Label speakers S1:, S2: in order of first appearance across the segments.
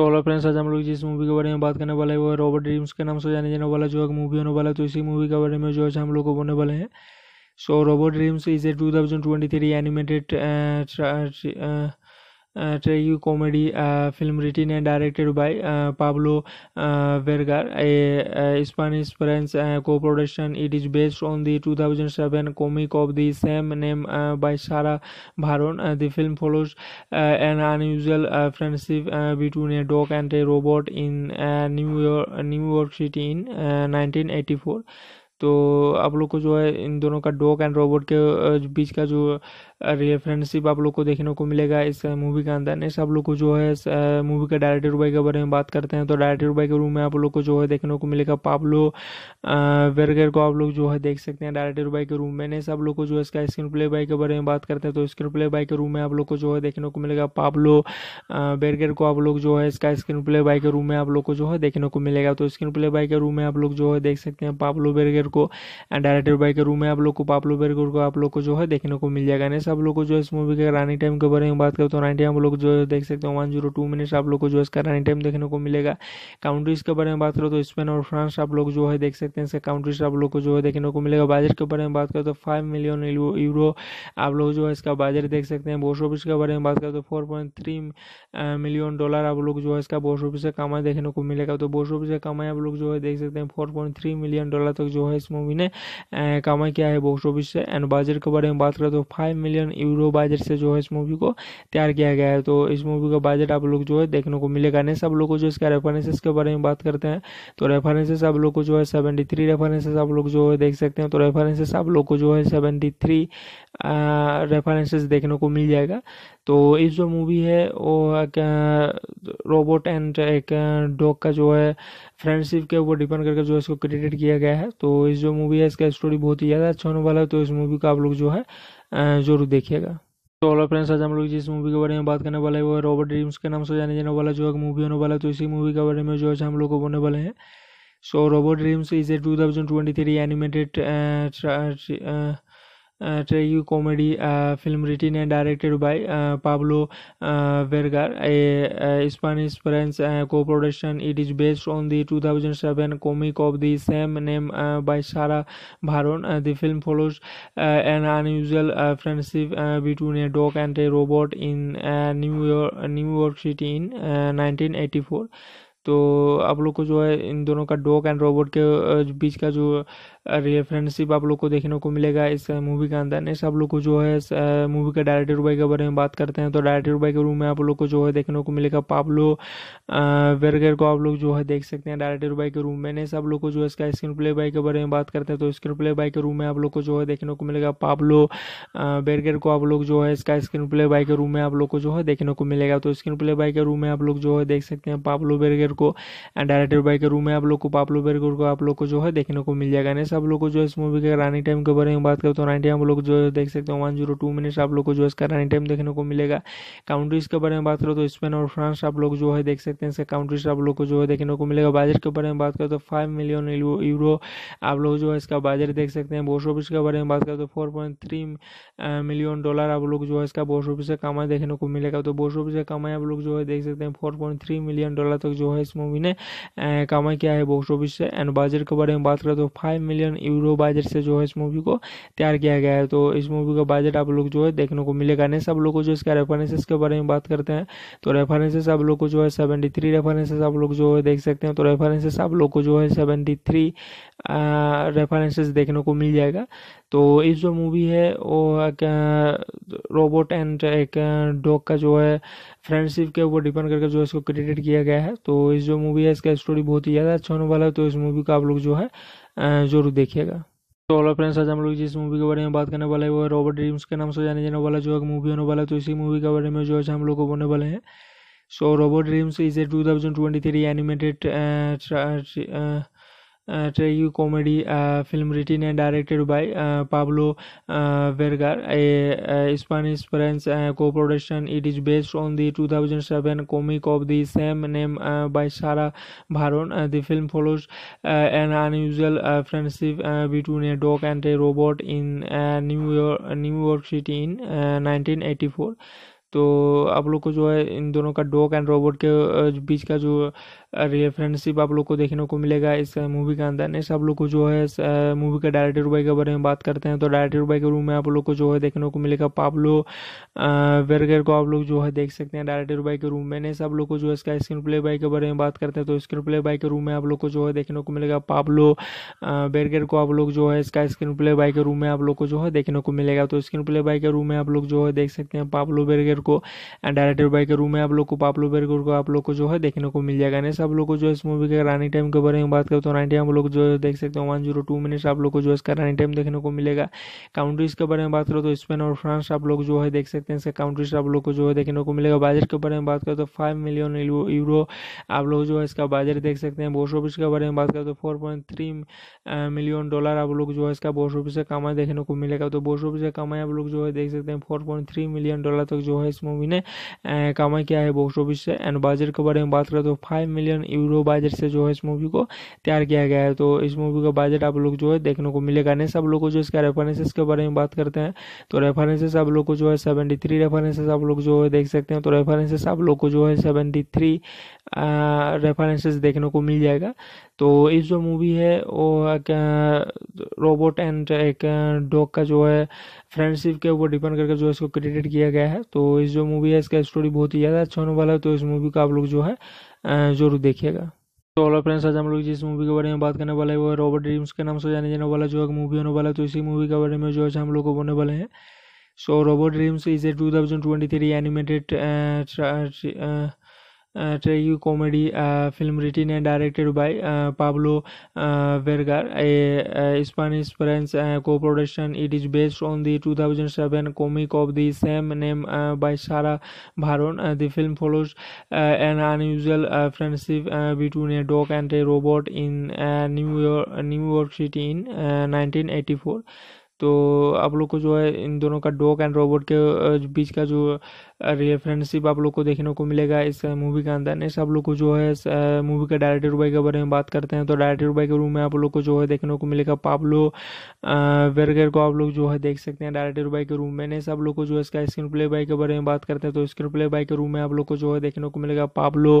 S1: तो hello friends आज हम लोग जिस मूवी के बारे में बात करने वाले हैं वो है रॉबर्ट ड्रीम्स के नाम से जाने जाने वाला जो एक मूवी होने वाला है तो इसी मूवी के बारे में जो है हम लोग को बोलने वाले हैं so Robot Dreams is a two thousand twenty three animated tragicomedy uh, film written and directed by uh, Pablo uh, Vergar, a, a Spanish French co production. It is based on the 2007 comic of the same name by Sarah Baron. the film follows an unusual friendship between a dog and a robot in New, York, New York City in 1984. तो आप लोग को जो है इन दोनों का dog and robot के बीच का जो रेफरेंसिप आप लोग को देखने को मिलेगा इस मूवी के अंदर नेक्स्ट आप लोग को जो है मूवी के डायरेक्टर भाई के बारे में बात करते हैं तो डायरेक्टर भाई के रूम में आप लोग को जो है देखने को मिलेगा पाब्लो वेरगर को आप लोग जो है देख सकते हैं डायरेक्टर भाई के रूम में नेक्स्ट आप लोग को जो है इसका स्क्रीन प्ले बाई के बारे में बात करते हैं तो स्क्रीन प्ले बाई के रूम में आप लोग को जो है देखने को मिलेगा पाब्लो वेरगर को आप लोग जो है इसका स्क्रीन प्ले बाई के रूम में आप लोग को जो है देखने को मिलेगा तो स्क्रीन प्ले बाई के रूम में आप लोग जो है देख सकते हैं पाब्लो बेरगर को एंड डायरेक्टर बाई के रूम में आप लोग को पाब्लो बेरगर को आप लोग को जो है देखने को मिल जाएगा आप लोग को जो है इस मूवी के रनिंग टाइम के बारे में बात करें तो रनिंग टाइम आप लोग जो है देख सकते हो वन जीरो टू मिनट्स आप लोग को जो है इसका रनिंग टाइम देखने को मिलेगा काउंट्रीज के बारे में बात करो तो स्पेन और फ्रांस आप लोग जो है देख सकते हैं इसका काउंट्रीज आप लोग को जो है देखने को मिलेगा बजट के बारे में बात करें तो फाइव मिलियन यूरो आप लोग जो है इसका बजट देख सकते हैं बोस ऑफिस के बारे में बात करें तो four point three million dollar आप लोग जो है इसका बोस ऑफिस से कमाई देखने को मिलेगा तो बोस ऑफिस से कमाई आप लोग जो है देख सकते हैं four point three million dollar तक जो है इस मूवी ने कमाई किया है बॉक्स ऑफिस से एंड बजट के बारे में बात करें तो five million million euro budget से जो है इस मूवी को तैयार किया गया है तो इस मूवी का बजट आप लोग जो है देखने को मिलेगा नहीं सब लोग को जो इसका रेफरेंसेस के बारे में बात करते हैं तो रेफरेंसेस आप लोग को जो है सेवेंटी थ्री रेफरेंसेस आप लोग जो है देख सकते हैं तो रेफरेंसेस आप लोग को जो है सेवेंटी थ्री रेफरेंसेस देखने को मिल जाएगा तो इस जो मूवी है वो एक रोबोट एंड एक डॉग का जो है फ्रेंडशिप के ऊपर डिपेंड करके जो है इसको क्रेडिट किया गया है तो इस जो मूवी है इसका स्टोरी बहुत ही ज़्यादा अच्छा होने वाला है तो इस मूवी का आप लोग जो है जरूर देखिएगा तो ऑल फ्रेंड्स आज हम लोग जिस मूवी के बारे में बात करने वाले हैं वो है रॉबर्ट ड्रीम्स के नाम से जाने जाने वाला जो एक मूवी होने वाला है तो इसी मूवी के बारे में जो है हम लोग को बोलने वाले हैं so Robot Dreams is a two thousand twenty three animated tragedy comedy film written and directed by Pablo Vergar, a, a Spanish-French co-production. It is based on the 2007 comic of the same name by Sarah Baron. the film follows an unusual friendship between a dog and a robot in New York, New York City in 1984. तो आप लोग को जो है इन दोनों का dog and robot के बीच का जो रेफरेंसिप आप लोग को देखने को मिलेगा इस मूवी के अंदर नेक्स्ट आप लोग को जो है मूवी के डायरेक्टर भाई के बारे में बात करते हैं तो डायरेक्टर भाई के रूम में आप लोग को जो है देखने को मिलेगा पाब्लो वेरगर को आप लोग जो है देख सकते हैं डायरेक्टर भाई के रूम में नेक्स्ट आप लोग को जो है इसका स्क्रीन प्ले बाई के बारे में बात करते हैं तो स्क्रीन प्ले बाई के रूम में आप लोग को जो है देखने को मिलेगा पाब्लो वेरगर को आप लोग जो है इसका स्क्रीन प्ले बाई के रूम में आप लोग को जो है देखने को मिलेगा तो स्क्रीन प्ले बाई के रूम में आप लोग जो है देख सकते हैं पाब्लो बेरगर को डायरेक्टर बाई के रूम में आप लोग को पाब्लो बेरगर को आप लोग को जो है देखने को मिल जाएगा गाइस आप लोग को जो इस मूवी के रनिंग टाइम के बारे में बात करें तो रनिंग टाइम आप लोग जो देख सकते हो वन जीरो टू मिनट्स आप लोग को जो इसका रनिंग टाइम देखने को मिलेगा काउंट्रीज के बारे में बात करो तो स्पेन और फ्रांस आप लोग जो है देख सकते हैं इसका काउंट्रीज आप लोग को जो है देखने को मिलेगा बाजट के बारे में बात करें तो फाइव मिलियन यूरो आप लोग जो है इसका बाजट देख सकते हैं बोस ऑफिस के बारे में बात करें तो four point three million dollar आप लोग जो है इसका बोस ऑफिस से कमाई देखने को मिलेगा तो बोस ऑफिस का कमाई आप लोग जो है देख सकते हैं four point three million dollar तक जो है इस मूवी ने कमाई किया है बॉक्स ऑफिस से एंड बजट के बारे में बात करें तो five million million euro budget से जो है इस मूवी को तैयार किया गया है तो इस मूवी का बजट आप लोग जो है देखने को मिलेगा नहीं सब लोग को जो इसका रेफरेंसेस के बारे में बात करते हैं तो रेफरेंसेस आप लोग को जो है सेवेंटी थ्री रेफरेंसेस आप लोग जो है देख सकते हैं तो रेफरेंसेस आप लोग को जो है सेवेंटी थ्री रेफरेंसेस देखने को मिल जाएगा तो इस जो मूवी है वो एक रोबोट एंड एक डॉग का जो है फ्रेंडशिप के ऊपर डिपेंड करके जो है इसको क्रेडिट किया गया है तो इस जो मूवी है इसका स्टोरी बहुत ही ज़्यादा अच्छा होने वाला है तो इस मूवी का आप लोग जो है जरूर देखिएगा तो ऑल फ्रेंड्स आज हम लोग जिस मूवी के बारे में बात करने वाले हैं वो है रॉबर्ट ड्रीम्स के नाम से जाने जाने वाला जो एक मूवी होने वाला है तो इसी मूवी के बारे में जो है हम लोग को बोलने वाले हैं so Robot Dreams is a two thousand twenty three animated tragedy comedy film written and directed by Pablo Vergar, a, a Spanish French co production. It is based on the 2007 comic of the same name by Sarah Baron. the film follows an unusual friendship between a dog and a robot in New, York, New York City in 1984. तो आप लोग को जो है इन दोनों का dog and robot के बीच का जो रेफरेंसशिप आप लोग को देखने को मिलेगा इस मूवी के अंदर नेक्स्ट आप लोग को जो है मूवी के डायरेक्टर बाई के बारे में बात करते हैं तो डायरेक्टर बाई के रूम में आप लोग को जो है देखने को मिलेगा पाब्लो वेरगर को आप लोग जो है देख सकते हैं डायरेक्टर बाई के रूम में नेक्स्ट आप लोग को जो है इसका स्क्रीन प्ले बाई के बारे में बात करते हैं तो स्क्रीन प्ले बाई के रूम में आप लोग को जो है देखने को मिलेगा पाब्लो बेरगेर को आप लोग जो है इसका स्क्रीन प्ले बाई के रूम में आप लोग को जो है देखने को मिलेगा तो स्क्रीन प्ले बाई के रूम में आप लोग जो है देख सकते हैं पाब्लो बेरगर को एंड डायरेक्टर बाई के रूम में आप लोग को पाब्लो बेरगर को आप लोग को जो है देखने को मिल जाएगा आप लोग को जो है इस मूवी के रानी टाइम के बारे में बात करें तो रानी टाइम तो आप लोग जो है देख सकते हैं वन जीरो टू मिनट्स आप लोग को जो है इसका रानी टाइम देखने को मिलेगा काउंट्रीज के बारे में बात करो तो स्पेन और फ्रांस आप लोग जो है देख सकते हैं इसका काउंट्रीज आप लोग को जो है देखने को मिलेगा बजट के बारे में बात करें तो फाइव मिलियन यूरो आप लोग जो है इसका बजट देख सकते हैं बॉक्स ऑफिस के बारे में बात करें तो four point three million dollar आप लोग जो है इसका बॉक्स ऑफिस से कमाई देखने को मिलेगा तो बॉक्स ऑफिस से कमाई आप लोग जो है देख सकते हैं four point three million dollar तक जो है इस मूवी ने कमाई किया है बॉक्स ऑफिस से एंड बजट के बारे में बात करें तो five million million euro budget से जो है इस मूवी को तैयार किया गया है तो इस मूवी का बजट आप लोग जो है देखने को मिलेगा नहीं सब लोग को जो इसका रेफरेंसेस के बारे में बात करते हैं तो रेफरेंसेस आप लोग को जो है सेवेंटी थ्री रेफरेंसेस आप लोग जो है देख सकते हैं तो रेफरेंसेस आप लोग को जो है सेवेंटी थ्री रेफरेंसेस देखने को मिल जाएगा तो इस जो मूवी है वो रोबोट एंड एक डॉग का जो है फ्रेंडशिप के ऊपर डिपेंड करके जो है इसको क्रेडिट किया गया है तो इस जो मूवी है इसका स्टोरी बहुत ही ज़्यादा अच्छा होने वाला है तो इस मूवी का आप लोग जो है जरूर देखिएगा तो ऑल फ्रेंड्स आज हम लोग जिस मूवी के बारे में बात करने वाले हैं वो रॉबर्ट ड्रीम्स के नाम से जाने जाने वाला जो एक मूवी होने वाला है तो इसी मूवी के बारे में जो है हम लोग को बोलने वाले हैं so Robot Dreams is a two thousand twenty three animated tragicomedy uh, film written and directed by uh, Pablo uh, Vergar, a, a Spanish French co production. It is based on the 2007 comic of the same name by Sarah Baron. the film follows an unusual friendship between a dog and a robot in New, York, New York City in 1984. तो आप लोग को जो है इन दोनों का dog and robot के बीच का जो रेफरेंसिप आप लोग को देखने को मिलेगा इस मूवी के अंदर नेक्स्ट आप लोग को जो है मूवी के डायरेक्टर भाई के बारे में बात करते हैं तो डायरेक्टर भाई के रूम में आप लोग को जो है देखने को मिलेगा पाब्लो वेरगर को आप लोग जो है देख सकते हैं डायरेक्टर भाई के रूम में नेक्स्ट आप लोग को जो है इसका स्क्रीन प्ले बाई के बारे में बात करते हैं तो स्क्रीन प्ले बाई के रूम में आप लोग को जो है देखने को मिलेगा पाब्लो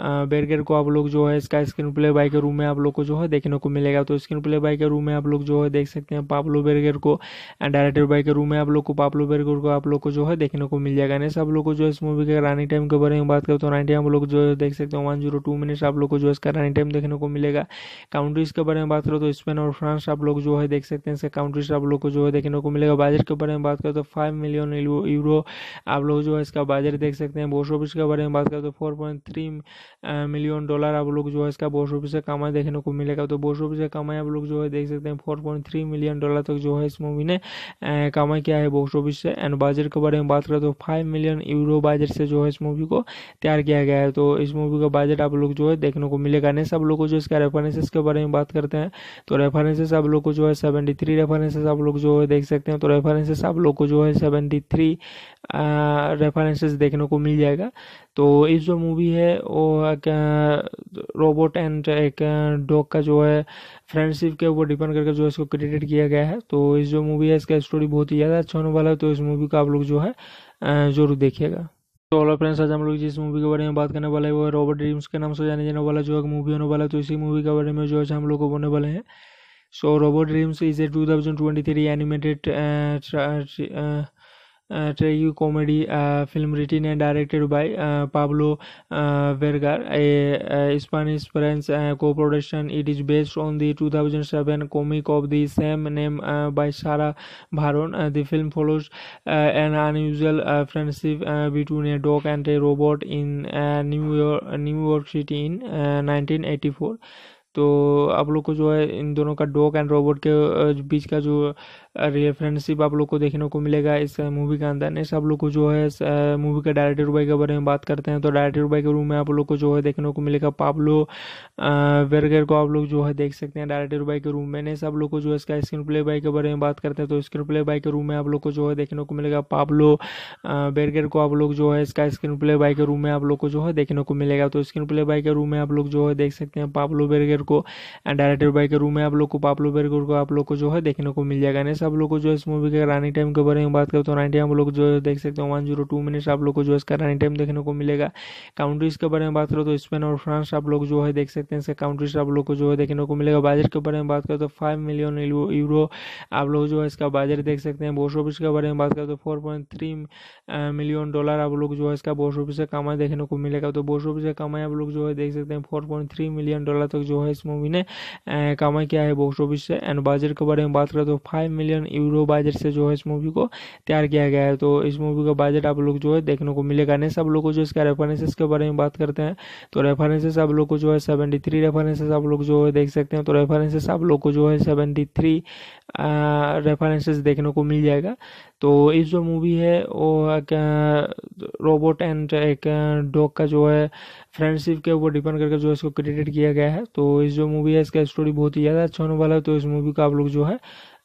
S1: वेरगर को आप लोग जो है इसका स्क्रीन प्ले बाई के रूम में आप लोग को जो है देखने को मिलेगा तो स्क्रीन प्ले बाई के रूम में आप लोग जो है देख सकते हैं पाब्लो वर्गर को एंड डायरेक्टर बाई के रूम में आप लोग को पाब्लो वर्गर को आप लोग को जो है देखने को मिल जाएगा नेक्स्ट आप लोग को जो है इस मूवी के रनिंग टाइम के बारे में बात करें तो रनिंग टाइम आप लोग जो है देख सकते हो वन जीरो टू मिनट्स आप लोग को जो है इसका रनिंग टाइम देखने को मिलेगा काउंट्रीज के बारे में बात करो तो स्पेन और फ्रांस आप लोग जो है देख सकते हैं इसका काउंट्रीज आप लोग को जो है देखने को मिलेगा बजट के बारे में बात करें तो फाइव मिलियन यूरो आप लोग जो है इसका बजट देख सकते हैं बोस ऑफिस के बारे में बात करें तो four point three million dollar आप लोग जो है इसका बोस ऑफिस का कमाई देखने को मिलेगा तो बोस ऑफिस का कमाई आप लोग जो है देख सकते हैं four point three million dollar तक जो है इस मूवी ने कमाई किया है बॉक्स ऑफिस से एंड बजट के बारे में बात करें तो five million million euro budget से जो है इस मूवी को तैयार किया गया है तो इस मूवी का बजट आप लोग जो है देखने को मिलेगा नहीं सब लोग को जो इसका रेफरेंसेस के बारे में बात करते हैं तो रेफरेंसेस आप लोग को जो है सेवेंटी थ्री रेफरेंसेस आप लोग जो है देख सकते हैं तो रेफरेंसेस आप लोग को जो है सेवेंटी थ्री रेफरेंसेस देखने को मिल जाएगा तो इस जो मूवी है वो रोबोट एंड एक डॉग का जो है फ्रेंडशिप के ऊपर डिपेंड करके जो इसको क्रेडिट किया गया है तो इस जो मूवी है इसका स्टोरी बहुत ही ज़्यादा अच्छा होने वाला है तो इस मूवी का आप लोग जो है जरूर देखिएगा तो ऑल फ्रेंड्स आज हम लोग जिस मूवी के बारे में बात करने वाले हैं वो है रॉबर्ट ड्रीम्स के नाम से जाने जाने वाला जो एक मूवी होने वाला है तो इसी मूवी के बारे में जो है हम लोग को बोलने वाले हैं so Robot Dreams is a two thousand twenty three animated tragedy comedy film written and directed by Pablo Vergar, a, a Spanish French co-production. It is based on the 2007 comic of the same name by Sarah Baron. the film follows an unusual friendship between a dog and a robot in New York, New York City in 1984. तो आप लोग को जो है इन दोनों का dog and robot के बीच का जो रेफरेंसिप आप लोग को देखने को मिलेगा इस मूवी के अंदर नेक्स्ट आप लोग को जो है मूवी के डायरेक्टर भाई के बारे में बात करते हैं तो डायरेक्टर भाई के रूम में आप लोग को जो है देखने को मिलेगा पाब्लो वेरगर को आप लोग जो है देख सकते हैं डायरेक्टर भाई के रूम में नेक्स्ट आप लोग को जो है इसका स्क्रीन प्ले बाई के बारे में बात करते हैं तो स्क्रीन प्ले बाई के रूम में आप लोग को जो है देखने को मिलेगा पाब्लो वेरगर को आप लोग जो है इसका स्क्रीन प्ले बाई के रूम में आप लोग को जो है देखने को मिलेगा तो स्क्रीन प्ले बाई के रूम में आप लोग जो है देख सकते हैं पाब्लो बेरगर को एंड डायरेक्टर बाई के रूम में आप लोग को पाब्लो बेरगर को आप लोग को जो है देखने को मिल जाएगा मिनट्स आप लोग को जो है इस मूवी के रानी टाइम के बारे में बात करें तो रनिंग टाइम आप लोग जो है देख सकते हो वन जीरो टू मिनट्स आप लोग को जो है इसका रानी टाइम देखने को मिलेगा काउंट्रीज के बारे में बात करो तो स्पेन और फ्रांस आप लोग जो है देख सकते हैं इसका काउंट्रीज आप लोग को जो है देखने को मिलेगा बजट के बारे में बात करें तो फाइव मिलियन यूरो आप लोग जो है इसका बजट देख सकते हैं बॉस ऑफिस के बारे में बात करें तो फोर मिलियन डॉलर आप लोग जो है इसका बॉस ऑफिस से कमाई देखने को मिलेगा तो बॉस ऑफिस से कमाई आप लोग जो है देख सकते हैं फोर मिलियन डॉलर तक जो है इस मूवी ने कमाई किया है बॉस ऑफिस से एंड बजट के बारे में बात करें तो फाइव मिलियन यूरो बजट से जो है इस मूवी को तैयार किया गया है तो इस मूवी का बजट आप लोग जो है देखने को मिलेगा नहीं सब लोग को जो इसका रेफरेंसेस के बारे में बात करते हैं तो रेफरेंसेस आप लोग को जो है सेवेंटी थ्री रेफरेंसेस आप लोग जो है देख सकते हैं तो रेफरेंसेस आप लोग को जो है सेवेंटी थ्री रेफरेंसेस देखने को मिल जाएगा तो इस जो मूवी है वो एक रोबोट एंड एक डॉग का जो है फ्रेंडशिप के ऊपर डिपेंड करके जो है इसको क्रिएटेड किया गया है तो इस जो मूवी है इसका स्टोरी बहुत ही ज़्यादा अच्छा होने वाला है तो इस मूवी का आप लोग जो है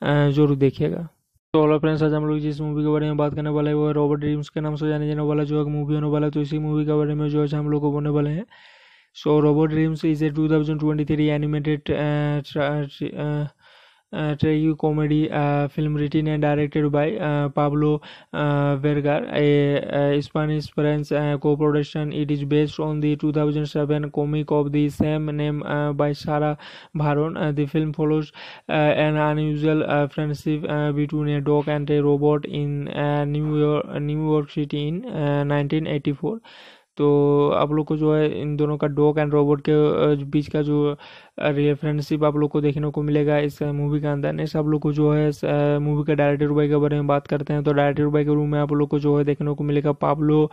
S1: जरूर देखिएगा तो ऑल फ्रेंड्स आज हम लोग जिस मूवी के बारे में बात करने वाले हैं वो रॉबर्ट ड्रीम्स के नाम से जाने जाने वाला जो एक मूवी होने वाला है तो इसी मूवी के बारे में जो है हम लोग को बोलने वाले हैं so Robot Dreams is a two thousand twenty three animated tragicomedy film written and directed by Pablo Berger a Spanish French co production it is based on the 2007 comic of the same name by Sarah Baron. the film follows an unusual friendship between a dog and a robot in New York New York City in 1984 तो आप लोग को जो है इन दोनों का dog and robot के बीच का जो रेफरेंसिप आप लोग को देखने को मिलेगा इस मूवी के अंदर नेक्स्ट आप लोग को जो है मूवी के डायरेक्टर बाई के बारे में बात करते हैं तो डायरेक्टर बाई के रूम में आप लोग को जो है देखने को मिलेगा पाब्लो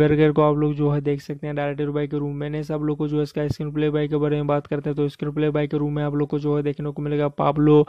S1: वेरगर को आप लोग जो है देख सकते हैं डायरेक्टर बाई के रूम में नेक्स्ट आप लोग को जो है इसका स्क्रीन प्ले बाई के बारे में बात करते हैं तो स्क्रीन प्ले बाई के रूम में आप लोग को जो है देखने को मिलेगा पाब्लो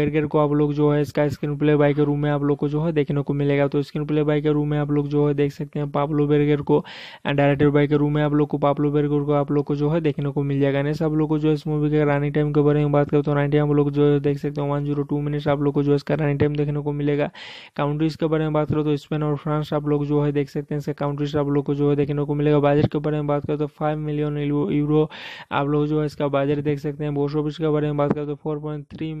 S1: वेरगर को आप लोग जो है इसका स्क्रीन प्ले बाई के रूम में आप लोग को जो है देखने को मिलेगा तो स्क्रीन प्ले बाई के रूम में आप लोग जो है देख सकते हैं पाब्लो बेरगर को एंड डायरेक्टर बाई के रूम में आप लोग को पाब्लो बेरगर को आप लोग को जो है देखने को मिल जाएगा आप लोग को जो है इस मूवी के रनिंग टाइम के बारे में बात करें तो रनिंग टाइम आप लोग जो है देख सकते हैं वन जीरो टू मिनट्स आप लोग को जो है इसका रनिंग टाइम देखने को मिलेगा काउंट्रीज के बारे में बात करो तो स्पेन और फ्रांस आप लोग जो है देख सकते हैं इसका काउंट्रीज आप लोग को जो है देखने को मिलेगा बजट के बारे में बात करें तो फाइव मिलियन यूरो आप लोग जो है इसका बजट देख सकते हैं बोस ऑफिस के बारे में बात करें तो four point three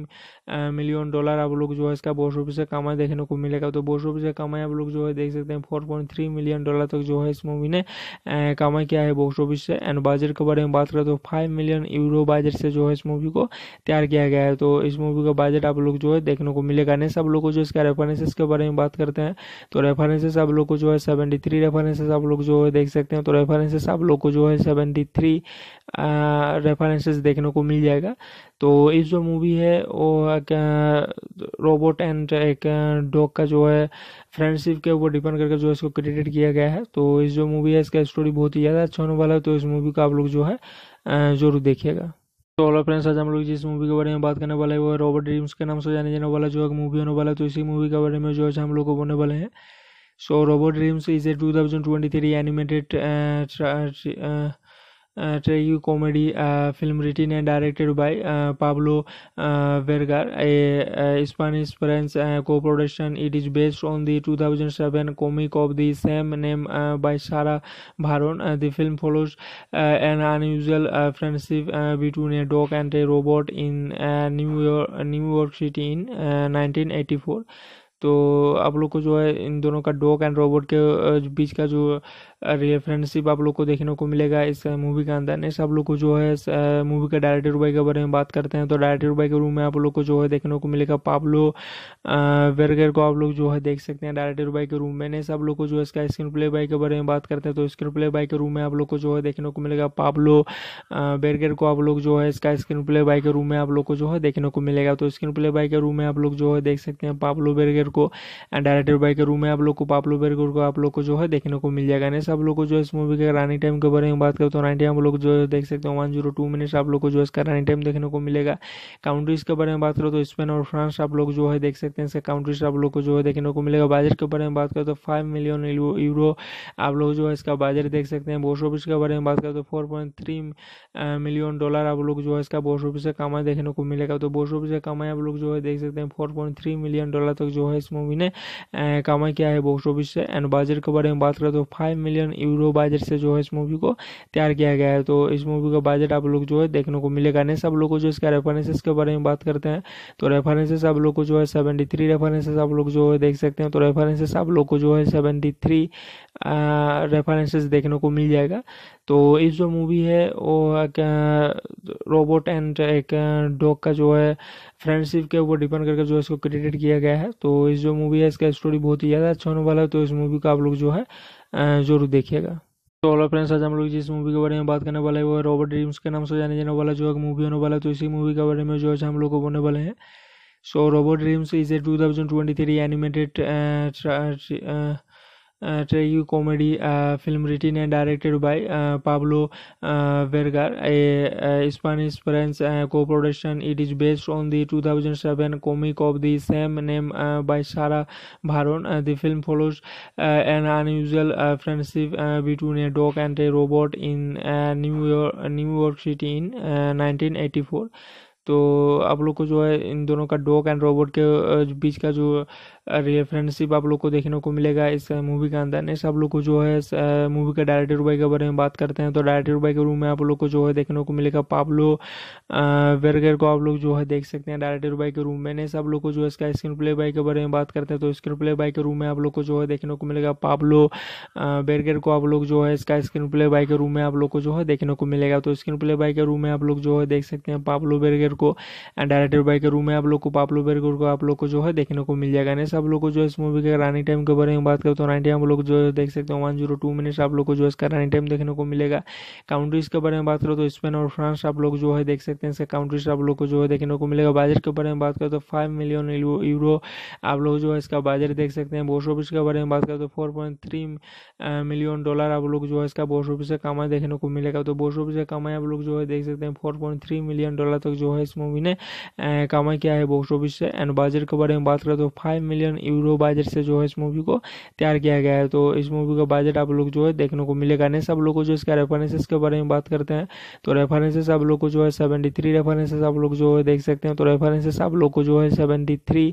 S1: million dollar आप लोग जो है इसका बोस ऑफिस का कमाई देखने को मिलेगा तो बोस ऑफिस का कमाई आप लोग जो है देख सकते हैं four point three million dollar तक जो है इस मूवी ने कमाई किया है बॉक्स ऑफिस से एंड बजट के बारे में बात करें तो five million million euro budget से जो है इस मूवी को तैयार किया गया है तो इस मूवी का बजट आप लोग जो है देखने को मिलेगा नहीं सब लोग को जो इसका रेफरेंसेस के बारे में बात करते हैं तो रेफरेंसेस आप लोग को जो है सेवेंटी थ्री रेफरेंसेस आप लोग जो है देख सकते हैं तो रेफरेंसेस आप लोग को जो है सेवेंटी थ्री रेफरेंसेस देखने को मिल जाएगा तो इस जो मूवी है वो रोबोट एंड एक डॉग का जो है फ्रेंडशिप के ऊपर डिपेंड करके जो है इसको क्रेडिट किया गया है तो इस जो मूवी है इसका स्टोरी बहुत ही ज़्यादा अच्छा होने वाला है तो इस मूवी का आप लोग जो है जरूर देखिएगा तो हेलो फ्रेंड्स आज हम लोग जिस मूवी के बारे में बात करने वाले हैं वो रॉबर्ट ड्रीम्स के नाम से जाने जाने वाला जो एक मूवी होने वाला है तो इसी मूवी के बारे में जो है हम लोग को बोलने वाले हैं so Robot Dreams is a two thousand twenty three animated tragicomedy uh, film written and directed by uh, Pablo uh, Vergar, a, a Spanish French co production. It is based on the 2007 comic of the same name by Sarah Baron. the film follows an unusual friendship between a dog and a robot in New, York, New York City in 1984. तो आप लोग को जो है इन दोनों का dog and robot के बीच का जो रेफरेंसिप आप लोग को देखने को मिलेगा इस मूवी के अंदर नेक्स्ट आप लोग को जो है मूवी के डायरेक्टर बाई के बारे में बात करते हैं तो डायरेक्टर बाई के रूम में आप लोग को जो है देखने को मिलेगा पाब्लो वेरगर को आप लोग जो है देख सकते हैं डायरेक्टर बाई के रूम में नेक्स्ट आप लोग को जो है इसका स्क्रीन प्ले बाई के बारे में बात करते हैं तो स्क्रीन प्ले बाई के रूम में आप लोग को जो है देखने को मिलेगा पाब्लो वेरगर को आप लोग जो है इसका स्क्रीन प्ले बाई के रूम में आप लोग को जो है देखने को मिलेगा तो स्क्रीन प्ले बाई के रूम में आप लोग जो है देख सकते हैं पाब्लो बेरगर को डायरेक्टर बाई के रूम में आप लोग को पाब्लो बेरगर को आप लोग को जो है देखने को मिल जाएगा नेक्स्ट आप लोग को जो इस मूवी के रनिंग टाइम के बारे में बात करें तो रनिंग टाइम आप लोग जो देख सकते हो वन जीरो टू मिनट्स आप लोग को जो इसका रनिंग टाइम देखने को मिलेगा काउंट्रीज के बारे में बात करो तो स्पेन और फ्रांस आप लोग जो है देख सकते हैं इसका काउंट्रीज आप लोग को जो है देखने को मिलेगा बाजट के बारे में बात करें तो फाइव मिलियन यूरो आप लोग जो है इसका बाजट देख सकते हैं बोस ऑफिस के बारे में बात करें तो four point three million dollar आप लोग जो है इसका बोस ऑफिस से कमाई देखने को मिलेगा तो बोस ऑफिस से कमाई आप लोग जो है देख सकते हैं फोर मिलियन डॉलर तक जो है इस मूवी ने कमाई किया है बॉक्स ऑफिस से एंड बजट के बारे में बात करें तो five million million euro budget से जो है इस मूवी को तैयार किया गया है तो इस मूवी का बजट आप लोग जो है देखने को मिलेगा नहीं सब लोग को जो इसका रेफरेंसेस के बारे में बात करते हैं तो रेफरेंसेस आप लोग को जो है सेवेंटी थ्री रेफरेंसेस आप लोग जो है देख सकते हैं तो रेफरेंसेस आप लोग को जो है सेवेंटी थ्री रेफरेंसेस देखने को मिल जाएगा तो इस जो मूवी है वो रोबोट एंड एक डॉग का जो है फ्रेंडशिप के ऊपर डिपेंड करके जो इसको क्रेडिट किया गया है तो इस जो मूवी है इसका स्टोरी बहुत ही ज़्यादा अच्छा होने वाला है तो इस मूवी का आप लोग जो है जरूर देखिएगा तो ऑल फ्रेंड्स आज हम लोग जिस मूवी के बारे में बात करने वाले हैं वो है रॉबर्ट ड्रीम्स के नाम से जाने जाने वाला जो एक मूवी होने वाला है तो इसी मूवी के बारे में जो है हम लोग को बोलने वाले हैं so Robot Dreams is a two thousand twenty three animated tragicomedy film written and directed by Pablo Berger a Spanish French co production it is based on the two thousand seven comic of the same name by Sara Varon the film follows an unusual friendship between a dog and a robot in New York New York City in nineteen eighty four তো আপলোক কো জো হ্যায় ইন দোনো কা dog and robot কে বিচ रेफरेंसशिप आप लोग को देखने को मिलेगा इस मूवी के अंदर नेक्स्ट आप लोग को जो है मूवी के डायरेक्टर भाई के बारे में बात करते हैं तो डायरेक्टर भाई के रूम में आप लोग को जो है देखने को मिलेगा पाब्लो वेरगर को आप लोग जो है देख सकते हैं डायरेक्टर भाई के रूम में नेक्स्ट आप लोग को जो है इसका स्क्रीन प्ले बाई के बारे में बात करते हैं तो स्क्रीन प्ले बाई के रूम में आप लोग को जो है देखने को मिलेगा पाब्लो वेरगर को आप लोग जो है इसका स्क्रीन प्ले बाई के रूम में आप लोग को जो है देखने को मिलेगा तो स्क्रीन प्ले बाई के रूम में आप लोग जो है देख सकते हैं पाब्लो बेरगर को एंड डायरेक्टर बाई के रूम में आप लोग को पाब्लो बेरगर को आप लोग को जो है देखने को मिल जाएगा मिनट्स आप लोग को जो है इस मूवी के रानी टाइम के बारे में बात करें तो रनिंग टाइम आप लोग जो है देख सकते हो वन जीरो टू मिनट्स आप लोग को जो है इसका रानी टाइम देखने को मिलेगा काउंट्रीज के बारे में बात करो तो स्पेन और फ्रांस आप लोग जो है देख सकते हैं इसका काउंट्रीज आप लोग को जो है देखने को मिलेगा बजट के बारे में बात करें तो फाइव मिलियन यूरो आप लोग जो है इसका बजट देख सकते हैं बोस ऑफिस के बारे में बात करें तो four point three million dollar आप लोग जो है इसका बोस ऑफिस से कमाई देखने को मिलेगा तो बोस ऑफिस से कमाई आप लोग जो है देख सकते हैं four point three million dollar तक जो है इस मूवी ने कमाई किया है बॉक्स ऑफिस से एंड बजट के बारे में बात करें तो five million million euro budget से जो है इस मूवी को तैयार किया गया है तो इस मूवी का बजट आप लोग जो है देखने को मिलेगा नहीं सब लोग को जो इसका रेफरेंसेस के बारे में बात करते हैं तो रेफरेंसेस आप लोग को जो है सेवेंटी थ्री रेफरेंसेस आप लोग जो है देख सकते हैं तो रेफरेंसेस आप लोग को जो है सेवेंटी थ्री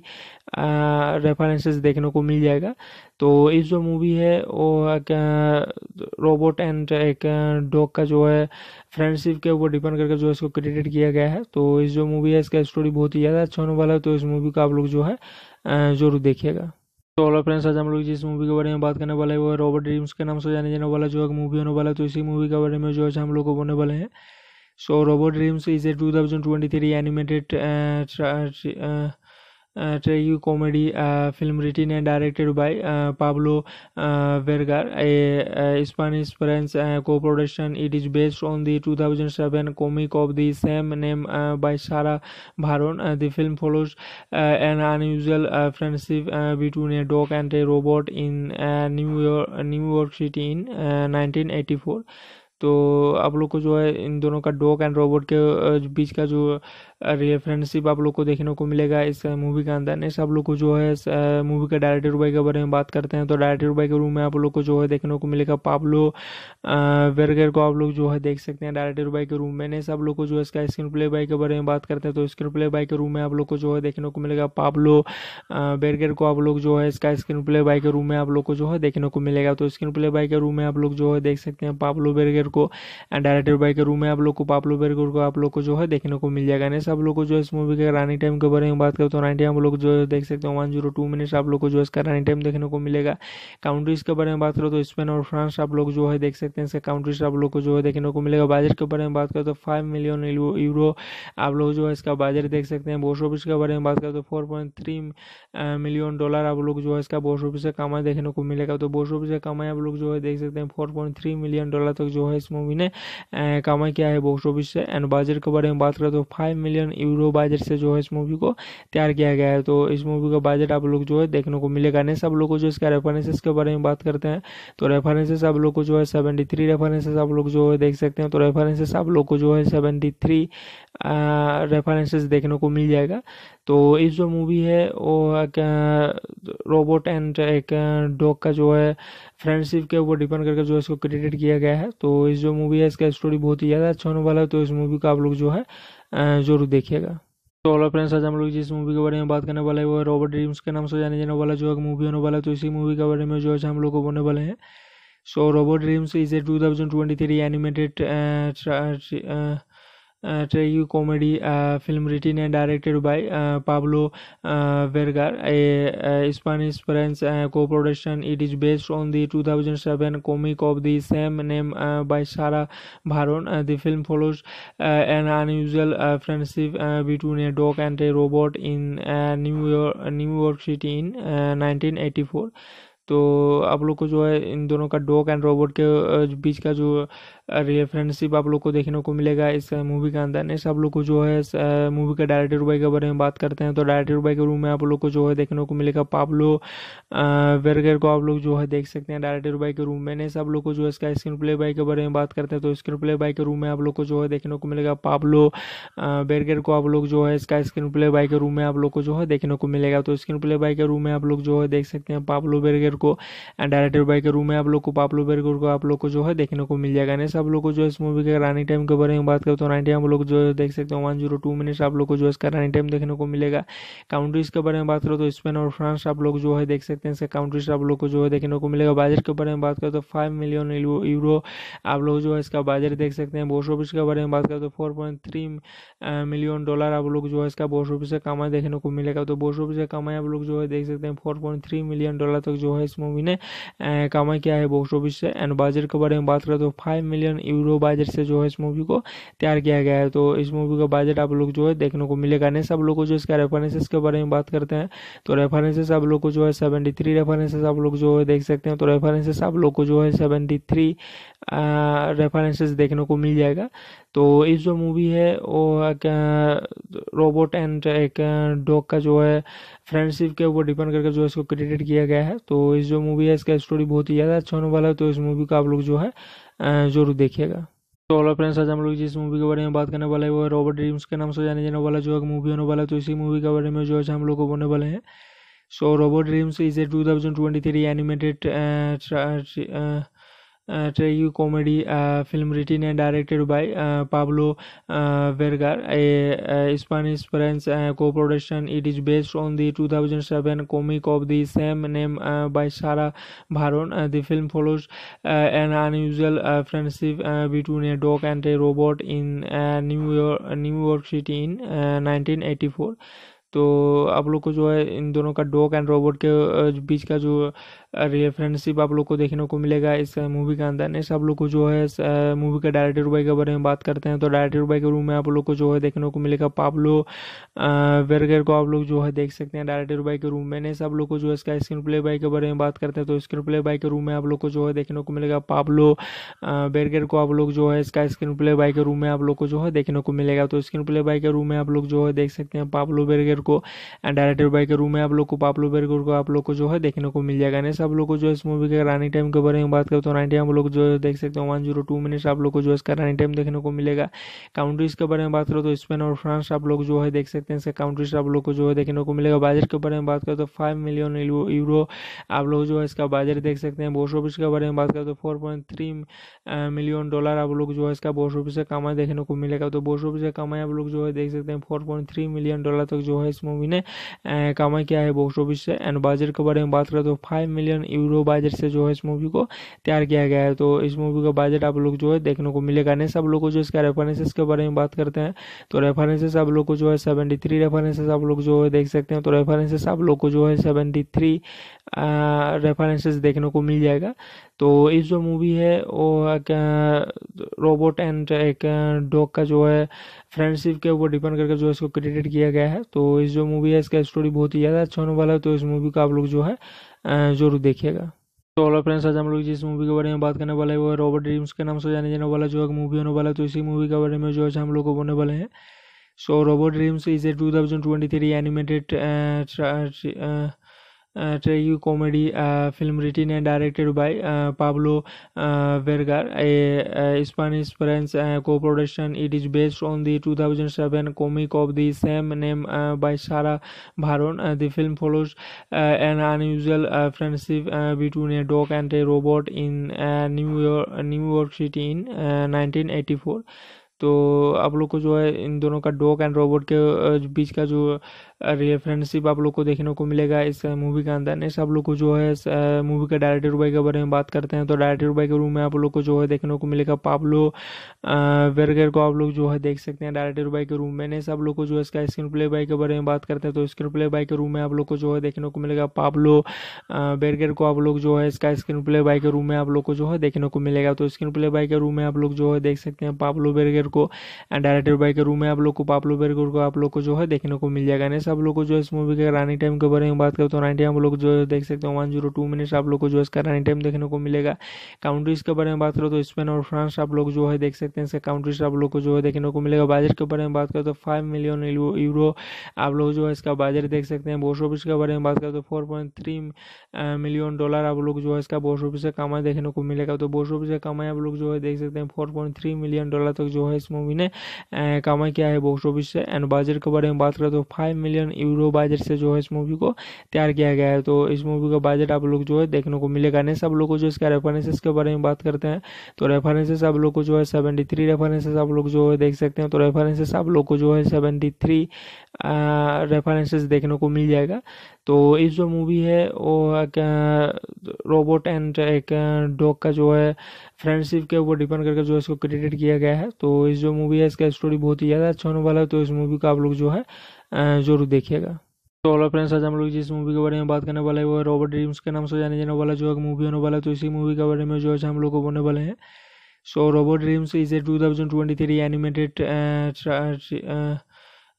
S1: रेफरेंसेस देखने को मिल जाएगा तो इस जो मूवी है वो रोबोट एंड एक डॉग का जो है फ्रेंडशिप के ऊपर डिपेंड करके जो है इसको क्रेडिट किया गया है तो इस जो मूवी है इसका स्टोरी बहुत ही ज़्यादा अच्छा होने वाला है तो इस मूवी का आप लोग जो है जरूर देखिएगा तो ऑल फ्रेंड्स आज हम लोग जिस मूवी के बारे में बात करने वाले हैं वो रॉबर्ट ड्रीम्स के नाम से जाने जाने वाला जो एक मूवी होने वाला है तो इसी मूवी के बारे में जो है हम लोग को बोलने वाले हैं so Robot Dreams is a two thousand twenty three animated tragedy comedy film written and directed by Pablo Vergar, a, a Spanish-French co-production. It is based on the 2007 comic of the same name by Sarah Baron. the film follows an unusual friendship between a dog and a robot in New York, New York City in 1984. तो आप लोग को जो है इन दोनों का dog and robot के बीच का जो रेफरेंसिप आप लोग को देखने को मिलेगा इस मूवी के अंदर नेक्स्ट आप लोग को जो है मूवी के डायरेक्टर भाई के बारे में बात करते हैं तो डायरेक्टर भाई के रूम में आप लोग को जो है देखने को मिलेगा पाब्लो वेरगर को आप लोग जो है देख सकते हैं डायरेक्टर भाई के रूम में नेक्स्ट आप लोग को जो है इसका स्क्रीन प्ले बाई के बारे में बात करते हैं तो स्क्रीन प्ले बाई के रूम में आप लोग को जो है देखने को मिलेगा पाब्लो वेरगर को आप लोग जो है इसका स्क्रीन प्ले बाई के रूम में आप लोग को जो है देखने को मिलेगा तो स्क्रीन प्ले बाई के रूम में आप लोग जो है देख सकते हैं पाब्लो बेरगर को एंड डायरेक्टर बाई के रूम में आप लोग को पाब्लो बेरगर को आप लोग को जो है देखने को मिल जाएगा आप लोग को जो है इस मूवी के रनिंग टाइम के बारे में बात करें तो रनिंग टाइम आप लोग जो है देख सकते हैं वन जीरो टू मिनट्स आप लोग को जो है इसका रनिंग टाइम देखने को मिलेगा काउंट्रीज के बारे में बात करो तो स्पेन और फ्रांस आप लोग जो है देख सकते हैं इसका काउंट्रीज आप लोग को जो है देखने को मिलेगा बजट के बारे में बात करें तो फाइव मिलियन यूरो आप लोग जो है इसका बजट देख सकते हैं बोस ऑफिस के बारे में बात करें तो four point three million dollar आप लोग जो है इसका बोस ऑफिस से कमाई देखने को मिलेगा तो बोस ऑफिस से कमाई आप लोग जो है देख सकते हैं four point three million dollar तक जो है इस मूवी ने कमाई किया है बॉक्स ऑफिस से एंड बजट के बारे में बात करें तो five million million euro budget से जो है इस मूवी को तैयार किया गया है तो इस मूवी का बजट आप लोग जो है देखने को मिलेगा नहीं सब लोग को जो इसका रेफरेंसेस के बारे में बात करते हैं तो रेफरेंसेस आप लोग को जो है सेवेंटी थ्री रेफरेंसेस आप लोग जो है देख सकते हैं तो रेफरेंसेस आप लोग को जो है सेवेंटी थ्री रेफरेंसेस देखने को मिल जाएगा तो इस जो मूवी है वो रोबोट एंड एक डॉग का जो है फ्रेंडशिप के ऊपर डिपेंड करके जो है इसको क्रेडिट किया गया है तो इस जो मूवी है इसका स्टोरी बहुत ही ज़्यादा अच्छा होने वाला है तो इस मूवी का आप लोग जो है जरूर देखिएगा तो ऑल फ्रेंड्स आज हम लोग जिस मूवी के बारे में बात करने वाले हैं वो है रॉबर्ट ड्रीम्स के नाम से जाने जाने वाला जो है मूवी होने वाला है तो इसी मूवी के बारे में जो है हम लोग को बोलने वाले हैं so Robot Dreams is a two thousand twenty three animated tragicomedy uh, film written and directed by uh, Pablo uh, Vergar, a, a Spanish French co production. It is based on the 2007 comic of the same name by Sarah Baron. the film follows an unusual friendship between a dog and a robot in New, York, New York City in 1984. तो आप लोग को जो है इन दोनों का dog and robot के बीच का जो रेफरेंसिप आप लोग को देखने को मिलेगा इस मूवी के अंदर नेक्स्ट आप लोग को जो है मूवी का डायरेक्टर भाई के बारे में बात करते हैं तो डायरेक्टर भाई के रूम में आप लोग को जो है देखने को मिलेगा पाब्लो वेरगर को आप लोग जो है देख सकते हैं डायरेक्टर भाई के रूम में ने सब लोग को जो है इसका स्क्रीन प्ले बाई के बारे में बात करते हैं तो स्क्रीन प्ले बाई के रूम में आप लोग को जो है देखने को मिलेगा पाब्लो वेरगर को आप लोग जो है इसका स्क्रीन प्ले बाई के रूम में आप लोग को जो है देखने को मिलेगा तो स्क्रीन प्ले बाई के रूम में आप लोग जो है देख सकते हैं पाब्लो बेरगर को एंड डायरेक्टर बाई के रूम में आप लोग को पाब्लो बेरगर को आप लोग को जो है देखने को मिल जाएगा नेक्स्ट आप लोग को जो है इस मूवी के रनिंग टाइम के बारे में बात करें तो रनिंग टाइम आप लोग जो है देख सकते हो वन जीरो टू मिनट्स आप लोग को जो है इसका रनिंग टाइम देखने को मिलेगा काउंट्रीज के बारे में बात करो तो स्पेन और फ्रांस आप लोग जो है देख सकते हैं इसका काउंट्रीज आप लोग को जो है देखने को मिलेगा बजट के बारे में बात करें तो फाइव मिलियन यूरो आप लोग जो है इसका बजट देख सकते हैं बोस ऑफिस के बारे में बात करें तो four point three million dollar आप लोग जो है इसका बोस ऑफिस का कमाई देखने को मिलेगा तो बोस ऑफिस का कमाई आप लोग जो है देख सकते हैं four point three million dollar तक जो है इस मूवी ने कमाई किया है बॉक्स ऑफिस से एंड बजट के बारे में बात करें तो five million million euro budget से जो है इस मूवी को तैयार किया गया है तो इस मूवी का बजट आप लोग जो है देखने को मिलेगा नहीं सब लोग को जो इसका रेफरेंसेस के बारे में बात करते हैं तो रेफरेंसेस आप लोग को जो है सेवेंटी थ्री रेफरेंसेस आप लोग जो है देख सकते हैं तो रेफरेंसेस आप लोग को जो है सेवेंटी थ्री रेफरेंसेस देखने को मिल जाएगा तो इस जो मूवी है वो रोबोट एंड एक डॉग का जो है फ्रेंडशिप के ऊपर डिपेंड करके जो इसको क्रेडिट किया गया है तो इस जो मूवी है इसका स्टोरी बहुत ही ज़्यादा अच्छा होने वाला है तो इस मूवी का आप लोग जो है जरूर देखिएगा तो ऑल फ्रेंड्स आज हम लोग जिस मूवी के बारे में बात करने वाले हैं वो है रॉबर्ट ड्रीम्स के नाम से जाने जाने वाला जो एक मूवी होने वाला है तो इसी मूवी के बारे में जो है हम लोग को बोलने वाले हैं so Robot Dreams is a two thousand twenty three animated tragedy comedy film written and directed by Pablo Vergar, a, a Spanish French co production. It is based on the 2007 comic of the same name by Sarah Baron. the film follows an unusual friendship between a dog and a robot in New, York, New York City in 1984. तो आप लोग को जो है इन दोनों का dog and robot के बीच का जो रेफरेंसशिप आप लोग को देखने को मिलेगा इस मूवी के अंदर नेक्स्ट आप लोग को जो है मूवी के डायरेक्टर बाई के बारे में बात करते हैं तो डायरेक्टर बाई के रूम में आप लोग को जो है देखने को मिलेगा पाब्लो वेरगर को आप लोग जो है देख सकते हैं डायरेक्टर बाई के रूम में नेक्स्ट आप लोग को जो है इसका स्क्रीन प्ले बाई के बारे में बात करते हैं तो स्क्रीन प्ले बाई के रूम में आप लोग को जो है देखने को मिलेगा पाब्लो वेरगर को आप लोग जो है इसका स्क्रीन प्ले बाई के रूम में आप लोग को जो है देखने को मिलेगा तो स्क्रीन प्ले बाई के रूम में आप लोग जो है देख सकते हैं पाब्लो बेरगर को एंड डायरेक्टर बाई के रूम में आप लोग को पाब्लो बेरगर को आप लोग को जो है देखने को मिल जाएगा गाइस आप लोग को जो है इस मूवी के रनिंग टाइम के बारे में बात करें तो रनिंग टाइम आप लोग जो है देख सकते हैं वन जीरो टू मिनट्स आप लोग को जो है इसका रनिंग टाइम देखने को मिलेगा काउंट्रीज के बारे में बात करो तो स्पेन और फ्रांस आप लोग जो है देख सकते हैं इसका काउंट्रीज आप लोग को जो है देखने को मिलेगा बजट के बारे में बात करें तो फाइव मिलियन यूरो आप लोग जो है इसका बजट देख सकते हैं बोस ऑफिस के बारे में बात करें तो four point three million dollar आप लोग जो है इसका बोस ऑफिस का कमाई देखने को मिलेगा तो बोस ऑफिस का कमाई आप लोग जो है देख सकते हैं four point three million dollar तक जो है इस मूवी ने कमाई किया है बॉक्स ऑफिस से एंड बजट के बारे में बात करें तो five million million euro budget से जो है इस मूवी को तैयार किया गया है तो इस मूवी का बजट आप लोग जो है देखने को मिलेगा नहीं सब लोग को जो इसका रेफरेंसेस के बारे में बात करते हैं तो रेफरेंसेस आप लोग को जो है सेवेंटी थ्री रेफरेंसेस आप लोग जो है देख सकते हैं तो रेफरेंसेस आप लोग को जो है सेवेंटी थ्री रेफरेंसेस देखने को मिल जाएगा तो इस जो मूवी है वो रोबोट एंड एक डॉग का जो है फ्रेंडशिप के ऊपर डिपेंड करके जो है इसको क्रेडिट किया गया है तो इस जो मूवी है इसका स्टोरी बहुत ही ज़्यादा अच्छा होने वाला है तो इस मूवी का आप लोग जो है जरूर देखिएगा तो ऑल फ्रेंड्स आज हम लोग जिस मूवी के बारे में बात करने वाले हैं वो रॉबर्ट ड्रीम्स के नाम से जाने जाने वाला जो एक मूवी होने वाला है तो इसी मूवी के बारे में जो है हम लोग को बोलने वाले हैं so Robot Dreams is a two thousand twenty three animated tragedy comedy film written and directed by Pablo Vergar, a, a Spanish-French co-production. It is based on the 2007 comic of the same name by Sarah Baron. the film follows an unusual friendship between a dog and a robot in New York, New York City in 1984. तो आप लोग को जो है इन दोनों का dog and robot के बीच का जो रेफरेंसिप आप लोग को देखने को मिलेगा इस मूवी के अंदर नेक्स्ट आप लोग को जो है मूवी के डायरेक्टर भाई के बारे में बात करते हैं तो डायरेक्टर भाई के रूम में आप लोग को जो है देखने को मिलेगा पाब्लो वेरगर को आप लोग जो है देख सकते हैं डायरेक्टर भाई के रूम में नेक्स्ट आप लोग को जो है इसका स्क्रीन प्ले बाई के बारे में बात करते हैं तो स्क्रीन प्ले बाई के रूम में आप लोग को जो है देखने को मिलेगा पाब्लो वेरगर को आप लोग जो है इसका स्क्रीन प्ले बाई के रूम में आप लोग को जो है देखने को मिलेगा तो स्क्रीन प्ले बाई के रूम में आप लोग जो है देख सकते हैं पाब्लो बेरगर को एंड डायरेक्टर बाई के रूम में आप लोग को पाब्लो बेरगर को आप लोग को जो है देखने को मिल जाएगा नेक्स्ट आप लोग को जो इस मूवी के रनिंग टाइम के बारे में बात करें तो रनिंग टाइम आप लोग जो देख सकते हो वन जीरो टू मिनट्स आप लोग को जो इसका रनिंग टाइम देखने को मिलेगा काउंट्रीज के बारे में बात करो तो स्पेन और फ्रांस आप लोग जो है देख सकते हैं इसका काउंट्रीज आप लोग को जो है देखने को मिलेगा बाजट के बारे में बात करें तो फाइव मिलियन यूरो आप लोग जो है इसका बाजट देख सकते हैं बोस ऑफिस के बारे में बात करें तो फोर मिलियन डॉलर आप लोग जो है इसका बोस ऑफिस से कमाई देखने को मिलेगा तो बोस ऑफिस से कमाई आप लोग जो है देख सकते हैं फोर मिलियन डॉलर तक जो है इस मूवी ने कमाई किया है बॉक्स ऑफिस से एंड बाजट के बारे में बात करें तो five million million euro budget से जो है इस मूवी को तैयार किया गया है तो इस मूवी का बजट आप लोग जो है देखने को मिलेगा नहीं सब लोग को जो इसका रेफरेंसेस के बारे में बात करते हैं तो रेफरेंसेस आप लोग को जो है सेवेंटी थ्री रेफरेंसेस आप लोग जो है देख सकते हैं तो रेफरेंसेस आप लोग को जो है सेवेंटी थ्री रेफरेंसेस देखने को मिल जाएगा तो इस जो मूवी है वो रोबोट एंड एक डॉग का जो है फ्रेंडशिप के ऊपर डिपेंड करके जो है इसको क्रेडिट किया गया है तो इस जो मूवी है इसका स्टोरी बहुत ही ज़्यादा अच्छा होने वाला है तो इस मूवी का आप लोग जो है जरूर देखिएगा तो ऑल फ्रेंड्स आज हम लोग जिस मूवी के बारे में बात करने वाले हैं वो है रॉबर्ट ड्रीम्स के नाम से जाने जाने वाला जो एक मूवी होने वाला है तो इसी मूवी के बारे में जो है हम लोग को बोलने वाले हैं so Robot Dreams is a two thousand twenty three animated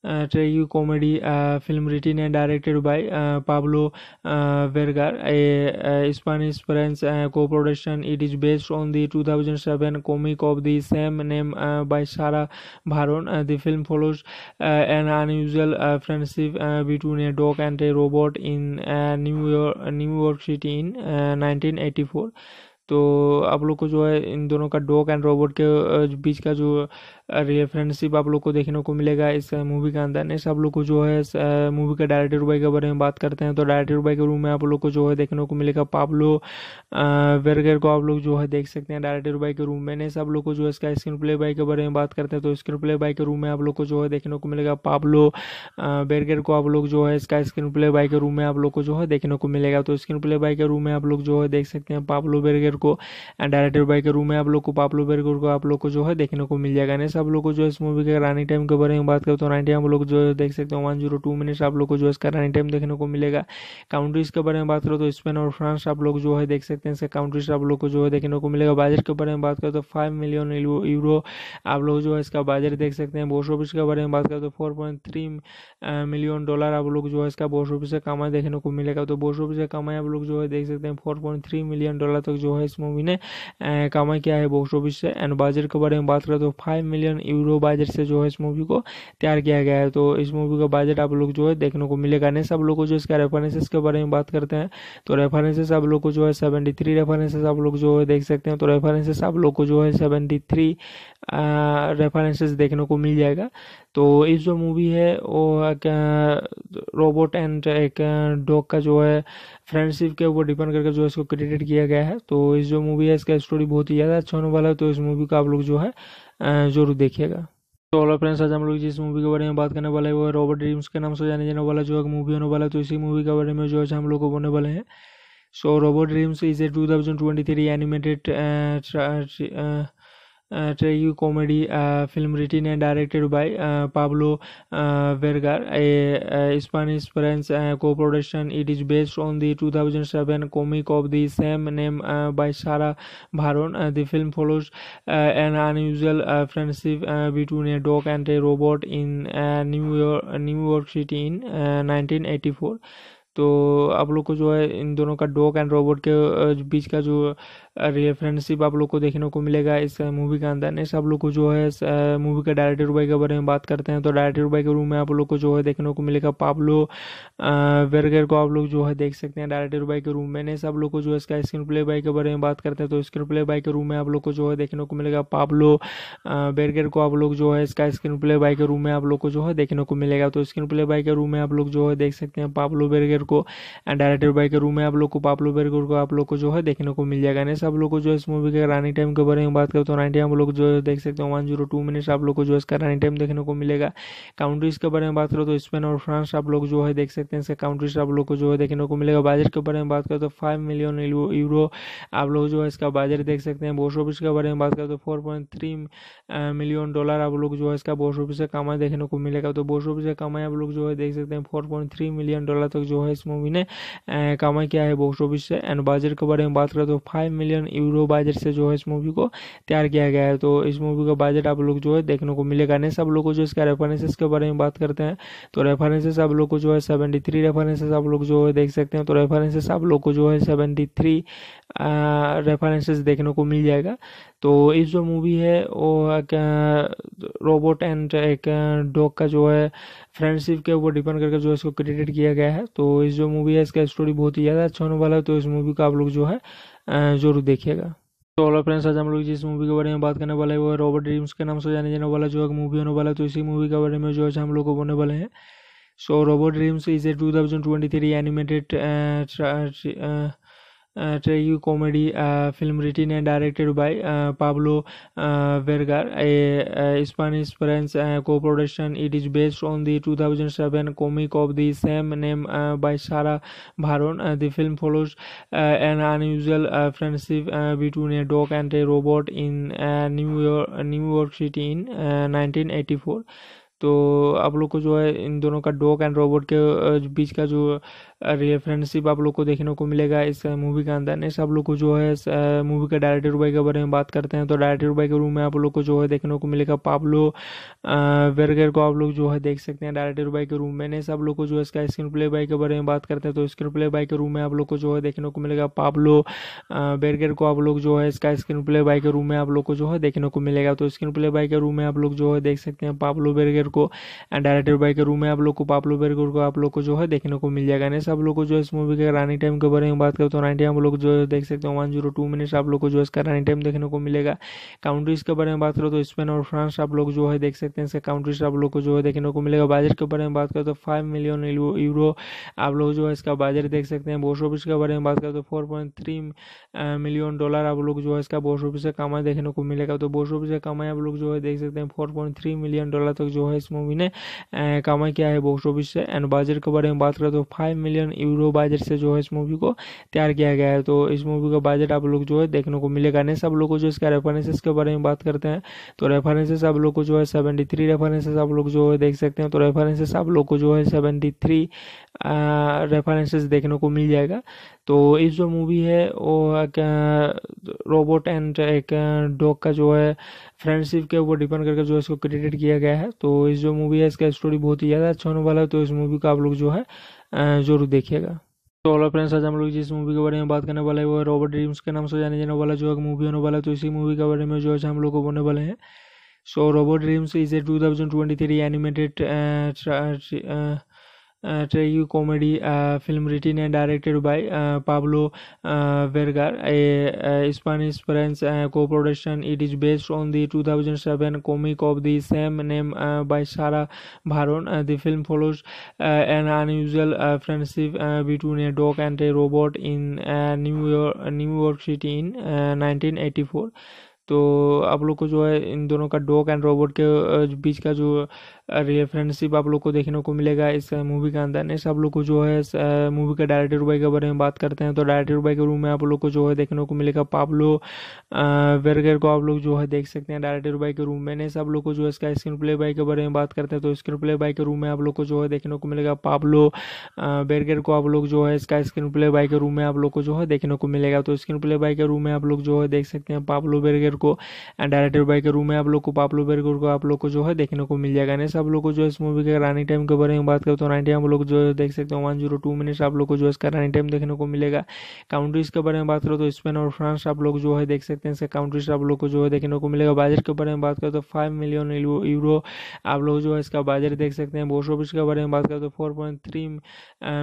S1: tragicomedy uh, film written and directed by uh, Pablo uh, Vergar, a, a Spanish French co production. It is based on the 2007 comic of the same name by Sarah Baron. the film follows an unusual friendship between a dog and a robot in New, York, New York City in 1984. तो आप लोग को जो है इन दोनों का dog and robot के बीच का जो रेफरेंसिप आप लोग को देखने को मिलेगा इस मूवी के अंदर नेक्स्ट आप लोग को जो है मूवी का डायरेक्टर भाई के बारे में बात करते हैं तो डायरेक्टर भाई के रूम में आप लोग को जो है देखने को मिलेगा पाब्लो वेरगर को आप लोग जो है देख सकते हैं डायरेक्टर भाई के रूम में ने सब लोग को जो है इसका स्क्रीन प्ले बाई के बारे में बात करते हैं तो स्क्रीन प्ले बाई के रूम में आप लोग को जो है देखने को मिलेगा पाब्लो वेरगर को आप लोग जो है इसका स्क्रीन प्ले बाई के रूम में आप लोग को जो है देखने को मिलेगा तो स्क्रीन प्ले बाई के रूम में आप लोग जो है देख सकते हैं पाब्लो बेरगर को एंड डायरेक्टर बाई के रूम में आप लोग को पाब्लो बेरगर को आप लोग को जो है देखने को मिल जाएगा नेक्स्ट आप लोग को जो है इस मूवी के रनिंग टाइम के बारे में बात करें तो रनिंग टाइम आप लोग जो है देख सकते हो वन जीरो टू मिनट्स आप लोग को जो है इसका रनिंग टाइम देखने को मिलेगा काउंट्रीज के बारे में बात करो तो स्पेन और फ्रांस आप लोग जो है देख सकते हैं इसका काउंट्रीज आप लोग को जो है देखने को मिलेगा बजट के बारे में बात करें तो फाइव मिलियन यूरो आप लोग जो है इसका बजट देख सकते हैं बोस ऑफिस के बारे में बात करें तो four point three million dollar आप लोग जो है इसका बोस ऑफिस का कमाई देखने को मिलेगा तो बोस ऑफिस का कमाई आप लोग जो है देख सकते हैं four point three million dollar तक जो है इस मूवी ने कमाई किया है बॉक्स ऑफिस से एंड बजट के बारे में बात करें तो five million million euro budget से जो है इस मूवी को तैयार किया गया है तो इस मूवी का बजट आप लोग जो है देखने को मिलेगा नहीं सब लोग को जो इसका रेफरेंसेस के बारे में बात करते हैं तो रेफरेंसेस आप लोग को जो है सेवेंटी थ्री रेफरेंसेस आप लोग जो है देख सकते हैं तो रेफरेंसेस आप लोग को जो है सेवेंटी थ्री रेफरेंसेस देखने को मिल जाएगा तो इस जो मूवी है वो रोबोट एंड एक डॉग का जो है फ्रेंडशिप के ऊपर डिपेंड करके जो इसको क्रेडिट किया गया है तो इस जो मूवी है इसका स्टोरी बहुत ही ज़्यादा अच्छा होने वाला है तो इस मूवी का आप लोग जो है जरूर देखिएगा तो ऑल फ्रेंड्स आज हम लोग जिस मूवी के बारे में बात करने वाले हैं वो है रॉबर्ट ड्रीम्स के नाम से जाने जाने वाला जो एक मूवी होने वाला है तो इसी मूवी के बारे में जो है हम लोग को बोलने वाले हैं so Robot Dreams is a two thousand twenty three animated tragedy comedy film written and directed by Pablo Vergar, a, a Spanish-French co-production. It is based on the 2007 comic of the same name by Sarah Baron. the film follows an unusual friendship between a dog and a robot in New York, New York City in 1984. तो आप लोग को जो है इन दोनों का dog and robot के बीच का जो रेफरेंसिप आप लोग को देखने को मिलेगा इस मूवी के अंदर नेक्स्ट आप लोग को जो है मूवी के डायरेक्टर भाई के बारे में बात करते हैं तो डायरेक्टर भाई के रूम में आप लोग को जो है देखने को मिलेगा पाब्लो वेरगर को आप लोग जो है देख सकते हैं डायरेक्टर भाई के रूम में नेक्स्ट आप लोग को जो है इसका स्क्रीन प्ले बाई के बारे में बात करते हैं तो स्क्रीन प्ले बाई के रूम में आप लोग को जो है देखने को मिलेगा पाब्लो वेरगर को आप लोग जो है इसका स्क्रीन प्ले बाई के रूम में आप लोग को जो है देखने को मिलेगा तो स्क्रीन प्ले बाई के रूम में आप लोग जो है देख सकते हैं पाब्लो बेरगर को डायरेक्टर बाई के रूम में आप लोग को पाब्लो बेरगर को आप लोग को जो है देखने को मिल जाएगा मिनट्स आप लोग को जो है इस मूवी के रनिंग टाइम के बारे में बात करें तो रनिंग टाइम आप लोग जो है देख सकते हो वन जीरो टू मिनट्स आप लोग को जो है इसका रनिंग टाइम देखने को मिलेगा काउंट्रीज के बारे में बात करो तो स्पेन और फ्रांस आप लोग जो है देख सकते हैं इसका काउंट्रीज आप लोग को जो है देखने को मिलेगा बजट के बारे में बात करें तो फाइव मिलियन यूरो आप लोग जो है इसका बजट देख सकते हैं बोस ऑफिस के बारे में बात करें तो four point three million dollar आप लोग जो है इसका बोस ऑफिस का कमाई देखने को मिलेगा तो बोस ऑफिस का कमाई आप लोग जो है देख सकते हैं four point three million dollar तक जो है इस मूवी ने कमाई किया है बॉक्स ऑफिस से एंड बजट के बारे में बात करें तो फाइव मिलियन यूरो बजट से जो है इस मूवी को तैयार किया गया है तो इस मूवी का बजट आप लोग जो है देखने को मिलेगा नहीं सब लोग को जो इसका रेफरेंसेस के बारे में बात करते हैं तो रेफरेंसेस आप लोग को जो है सेवेंटी थ्री रेफरेंसेस आप लोग जो है देख सकते हैं तो रेफरेंसेस आप लोग को जो है सेवेंटी थ्री रेफरेंसेस देखने को मिल जाएगा तो इस जो मूवी है वो एक रोबोट एंड एक डॉग का जो है फ्रेंडशिप के ऊपर डिपेंड करके जो है इसको क्रेडिट किया गया है तो इस जो मूवी है इसका स्टोरी बहुत ही ज़्यादा अच्छा होने वाला है तो इस मूवी का आप लोग जो है जरूर देखिएगा तो ऑल फ्रेंड्स आज हम लोग जिस मूवी के बारे में बात करने वाले हैं वो रॉबर्ट ड्रीम्स के नाम से जाने जाने वाला जो है मूवी होने वाला है तो इसी मूवी के बारे में जो है हम लोग को बोलने वाले हैं so Robot Dreams is a two thousand twenty three animated tragicomedy uh, film written and directed by uh, Pablo uh, Vergar, a, a Spanish French co production. It is based on the 2007 comic of the same name by Sarah Baron. the film follows an unusual friendship between a dog and a robot in New, York, New York City in 1984. तो आप लोग को जो है इन दोनों का dog and robot के बीच का जो फ्रेंडशिप आप लोग को देखने को मिलेगा इस मूवी के अंदर नेक्स्ट आप लोग को जो है मूवी के डायरेक्टर भाई के बारे में बात करते हैं तो डायरेक्टर भाई के रूम में आप लोग को जो है देखने को मिलेगा पाब्लो वेरगर को आप लोग जो है देख सकते हैं डायरेक्टर भाई के रूम में नेक्स्ट आप लोग को जो है इसका स्क्रीन प्ले बाय के बारे में बात करते हैं तो स्क्रीन प्ले बाय के रूम में आप लोग को जो है देखने को मिलेगा पाब्लो वेरगर को आप लोग जो है इसका स्क्रीन प्ले बाय के रूम में आप लोग को जो है देखने को मिलेगा तो स्क्रीन प्ले बाय के रूम में आप लोग जो है देख सकते हैं पाब्लो बेरगर को एंड डायरेक्टर बाई के रूम में आप लोग को पाब्लो बेरगर को आप लोग को जो है देखने को मिल जाएगा नेक्स्ट आप लोग को जो है इस मूवी के रनिंग टाइम के बारे में बात करें तो रनिंग टाइम आप लोग जो है देख सकते हैं वन जीरो टू मिनट्स आप लोग को जो है इसका रनिंग टाइम देखने को मिलेगा काउंट्रीज के बारे में बात करो तो स्पेन और फ्रांस आप लोग जो है देख सकते हैं इसका काउंट्रीज आप लोग को जो है देखने को मिलेगा बजट के बारे में बात करें तो फाइव मिलियन यूरो आप लोग जो है इसका बजट देख सकते हैं बोस ऑफिस के बारे में बात करें तो four point three million dollar आप लोग जो है इसका बोस ऑफिस से कमाई देखने को मिलेगा तो बोस ऑफिस से कमाई आप लोग जो है देख सकते हैं four point three million dollar तक जो है इस मूवी ने कमाई किया है बॉक्स ऑफिस से एंड बजट के बारे में बात करें तो five million million euro budget से जो है इस मूवी को तैयार किया गया है तो इस मूवी का बजट आप लोग जो है देखने को मिलेगा नहीं सब लोग को जो इसका रेफरेंसेस के बारे में बात करते हैं तो रेफरेंसेस आप लोग को जो है सेवेंटी थ्री रेफरेंसेस आप लोग जो है देख सकते हैं तो रेफरेंसेस आप लोग को जो है सेवेंटी थ्री रेफरेंसेस देखने को मिल जाएगा तो इस जो मूवी है वो एक रोबोट एंड एक डॉग का जो है फ्रेंडशिप के ऊपर डिपेंड करके जो है इसको क्रेडिट किया गया है तो इस जो मूवी है इसका स्टोरी बहुत ही ज़्यादा अच्छा होने वाला है तो इस मूवी का आप लोग जो है जरूर देखिएगा तो ऑल फ्रेंड्स आज हम लोग जिस मूवी के बारे में बात करने वाले हैं वो है रॉबर्ट ड्रीम्स के नाम से जाने जाने वाला जो एक मूवी होने वाला है तो इसी मूवी के बारे में जो है हम लोग को बोलने वाले हैं so Robot Dreams is a two thousand twenty three animated tragicomedy uh, film written and directed by uh, Pablo uh, Vergar, a, a Spanish French uh, co production. It is based on the 2007 comic of the same name by Sarah Baron. the film follows an unusual friendship between a dog and a robot in New, York, New York City in 1984. तो आप लोग को जो है इन दोनों का dog and robot के बीच का जो रेफरेंसिप आप लोग को देखने को मिलेगा इस मूवी के अंदर नेक्स्ट आप लोग को जो है मूवी का डायरेक्टर भाई के बारे में बात करते हैं तो डायरेक्टर भाई के रूम में आप लोग को जो है देखने को मिलेगा पाब्लो वेरगर को आप लोग जो है देख सकते हैं डायरेक्टर भाई के रूम में नेक्स्ट आप लोग को जो है इसका स्क्रीन प्ले बाई के बारे में बात करते हैं तो स्क्रीन प्ले बाई के रूम में आप लोग को जो है देखने को मिलेगा पाब्लो वेरगर को आप लोग जो है इसका स्क्रीन प्ले बाई के रूम में आप लोग को जो है देखने को मिलेगा तो स्क्रीन प्ले बाई के रूम में आप लोग जो है देख सकते हैं पाब्लो बेरगर को एंड डायरेक्टर बाई के रूम में आप लोग को पाब्लो बेरगर को आप लोग को जो है देखने को मिल जाएगा नेक्स्ट आप लोग को जो है इस मूवी के रनिंग टाइम के बारे में बात करें तो रनिंग टाइम तो आप लोग जो है देख सकते हैं वन जीरो टू मिनट्स आप लोग को जो है इसका रनिंग टाइम देखने को मिलेगा काउंट्रीज के बारे में बात करो तो स्पेन और फ्रांस आप लोग जो है देख सकते हैं इसका काउंट्रीज आप लोग को जो है देखने को मिलेगा बजट के बारे में बात करें तो फाइव मिलियन यूरो आप लोग जो है इसका बजट देख सकते हैं बोस ऑफिस के बारे में बात करें तो four point three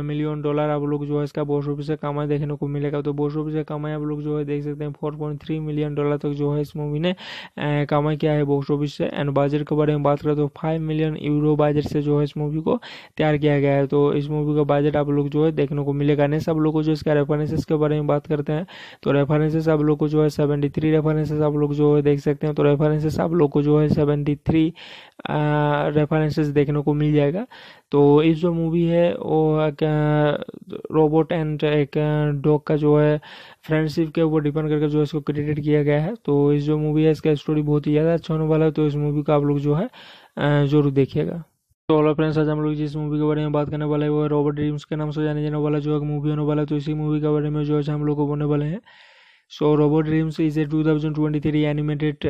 S1: million dollar आप लोग जो है इसका बोस ऑफिस का कमाई देखने को मिलेगा तो बोस ऑफिस का कमाई आप लोग जो है देख सकते हैं four point three million dollar तक जो है इस मूवी ने कमाई किया है बॉक्स ऑफिस से एंड बजट के बारे में बात करें तो five million million euro budget से जो है इस मूवी को तैयार किया गया है तो इस मूवी का बजट आप लोग जो है देखने को मिलेगा नहीं सब लोग को जो इसका रेफरेंसेस के बारे में बात करते हैं तो रेफरेंसेस आप लोग को जो है सेवेंटी थ्री रेफरेंसेस आप लोग जो है देख सकते हैं तो रेफरेंसेस आप लोग को जो है सेवेंटी थ्री रेफरेंसेस देखने को मिल जाएगा तो इस जो मूवी है वो रोबोट एंड एक डॉग का जो है फ्रेंडशिप के ऊपर डिपेंड करके जो है इसको क्रिएटेड किया गया है तो इस जो मूवी है इसका स्टोरी बहुत ही ज़्यादा अच्छा होने वाला है तो इस मूवी का आप लोग जो है ज़रूर देखिएगा तो ऑल फ्रेंड्स आज हम लोग जिस मूवी के बारे में बात करने वाले हैं वो है रॉबर्ट ड्रीम्स के नाम से जाने जाने वाला जो एक मूवी होने वाला है तो इसी मूवी के बारे में जो है हम लोग को बोलने वाले हैं so Robot Dreams is a two thousand twenty three animated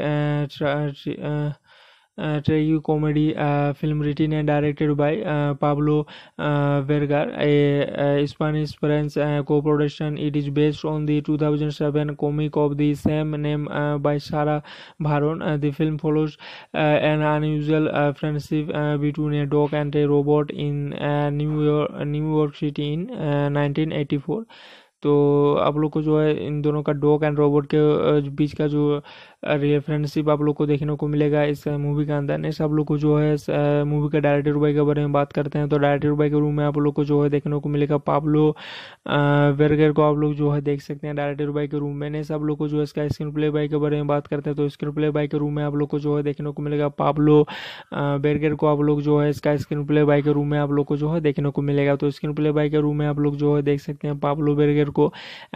S1: tragedy comedy film written and directed by Pablo Vergar, a, a Spanish French co-production. It is based on the 2007 comic of the same name by Sarah Baron. the film follows an unusual friendship between a dog and a robot in New York, New York City in 1984. तो आप लोग को जो है इन दोनों का dog and robot के बीच का जो रेफरेंसिप आप लोग को देखने को मिलेगा इस मूवी के अंदर नेक्स्ट आप लोग को जो है मूवी के डायरेक्टर भाई के बारे में बात करते हैं तो डायरेक्टर भाई के रूम में आप लोग को जो है देखने को मिलेगा पाब्लो वेरगर को आप लोग जो है देख सकते हैं डायरेक्टर भाई के रूम में नेक्स्ट आप लोग को जो है इसका स्क्रीन प्ले बाई के बारे में बात करते हैं तो स्क्रीन प्ले बाई के रूम में आप लोग को जो है देखने को मिलेगा पाब्लो वेरगर को आप लोग जो है इसका स्क्रीन प्ले बाई के रूम में आप लोग को जो है देखने को मिलेगा तो स्क्रीन प्ले बाई के रूम में आप लोग जो है देख सकते हैं पाब्लो बेरगर को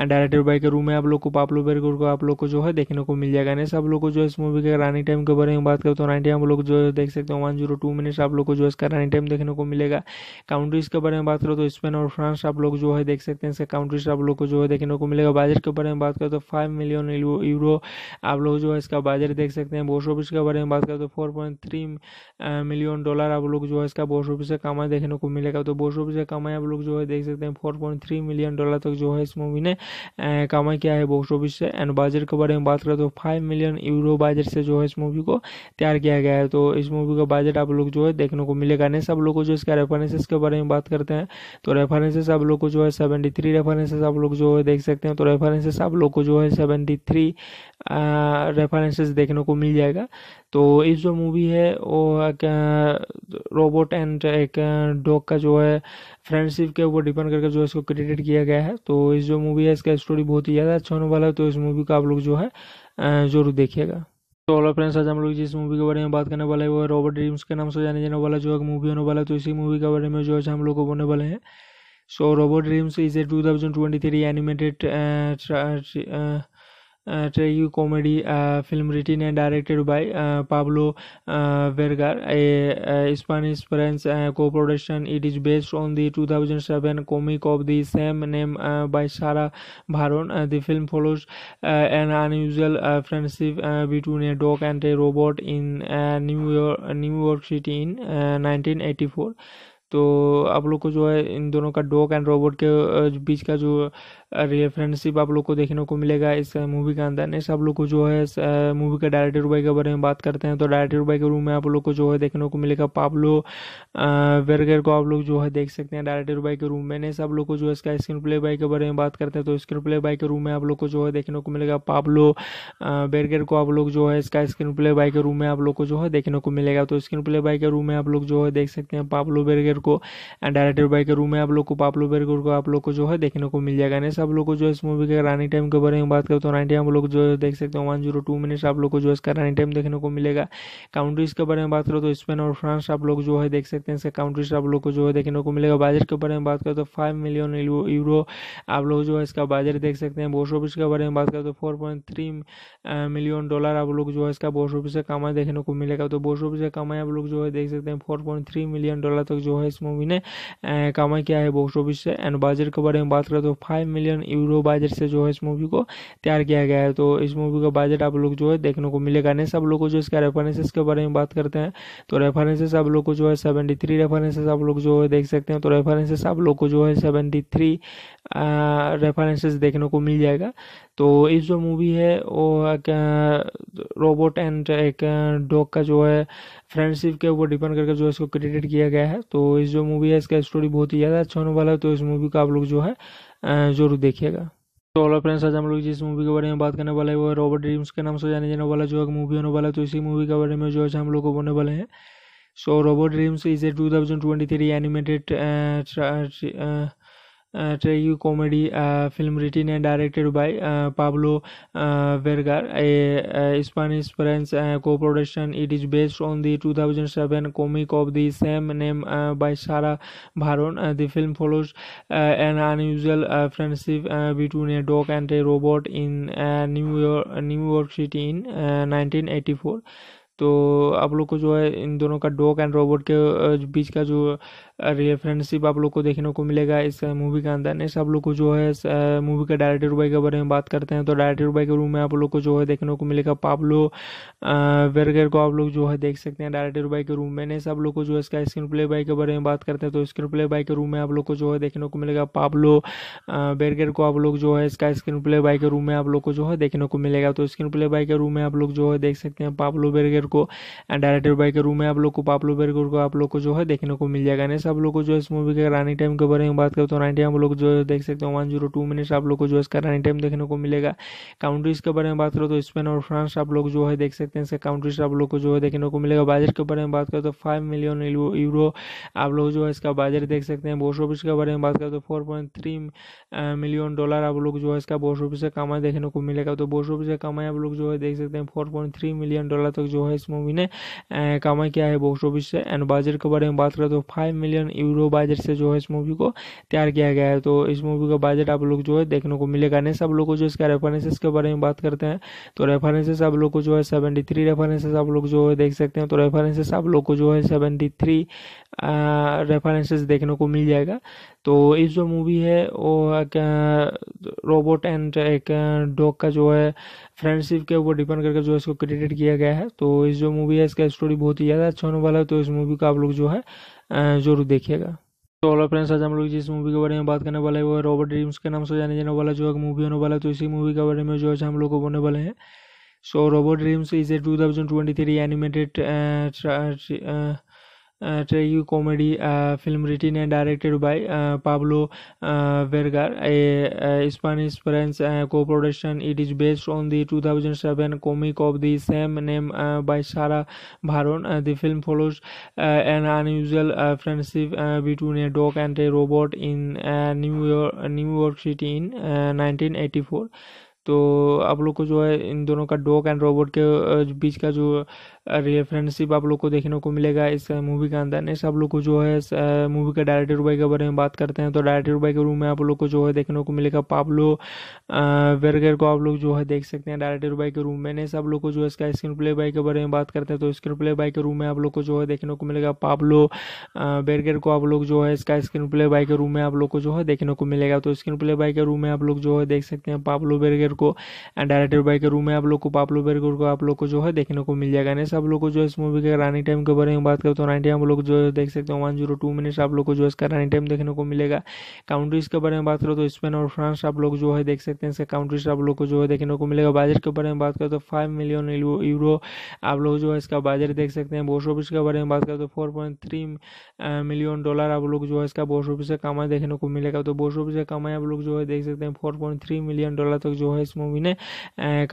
S1: डायरेक्टर बाई के रूम में आप लोग को पाब्लो बेरगर को आप लोग को जो है देखने को मिल जाएगा गाइस आप लोग को जो इस मूवी के रनिंग टाइम के बारे में बात करें तो रनिंग टाइम आप लोग जो देख सकते हो वन जीरो टू मिनट्स आप लोग को जो इसका रनिंग टाइम देखने को मिलेगा काउंट्रीज के बारे में बात करो तो स्पेन और फ्रांस आप लोग जो है देख सकते हैं इसका काउंट्रीज आप लोग को जो है देखने को मिलेगा बाजट के बारे में बात करें तो फाइव मिलियन यूरो आप लोग जो है इसका बाजट देख सकते हैं बोस ऑफिस के बारे में बात करें तो फोर मिलियन डॉलर आप लोग जो है इसका बोस ऑफिस से कमाई देखने को मिलेगा तो बोस ऑफिस से कमाई आप लोग जो है देख सकते हैं four point three million dollar तक जो है इस मूवी ने कमाई किया है बॉक्स ऑफिस से एंड बजट के बारे में बात करें तो five million million euro budget से जो है इस मूवी को तैयार किया गया है तो इस मूवी का बजट आप लोग जो है देखने को मिलेगा नहीं सब लोग को जो इसका रेफरेंसेस के बारे में बात करते हैं तो रेफरेंसेस आप लोग को जो है सेवेंटी थ्री रेफरेंसेस आप लोग जो है देख सकते हैं तो रेफरेंसेस आप लोग को जो है सेवेंटी थ्री रेफरेंसेस देखने को मिल जाएगा तो इस जो मूवी है वो एक रोबोट एंड एक डॉग का जो है फ्रेंडशिप के ऊपर डिपेंड करके जो है इसको क्रेडिट किया गया है तो इस जो मूवी है इसका स्टोरी बहुत ही ज़्यादा अच्छा होने वाला है तो इस मूवी का आप लोग जो है जरूर देखिएगा तो हेलो फ्रेंड्स आज हम लोग जिस मूवी के बारे में बात करने वाले हैं वो रॉबर्ट ड्रीम्स के नाम से जाने जाने वाला जो एक मूवी होने वाला है तो इसी मूवी के बारे में जो है हम लोग को बोलने वाले हैं so Robot Dreams is a two thousand twenty three animated tragicomedy uh, film written and directed by uh, Pablo uh, Vergar, a, a Spanish French co production. It is based on the 2007 comic of the same name by Sarah Baron. the film follows an unusual friendship between a dog and a robot in New, York, New York City in 1984. तो आप लोग को जो है इन दोनों का dog and robot के बीच का जो रेफरेंसिप आप लोग को देखने को मिलेगा इस मूवी के अंदर नेक्स्ट आप लोग को जो है मूवी के डायरेक्टर भाई के बारे में बात करते हैं तो डायरेक्टर भाई के रूम में आप लोग को जो है देखने को मिलेगा पाब्लो वेरगर को आप लोग जो है देख सकते हैं डायरेक्टर भाई के रूम में नेक्स्ट आप लोग को जो है इसका स्क्रीन प्ले बाई के बारे में बात करते हैं तो स्क्रीन प्ले बाई के रूम में आप लोग को जो है देखने को मिलेगा पाब्लो वेरगर को आप लोग जो है इसका स्क्रीन प्ले बाई के रूम में आप लोग को जो है देखने को मिलेगा तो स्क्रीन प्ले बाई के रूम में आप लोग जो है देख सकते हैं पाब्लो बेरगर को डायरेक्टर बाई के रूम में आप लोग को पाब्लो बेरगर को आप लोग को जो है देखने को मिल जाएगा नेक्स्ट आप लोग को जो है इस मूवी के रनिंग टाइम के बारे में बात करें तो रनिंग टाइम आप लोग जो है देख सकते हैं वन जीरो टू मिनट्स आप लोग को जो है इसका रनिंग टाइम देखने को मिलेगा काउंट्रीज के बारे में बात करें तो स्पेन और फ्रांस आप लोग जो है देख सकते हैं इसका काउंट्रीज आप लोग को जो है देखने को मिलेगा बजट के बारे में बात करें तो फाइव मिलियन यूरो आप लोग जो है इसका बजट देख सकते हैं बोस ऑफिस के बारे में बात करें तो four point three million dollar आप लोग जो है इसका बोस ऑफिस से कमाई देखने को मिलेगा तो बोस ऑफिस से कमाई आप लोग जो है देख सकते हैं four point three million dollar तक जो है इस मूवी ने कमाई किया है बॉक्स ऑफिस से एंड बजट के बारे में बात करें तो five million million euro budget से जो है इस मूवी को तैयार किया गया है तो इस मूवी का बजट आप लोग जो है देखने को मिलेगा नहीं सब लोग को जो इसका रेफरेंसेस के बारे में बात करते हैं तो रेफरेंसेस आप लोग को जो है सेवेंटी थ्री रेफरेंसेस आप लोग जो है देख सकते हैं तो रेफरेंसेस आप लोग को जो है सेवेंटी थ्री रेफरेंसेस देखने को मिल जाएगा तो इस जो मूवी है वो एक रोबोट एंड एक डॉग का जो है फ्रेंडशिप के ऊपर डिपेंड करके जो है इसको क्रेडिट किया गया है तो इस जो मूवी है इसका स्टोरी बहुत ही ज़्यादा अच्छा होने वाला है तो इस मूवी का आप लोग जो है जरूर देखिएगा तो ऑल फ्रेंड्स आज हम लोग जिस मूवी के बारे में बात करने वाले हैं वो है रॉबर्ट ड्रीम्स के नाम से जाने जाने वाला जो है मूवी होने वाला है तो इसी मूवी के बारे में जो है हम लोग को बोलने वाले हैं so Robot Dreams is a two thousand twenty three animated tragicomedy uh, film written and directed by uh, Pablo uh, Vergar, a, a Spanish French uh, co production. It is based on the 2007 comic of the same name by Sarah Baron. the film follows an unusual friendship between a dog and a robot in New, York, New York City in 1984. तो आप लोग को जो है इन दोनों का dog and robot के बीच का जो फ्रेंडशिप आप लोग को देखने को मिलेगा इस मूवी के अंदर नेक्स्ट आप लोग को जो है मूवी का डायरेक्टर भाई के बारे में बात करते हैं तो डायरेक्टर भाई के रूम में आप लोग को जो है देखने को मिलेगा पाब्लो वेरगर को आप लोग जो है देख सकते हैं डायरेक्टर भाई के रूम में नेक्स्ट आप लोग को जो है इसका स्क्रीन प्ले बाई के बारे में बात करते हैं तो स्क्रीन प्ले बाई के रूम में आप लोग को जो है देखने को मिलेगा पाब्लो वेरगर को आप लोग जो है इसका स्क्रीन प्ले बाई के रूम में आप लोग को जो है देखने को मिलेगा तो स्क्रीन प्ले बाई के रूम में आप लोग जो है देख सकते हैं पाब्लो बेरगर को डायरेक्टर बाई के रूम में आप लोग को पाब्लो बेरगर को आप लोग को जो है देखने को मिल जाएगा नेक्स्ट आप लोग को जो है इस मूवी के रनिंग टाइम के बारे में बात करें तो रनिंग टाइम तो आप लोग जो है देख सकते हैं वन जीरो टू मिनट्स आप लोग को जो है इसका रनिंग टाइम देखने को मिलेगा काउंट्रीज़ के बारे में बात करो तो स्पेन और फ्रांस आप लोग जो है देख सकते हैं इसका काउंट्रीज आप लोग को जो है देखने को मिलेगा बजट के बारे में बात करें तो फाइव मिलियन यूरो आप लोग जो है इसका बजट देख सकते हैं बोस ऑफिस के बारे में बात करें तो four point three million dollar आप लोग जो है इसका बोस ऑफिस का कमाई देखने को मिलेगा तो बोस ऑफिस का कमाई आप लोग जो है देख सकते हैं four point three million dollar तक जो है इस मूवी ने कमाई किया है बॉक्स ऑफिस से एंड बजट के बारे में बात करें तो फाइव मिलियन यूरो बजट से जो है इस मूवी को तैयार किया गया है तो इस मूवी का बजट आप लोग जो है देखने को मिलेगा नहीं सब लोग को जो इसका रेफरेंसेस के बारे में बात करते हैं तो रेफरेंसेस आप लोग को जो है सेवेंटी थ्री रेफरेंसेस आप लोग जो है देख सकते हैं तो रेफरेंसेस आप लोग को जो है सेवेंटी थ्री रेफरेंसेस देखने को मिल जाएगा तो इस जो मूवी है वो एक रोबोट एंड एक डॉग का जो है फ्रेंडशिप के ऊपर डिपेंड करके जो है इसको क्रिएटेड किया गया है तो इस जो मूवी है इसका स्टोरी बहुत ही ज़्यादा अच्छा होने वाला है तो इस मूवी का आप लोग जो है जरूर देखिएगा तो ऑल फ्रेंड्स आज हम लोग जिस मूवी के बारे में बात करने वाले हैं वो है रॉबर्ट ड्रीम्स के नाम से जाने जाने वाला जो एक मूवी होने वाला है तो इसी मूवी के बारे में जो है हम लोग को बोलने वाले हैं so Robot Dreams is a two thousand twenty three animated tragedy comedy film written and directed by Pablo Vergar, a, a Spanish-French co-production. It is based on the 2007 comic of the same name by Sarah Baron. the film follows an unusual friendship between a dog and a robot in New York, New York City in 1984. तो आप लोग को जो है इन दोनों का dog and robot के बीच का जो रेफरेंसशिप आप लोग को देखने को मिलेगा इस मूवी के अंदर नेक्स्ट आप लोग को जो है मूवी के डायरेक्टर भाई के बारे में बात करते हैं तो डायरेक्टर भाई के रूम में आप लोग को जो है देखने को मिलेगा पाब्लो वेरगर को आप लोग जो है देख सकते हैं डायरेक्टर भाई के रूम में नेक्स्ट आप लोग को जो है इसका स्क्रीन प्ले बाई के बारे में बात करते हैं तो स्क्रीन प्ले बाई के रूम में आप लोग को जो है देखने को मिलेगा पाब्लो वेरगर को आप लोग जो है इसका स्क्रीन प्ले बाई के रूम में आप लोग को जो है देखने को मिलेगा तो स्क्रीन प्ले बाई के रूम में आप लोग जो है देख सकते हैं पाब्लो बेरगर को एंड डायरेक्टर बाई के रूम में आप लोग को पाब्लो बेरगर को आप लोग को जो है देखने को मिल जाएगा नेक्स्ट आप लोग को जो है इस मूवी के रनिंग टाइम के बारे में बात करें तो रनिंग टाइम तो आप लोग जो है देख सकते हैं वन जीरो टू मिनट्स आप लोग को जो है इसका रनिंग टाइम देखने को मिलेगा काउंट्रीज के बारे में बात करो तो स्पेन और फ्रांस आप लोग जो है देख सकते हैं इसका काउंट्रीज आप लोग को जो है देखने को मिलेगा बजट के बारे में बात करें तो फाइव मिलियन यूरो आप लोग जो है इसका बजट देख सकते हैं बोस ऑफिस के बारे में बात करें तो four point three million dollar आप लोग जो है इसका बोस ऑफिस से कमाई देखने को मिलेगा तो बोस ऑफिस से कमाई आप लोग जो है देख सकते हैं four point three million dollar तक जो है इस मूवी ने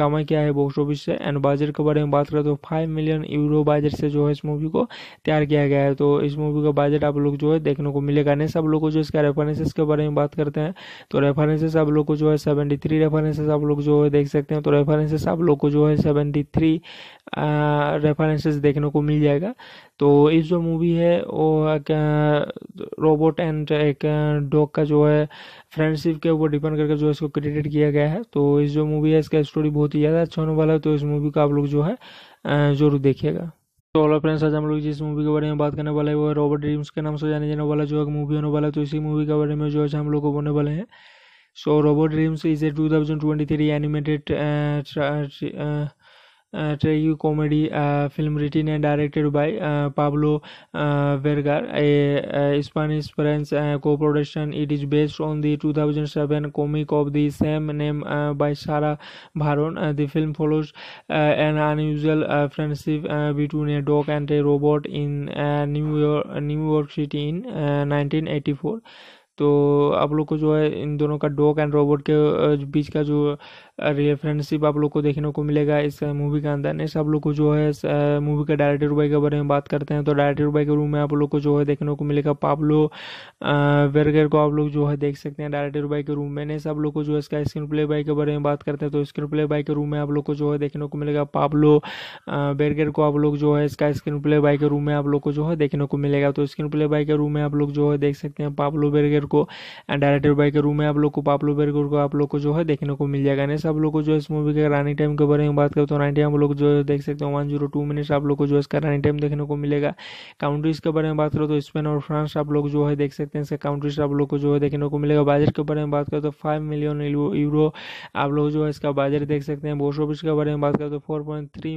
S1: कमाई किया है बॉक्स ऑफिस से एंड बजट के बारे में बात करें तो five million million euro budget से जो है इस मूवी को तैयार किया गया है तो इस मूवी का बजट आप लोग जो है देखने को मिलेगा नहीं सब लोग को जो इसका रेफरेंसेस के बारे में बात करते हैं तो रेफरेंसेस आप लोग को जो है सेवेंटी थ्री रेफरेंसेस आप लोग जो है देख सकते हैं तो रेफरेंसेस आप लोग को जो है सेवेंटी थ्री रेफरेंसेस देखने को मिल जाएगा तो इस जो मूवी है वो एक रोबोट एंड एक डॉग का जो है फ्रेंडशिप के ऊपर डिपेंड करके जो है इसको क्रेडिट किया गया है तो इस जो मूवी है इसका स्टोरी बहुत ही ज़्यादा अच्छा होने वाला है तो इस मूवी का आप लोग जो है जरूर देखिएगा तो ऑल फ्रेंड्स आज हम लोग जिस मूवी के बारे में बात करने वाले हैं वो रॉबर्ट ड्रीम्स के नाम से जाने जाने वाला जो है मूवी होने वाला है तो इसी मूवी के बारे में जो है हम लोग को बोलने वाले हैं so Robot Dreams is a two thousand twenty three animated tragicomedy uh, film written and directed by uh, Pablo uh, Vergar, a, a Spanish French co production. It is based on the 2007 comic of the same name by Sarah Baron. the film follows an unusual friendship between a dog and a robot in New, York, New York City in 1984. तो आप लोग को जो है इन दोनों का dog and robot के बीच का जो रेफरेंसिप आप लोग को देखने को मिलेगा इस मूवी के अंदर नेक्स्ट आप लोग को जो है मूवी के डायरेक्टर भाई के बारे में बात करते हैं तो डायरेक्टर भाई के रूम में आप लोग को जो है देखने को मिलेगा पाब्लो वेरगर को आप लोग जो है देख सकते हैं डायरेक्टर भाई के रूम में नेक्स्ट आप लोग को जो है इसका स्क्रीन प्ले बाई के बारे में बात करते हैं तो स्क्रीन प्ले बाई के रूम में आप लोग को जो है देखने को मिलेगा पाब्लो वेरगर को आप लोग जो है इसका स्क्रीन प्ले बाई के रूम में आप लोग को जो है देखने को मिलेगा तो स्क्रीन प्ले बाई के रूम में आप लोग जो है देख सकते हैं पाब्लो वर्गर को एंड डायरेक्टर बाई के रूम में आप लोग को पाब्लो वर्गर को आप लोग को जो है देखने को मिल जाएगा नेक्स्ट आप लोग को जो है इस मूवी के रनिंग टाइम के बारे में बात करें तो रनिंग टाइम आप लोग जो है देख सकते हो वन जीरो टू मिनट्स आप लोग को जो है इसका रनिंग टाइम देखने को मिलेगा काउंट्रीज के बारे में बात करो तो स्पेन और फ्रांस आप लोग जो है देख सकते हैं इसका काउंट्रीज आप लोग को जो है देखने को मिलेगा बजट के बारे में बात करें तो फाइव मिलियन यूरो आप लोग जो है इसका बजट देख सकते हैं बोस ऑफिस के बारे में बात करें तो four point three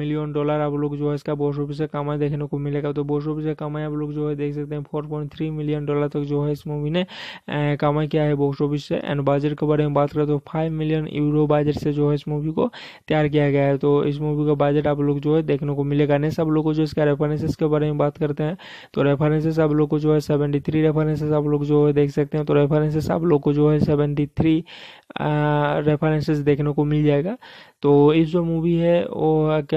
S1: million dollar आप लोग जो है इसका बोस ऑफिस का कमाई देखने को मिलेगा तो बोस ऑफिस का कमाई आप लोग जो है देख सकते हैं four point three million dollar तक जो है इस मूवी ने कमाई किया है बॉक्स ऑफिस से एंड बजट के बारे में बात करें तो five million million euro budget से जो है इस मूवी को तैयार किया गया है तो इस मूवी का बजट आप लोग जो है देखने को मिलेगा नहीं सब लोग को जो इसका रेफरेंसेस के बारे में बात करते हैं तो रेफरेंसेस आप लोग को जो है सेवेंटी थ्री रेफरेंसेस आप लोग जो है देख सकते हैं तो रेफरेंसेस आप लोग को जो है सेवेंटी थ्री रेफरेंसेस देखने को मिल जाएगा तो इस जो मूवी है वो एक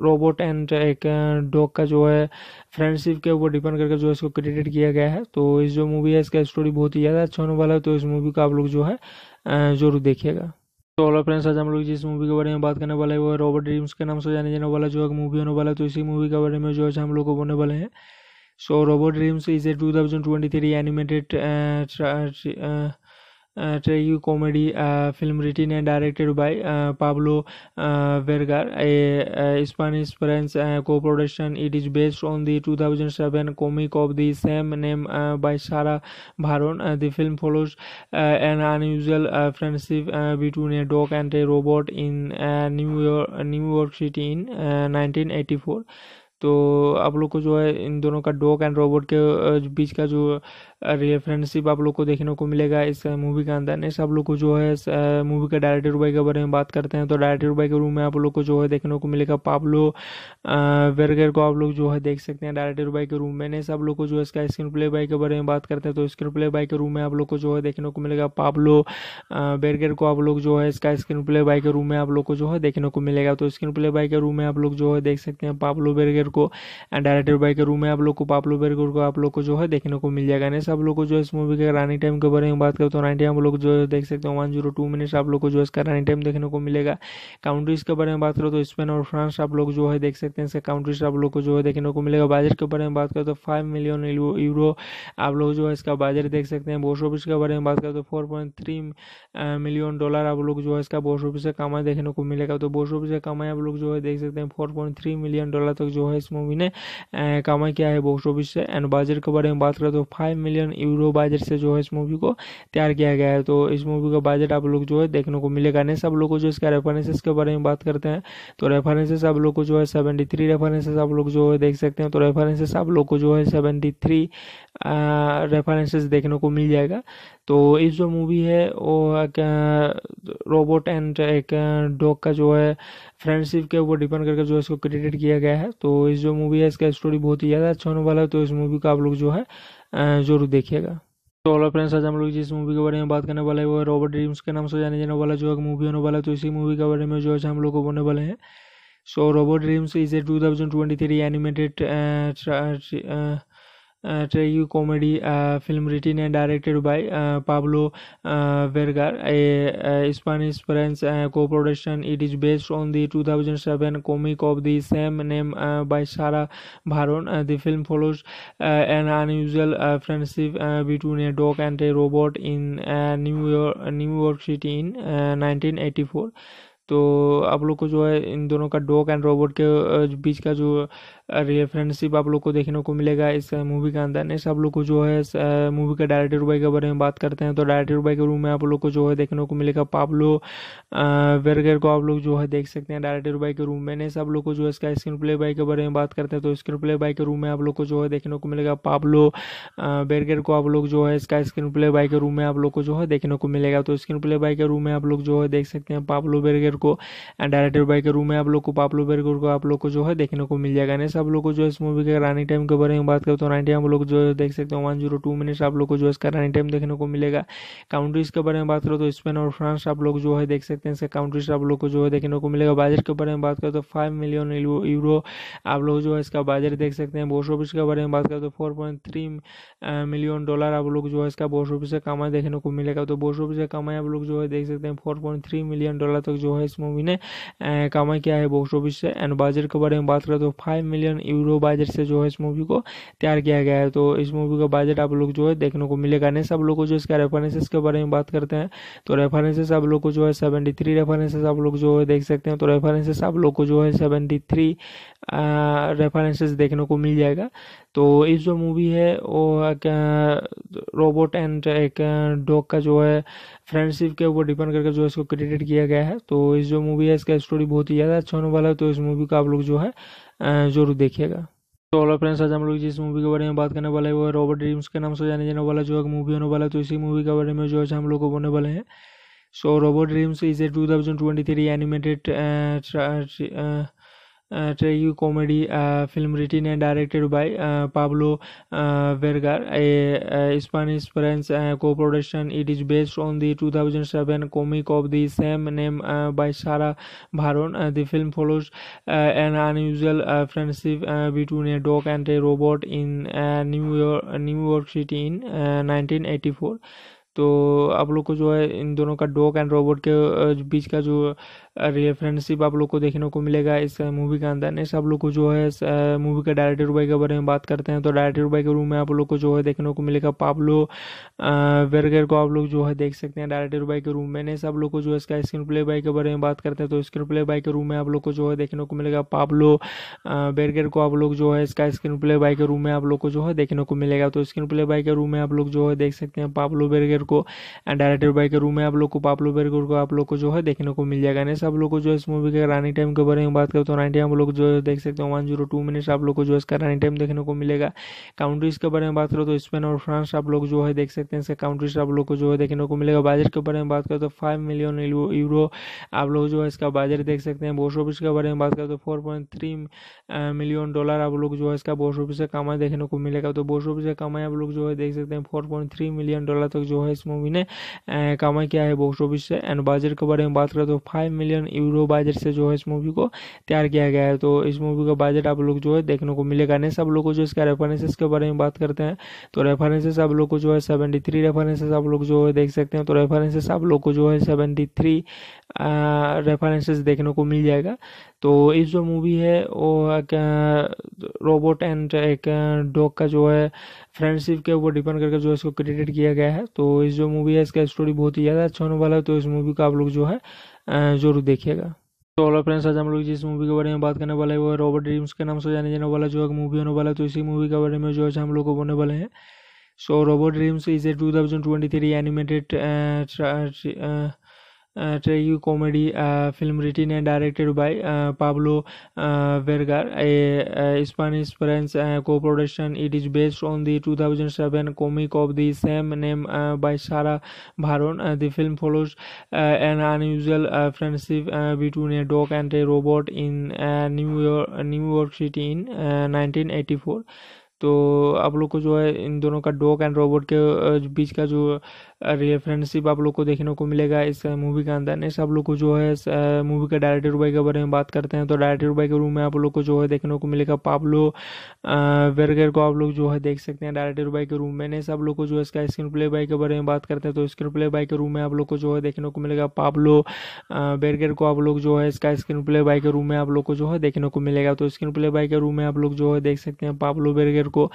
S1: रोबोट एंड एक डॉग का जो है फ्रेंडशिप के ऊपर डिपेंड करके जो इसको क्रेडिट किया गया है तो इस जो मूवी है इसका स्टोरी बहुत ही ज़्यादा अच्छा होने वाला है तो इस मूवी का आप लोग जो है जरूर देखिएगा तो ऑल फ्रेंड्स आज हम लोग जिस मूवी के बारे में बात करने वाले हैं वो है रॉबर्ट ड्रीम्स के नाम से जाने जाने वाला जो है मूवी होने वाला है तो इसी मूवी के बारे में जो है हम लोग को बोलने वाले हैं so Robot Dreams is a two thousand twenty three animated tragedy comedy uh, film written and directed by uh, Pablo uh, Vergar, a, a Spanish French co-production. It is based on the 2007 comic of the same name by Sarah Baron. the film follows an unusual friendship between a dog and a robot in New York, New York City in 1984. तो आप लोग को जो है इन दोनों का dog and robot के बीच का जो रेफरेंसिप आप लोग को देखने को मिलेगा इस मूवी के अंदर नेक्स्ट आप लोग को जो है मूवी के डायरेक्टर भाई के बारे में बात करते हैं तो डायरेक्टर भाई के रूम में आप लोग को जो है देखने को मिलेगा पाब्लो वेरगर को आप लोग जो है देख सकते हैं डायरेक्टर भाई के रूम में नेक्स्ट आप लोग को जो है इसका स्क्रीन प्ले बाई के बारे में बात करते हैं तो स्क्रीन प्ले बाई के रूम में आप लोग को जो है देखने को मिलेगा पाब्लो वेरगर को आप लोग जो है इसका स्क्रीन प्ले बाई के रूम में आप लोग को जो है देखने को मिलेगा तो स्क्रीन प्ले बाई के रूम में आप लोग जो है देख सकते हैं पाब्लो बेरगर को एंड डायरेक्टर बाई के रूम में आप लोग को पाब्लो बेरगर को आप लोग को जो है देखने को मिल जाएगा मिनट्स आप लोग को जो इस मूवी के रनिंग टाइम के बारे में बात करें तो रनिंग टाइम तो आप लोग जो है देख सकते हैं वन जीरो टू मिनट्स आप लोग को जो है इसका रनिंग टाइम देखने को मिलेगा काउंट्रीज के बारे में बात करो तो स्पेन और फ्रांस आप लोग जो है देख सकते हैं इसका काउंट्रीज आप लोग को जो है देखने को मिलेगा बाजट के बारे में बात करें तो फाइव मिलियन यूरो आप लोग जो है इसका बाजट देख सकते हैं बोस ऑफिस के बारे में बात करें तो four point three million dollar आप लोग जो है इसका बोस ऑफिस का कमाई देखने को मिलेगा तो बोस ऑफिस का कमाई आप लोग जो है देख सकते हैं four point three million dollar तक जो है इस मूवी ने कमाई किया है बॉक्स ऑफिस से एंड बाजट के बारे में बात करें तो फाइव मिलियन यूरो बजट से जो है इस मूवी को तैयार किया गया है तो इस मूवी का बजट आप लोग जो है देखने को मिलेगा नहीं सब लोग को जो इसका रेफरेंसेस के बारे में बात करते हैं तो रेफरेंसेस आप लोग को जो है सेवेंटी थ्री रेफरेंसेस आप लोग जो है देख सकते हैं तो रेफरेंसेस आप लोग को जो है सेवेंटी थ्री रेफरेंसेस देखने को मिल जाएगा तो इस जो मूवी है वो रोबोट एंड एक डॉग का जो है फ्रेंडशिप के ऊपर डिपेंड करके जो है इसको क्रेडिट किया गया है तो इस जो मूवी है इसका स्टोरी बहुत ही ज़्यादा अच्छा होने वाला है तो इस मूवी का आप लोग जो है जरूर देखिएगा तो ऑल फ्रेंड्स आज हम लोग जिस मूवी के बारे में बात करने वाले हैं वो है रॉबर्ट ड्रीम्स के नाम से जाने जाने वाला जो एक मूवी होने वाला है तो इसी मूवी के बारे में जो है हम लोग को बोलने वाले हैं so Robot Dreams is a two thousand twenty three animated tragicomedy film written and directed by Pablo Berger a Spanish French co production it is based on the two thousand seven comic of the same name by Sara Varon the film follows an unusual friendship between a dog and a robot in New York New York City in nineteen eighty four তো আপলোক কো জো হ্যায় ইন দোনো কা dog and robot কে বিচ रेफरेंसिप आप लोग को देखने को मिलेगा इस मूवी के अंदर नेक्स्ट आप लोग को जो है मूवी के डायरेक्टर बाई के बारे में बात करते हैं तो डायरेक्टर बाई के रूम में आप लोग को जो है देखने को मिलेगा पाब्लो वेरगर को आप लोग जो है देख सकते हैं डायरेक्टर बाई के रूम में नेक्स्ट आप लोग को जो है इसका स्क्रीन प्ले बाई के बारे में बात करते हैं तो स्क्रीन प्ले बाई के रूम में आप लोग को जो है देखने को मिलेगा पाब्लो वेरगर को आप लोग जो है इसका स्क्रीन प्ले बाई के रूम में आप लोग को जो है देखने को मिलेगा तो स्क्रीन प्ले बाई के रूम में आप लोग जो है देख सकते हैं पाब्लो बेरगर को एंड डायरेक्टर बाई के रूम में आप लोग को पाब्लो बेरगर को आप लोग को जो है देखने को मिल जाएगा मिनट्स आप लोग को जो है इस मूवी के रानी टाइम के बारे में बात करें तो रनिंग टाइम आप लोग जो है देख सकते हो वन जीरो टू मिनट्स आप लोग को जो है इसका रानी टाइम देखने को मिलेगा काउंट्रीज के बारे में बात करो तो स्पेन और फ्रांस आप लोग जो है देख सकते हैं इसका काउंट्रीज आप लोग को जो है देखने को मिलेगा बजट के बारे में बात करें तो फाइव मिलियन यूरो आप लोग जो है इसका बजट देख सकते हैं बोस ऑफिस के बारे में बात करें तो four point three million dollar आप लोग जो है इसका बोस ऑफिस से कमाई देखने को मिलेगा तो बोस ऑफिस से कमाई आप लोग जो है देख सकते हैं four point three million dollar तक जो है इस मूवी ने कमाई किया है बॉक्स ऑफिस से एंड बजट के बारे में बात करें तो five million million euro budget से जो है इस मूवी को तैयार किया गया है तो इस मूवी का बजट आप लोग जो है देखने को मिलेगा नहीं सब लोग को जो इसका रेफरेंसेस के बारे में बात करते हैं तो रेफरेंसेस आप लोग को जो है सेवेंटी थ्री रेफरेंसेस आप लोग जो है देख सकते हैं तो रेफरेंसेस आप लोग को जो है सेवेंटी थ्री रेफरेंसेस देखने को मिल जाएगा तो इस जो मूवी है वो एक रोबोट एंड एक डॉग का जो है फ्रेंडशिप के ऊपर डिपेंड करके जो है इसको क्रेडिट किया गया है तो इस जो मूवी है इसका स्टोरी बहुत ही ज़्यादा अच्छा होने वाला है तो इस मूवी का आप लोग जो है जरूर देखिएगा तो ऑल फ्रेंड्स आज हम लोग जिस मूवी के बारे में बात करने वाले हैं वो रॉबर्ट ड्रीम्स के नाम से जाने जाने वाला जो एक मूवी होने वाला है तो इसी मूवी के बारे में जो है हम लोग को बोलने वाले हैं so Robot Dreams is a two thousand twenty three animated tragedy comedy film written and directed by Pablo Vergar, a, a Spanish-French co-production. It is based on the 2007 comic of the same name by Sarah Baron. the film follows an unusual friendship between a dog and a robot in New York, New York City in 1984. तो आप लोग को जो है इन दोनों का dog and robot के बीच का जो रेफरेंसिप आप लोग को देखने को मिलेगा इस मूवी के अंदर नेक्स्ट आप लोग को जो है मूवी के डायरेक्टर भाई के बारे में बात करते हैं तो डायरेक्टर भाई के रूम में आप लोग को जो है देखने को मिलेगा पाब्लो वेरगर को आप लोग जो है देख सकते हैं डायरेक्टर भाई के रूम में नेक्स्ट आप लोग को जो है इसका स्क्रीन प्ले बाई के बारे में बात करते हैं तो स्क्रीन प्ले बाई के रूम में आप लोग को जो है देखने को मिलेगा पाब्लो वेरगर को आप लोग जो है इसका स्क्रीन प्ले बाई के रूम में आप लोग को जो है देखने को मिलेगा तो स्क्रीन प्ले बाई के रूम में आप लोग जो है देख सकते हैं पाब्लो बेरगर को एंड डायरेक्टर बाई के रूम में आप लोग को पाब्लो बेरगर को आप लोग को जो है देखने को मिल जाएगा आप लोग को जो है इस मूवी के रनिंग टाइम के बारे में बात करें तो रनिंग टाइम आप लोग जो है देख सकते हैं वन जीरो टू मिनट्स आप लोग को जो है इसका रनिंग टाइम देखने को मिलेगा काउंट्रीज के बारे में बात करो तो स्पेन और फ्रांस आप लोग जो है देख सकते हैं इसका काउंट्रीज आप लोग को जो है देखने को मिलेगा बजट के बारे में बात करें तो फाइव मिलियन यूरो आप लोग जो है इसका बजट देख सकते हैं बोस ऑफिस के बारे में बात करें तो four point three million dollar आप लोग जो है इसका बोस ऑफिस से कमाई देखने को मिलेगा तो बोस ऑफिस से कमाई आप लोग जो है देख सकते हैं four point three million dollar तक जो है इस मूवी ने कमाई किया है बॉक्स ऑफिस से एंड बजट के बारे में बात करें तो five million million euro budget से जो है इस मूवी को तैयार किया गया है तो इस मूवी का बजट आप लोग जो है देखने को मिलेगा नहीं सब लोग को जो इसका रेफरेंसेस के बारे में बात करते हैं तो रेफरेंसेस आप लोग को जो है सेवेंटी थ्री रेफरेंसेस आप लोग जो है देख सकते हैं तो रेफरेंसेस आप लोग को जो है सेवेंटी थ्री रेफरेंसेस देखने को मिल जाएगा तो इस जो मूवी है वो रोबोट एंड एक डॉग का जो है फ्रेंडशिप के ऊपर डिपेंड करके जो है इसको क्रेडिट किया गया है तो इस जो मूवी है इसका स्टोरी बहुत ही ज़्यादा अच्छा होने वाला है तो इस मूवी का आप लोग जो है जरूर देखिएगा तो ऑल फ्रेंड्स आज हम लोग जिस मूवी के बारे में बात करने वाले हैं वो है रॉबर्ट ड्रीम्स के नाम से जाने जाने वाला जो है मूवी होने वाला है तो इसी मूवी के बारे में जो है हम लोग को बोलने वाले हैं so Robot Dreams is a two thousand twenty three animated tragedy comedy uh, film written and directed by uh, Pablo uh, Vergar, a, a Spanish French co production. It is based on the 2007 comic of the same name by Sarah Baron. the film follows an unusual friendship between a dog and a robot in New, York, New York City in 1984. तो आप लोग को जो है इन दोनों का dog and robot के बीच का जो अभी फ्रेंडशिप आप लोग को देखने को मिलेगा इस मूवी के अंदर नेक्स्ट आप लोग को जो है मूवी के डायरेक्टर भाई के बारे में बात करते हैं तो डायरेक्टर भाई के रूम में आप लोग को जो है देखने को मिलेगा पाब्लो वेरगर को आप लोग जो है देख सकते हैं डायरेक्टर भाई के रूम में नेक्स्ट आप लोग को जो है इसका स्क्रीन प्ले बाई के बारे में बात करते हैं तो स्क्रीन प्ले बाई के रूम में आप लोग को जो है देखने को मिलेगा पाब्लो वेरगर को आप लोग जो है इसका स्क्रीन प्ले बाई के रूम में आप लोग को जो है देखने को मिलेगा तो स्क्रीन प्ले बाई के रूम में आप लोग जो है देख सकते हैं पाब्लो बेरगर को